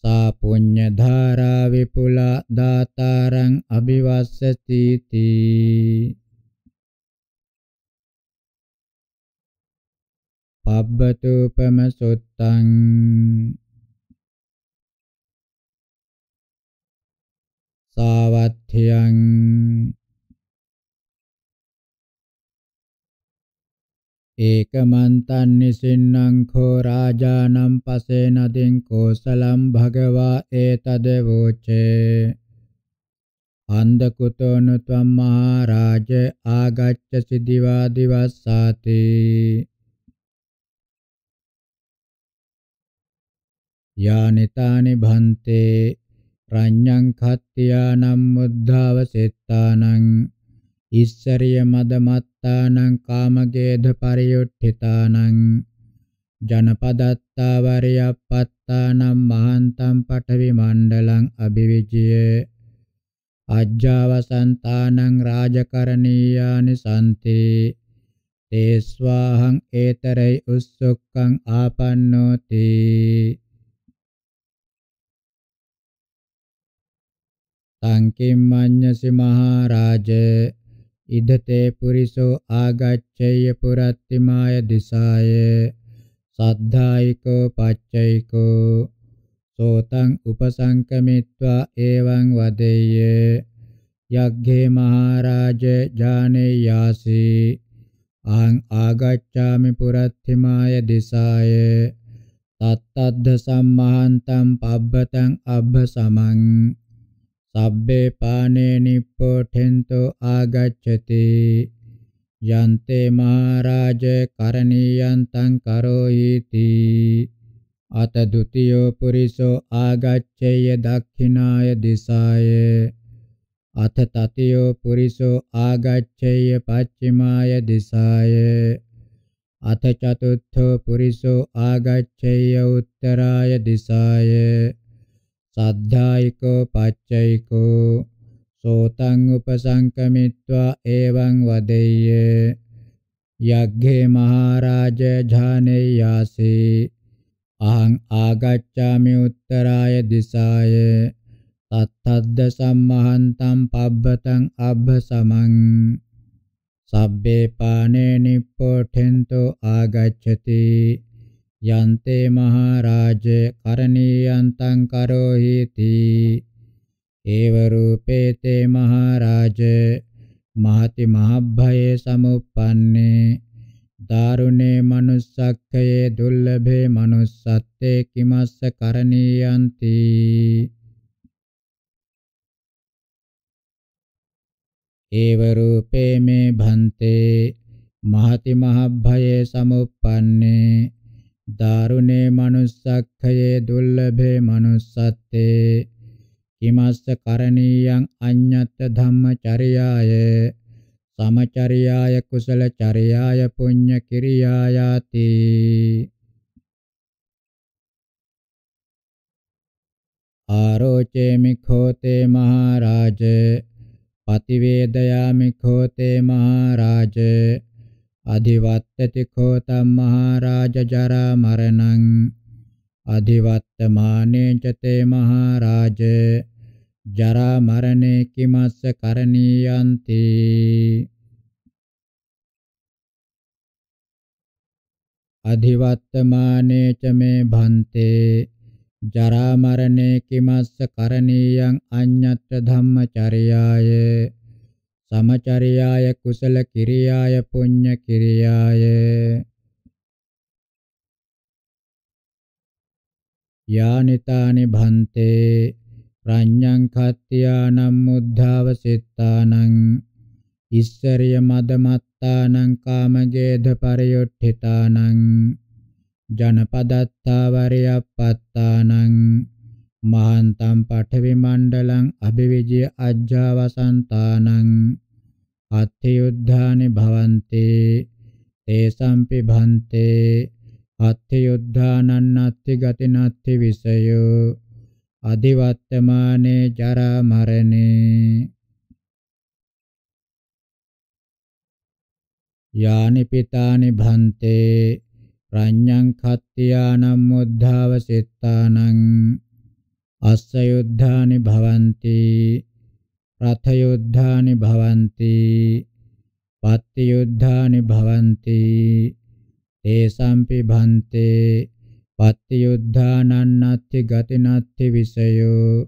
සා පුඤ්ඤ ධාරා විපුලා දාතාරං අභිවස්සති තී පබ්බතුපම සුත්තං සාවත්ථියං ඒකමන්තං නිසින්නං කෝ රාජානම් පසේනදින් කෝසලම් භගවා ඒතද වූචේ අන්දකුතෝනු ත්වම් මහරජ ආගච්ඡසි දිවා දිවස්සාති යානිතානි භන්තේ ප්‍රඥං khත්ත්‍යානම් මුද්ධාවසෙත්තානං ඉස්සරිය මදමත්තානං කාමගේධ පරියුට්ඨිතානං ජනපදත්තා වරියප්පත්තානම් මහන්තම් පඨවි මණ්ඩලං අභිවිජය අජ්ජාවසන්තානං රාජකරණීයානි සම්තේ තේස්වාහං ඒතරයි උස්සොක්කං ආපන්නෝති Tang kimmanyasi maharaje idate puriso agacchaya purattimaya disaye saddhaiko paccaiko sotaṃ upasankamitva evaṃ vadeyye yagge maharaje janeyasi ahaṃ agacchāmi purattimāya disāye tattadda sammahantaṃ pabbataṃ abbasamaṃ sabbhe pane nippothento agacchati yante maharaje karaniyantaṃ karohiti අත ဒ ුතියෝ පුරිසෝ ආගච්ඡේය දක්ඛිනාය දිසාය අත තතියෝ පුරිසෝ ආගච්ඡේය පච්චිමාය දිසාය අත චතුත්ථෝ පුරිසෝ ආගච්ඡේය උත්තරාය දිසාය සද්ධායිකෝ පච්චයිකෝ සෝතං උපසංකමිත්වා එවං වදෙය්‍ය යග්ගේ මහරජ ඥානෙයාසී අහං ආගච්ඡාමි උත්තරාය දිසාය තත්තද්ද සම්මහන්තම් පබ්බතං අබ්බ සමං සබ්බේ පානේ නිප්පෝඨෙන්තෝ ආගච්ඡති යන්තේ මහරජ කරණීයන්තං කරෝහිති ඒව රූපේතේ මහරජ මහති මහබ්බයේ සමුප්පන්නේ දාරුණේ manussක්ඛයේ දුර්ලභේ manussත්තේ කිමස්ස කරණීයන්ති ඒව රූපේ මේ භන්තේ මහති මහබ්බයේ සමුප්පන්නේ දාරුණේ manussක්ඛයේ දුල්ලභේ manussත්තේ කිමස්ස කරණීයං අඤ්ඤත් ධම්මචර්යාය සමචර්යාය කුසල චර්යාය පුඤ්ඤ කිරියායාති ආරෝචේමි ඛෝතේ මහරජ පතිවේදයාමි ඛෝතේ මහරජ අධිවත්තති කෝ තම්මහා රාජ ජරා මරණං අධිවත්තමානේ චතේ මහා රාජේ ජරා මරණේ කිමස්ස කරණීයන්ති අධිවත්තමානේ ච මේ භන්තේ ජරා මරණේ කිමස්ස කරණීයං අඤ්ඤත්‍ය ධම්මචර්යායේ සමචරියාය කුසල කිරියාය පුඤ්ඤ කිරියාය යානිතානි භන්තේ ප්‍රඥං කත්ත්‍යානම් මුද්ධාව සිතානං ඉස්සරිය මදමත්තානං කාමගේධ පරියොට්ඨිතානං ජනපදත්තා වරියප්පත්තානං මහන්තම් පඨවි මණ්ඩලං අභිවිජය අජ්ජාවසන්තානං අත්ථයුද්ධානි භවන්තේ තේසම්පි භන්තේ අත්ථයුද්ධානං අත්ථි ගතිනත්ථි විසයෝ අදිවත්තමානේ ජරා මරණේ යානි පිතානි භන්තේ ප්‍රඥං කත්තියානම් මුද්ධාවසිතානං අස්සයොද්ධානි භවಂತಿ රථයොද්ධානි භවಂತಿ පත්තියොද්ධානි භවಂತಿ තේසම්පි භන්තේ පත්තියොද්ධානන්නත්ති ගතිනත්ති විසයෝ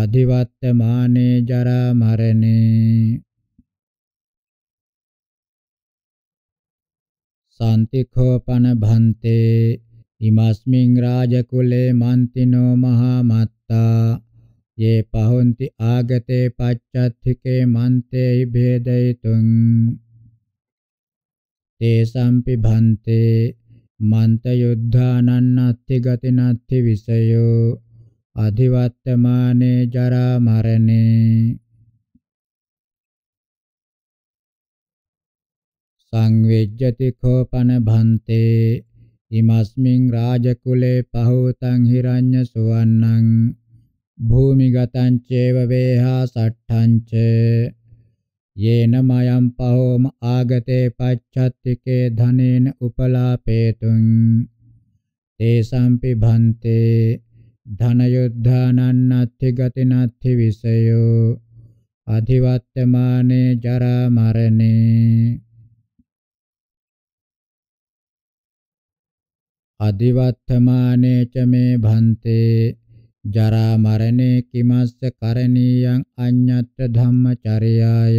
අධිවත්තමානේ ජරා මරණේ සාන්තිඛෝපන භන්තේ ඉමස්මින් රාජකුලේ මන්තිනෝ මහා මත්තා යේ පහොන්ති ආගතේ පච්චත්තිකේ මන්තේ භේදයිතුං තේසම්පි භන්තේ මන්ත යුද්ධානන්නත්ති ගතිනත්ති විසයෝ අධිවත්තමානේ ජරා මරණේ සංවේජ්ජති කෝපන භන්තේ ඉමස්මින් රාජකුලේ පහූතං හිරඤ්ඤ සුවන්නං භූමිගතං චේව වේහා සට්ඨංච යේන මයම් පහෝම ආගතේ පච්චත්තිකේ ධනේන උපලාපේතුං තේසම්පි භන්තේ ධනයුද්ධානන්නත්ථි ගතිනත්ථි විසයෝ අධිවත්තමානේ ජරා මරණේ අදිවත්තමානේ ච මේ භන්තේ ජරා මරණේ කිමස්ස කරණීයං අඤ්ඤත්ත ධම්මචර්යාය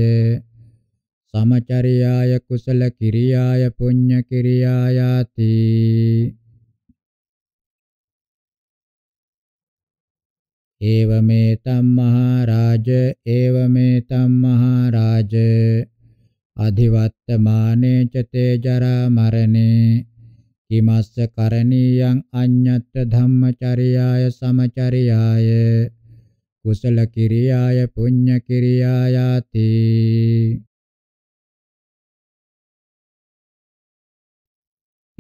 සමචර්යාය කුසල කිරියාය පුඤ්ඤ කිරියායාති ඒවමේතම් මහරජ ඒවමේතම් මහරජ අධිවත්තමානේ ච තේ ජරා මරණේ කිමස්ස කරණීයං අඤ්ඤත්ත ධම්මචරියාය සමචරියාය කුසල කිරියාය පුඤ්ඤ කිරියායාති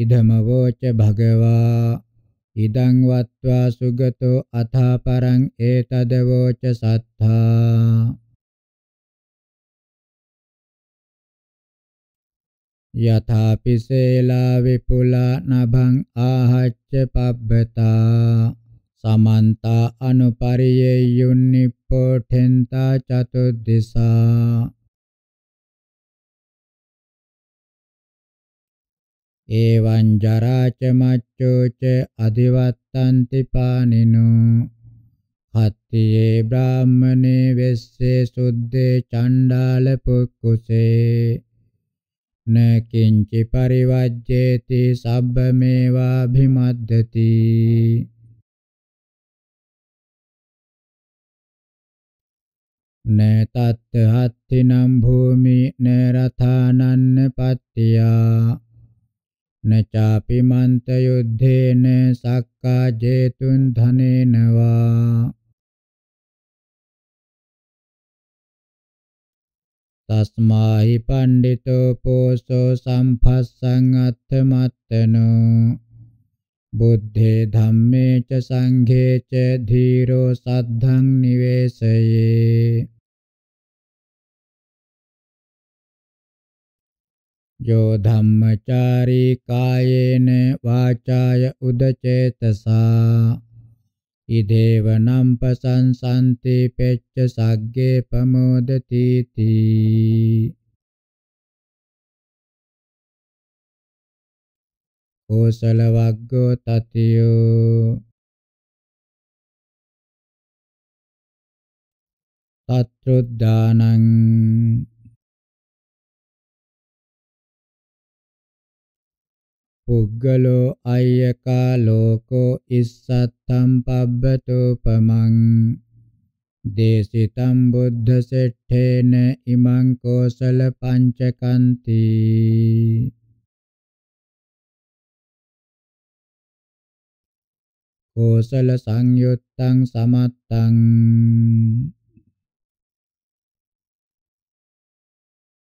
ඉදමවෝච භගවා ඉදං වත්වා සුගතෝ අථා පරං ඒතදවෝච සත්තා යථාපිසේලා විපුලා නභං ආහච්ච පබ්බතා සමන්ත අනුපරියේයුන් නිප්පෝඨෙන්තා චතුද්දසා ඒවං ජරාච මච්චෝච අදිවත්තන්ති පානිනෝ හත්තියේ බ්‍රාහ්මනේ වෙස්සේ සුද්දේ චණ්ඩාල පුක්කුසේ න කිංචි පරිවජ්ජේති සබ්බමේවා භිමද්දති න තත් හත්තිනම් භූමි න රථානන්න පත්තියා න චාපි මන්ත යුද්ධේන සක්කා ජේතුන් ධනේනවා තස්මාහි පණ්ඩිතෝ පෝසෝ සම්පස්සං අත්ථමත්තනෝ බුද්ධේ ධම්මේ ච සංඝේ ච ධීරෝ සද්ධං නිවේසයේ යෝ ධම්මචාරී කායේන වාචාය උදචේතසා ඉදේවනම් පසංසන්ති පෙච්ච සග්ගේ ප්‍රමෝදති තී කුසල වග්ගෝ තතියෝ තත්රුද්දානං පුග්ගලෝ අය්‍යකා ලෝකෝ ඉස්සත්තම් පබ්බතෝපමං දේශිතම් බුද්ධ සෙට්ඨේන ඉමං කෝසල පංචකන්ති කෝසල සංයුත්තං සමත්තං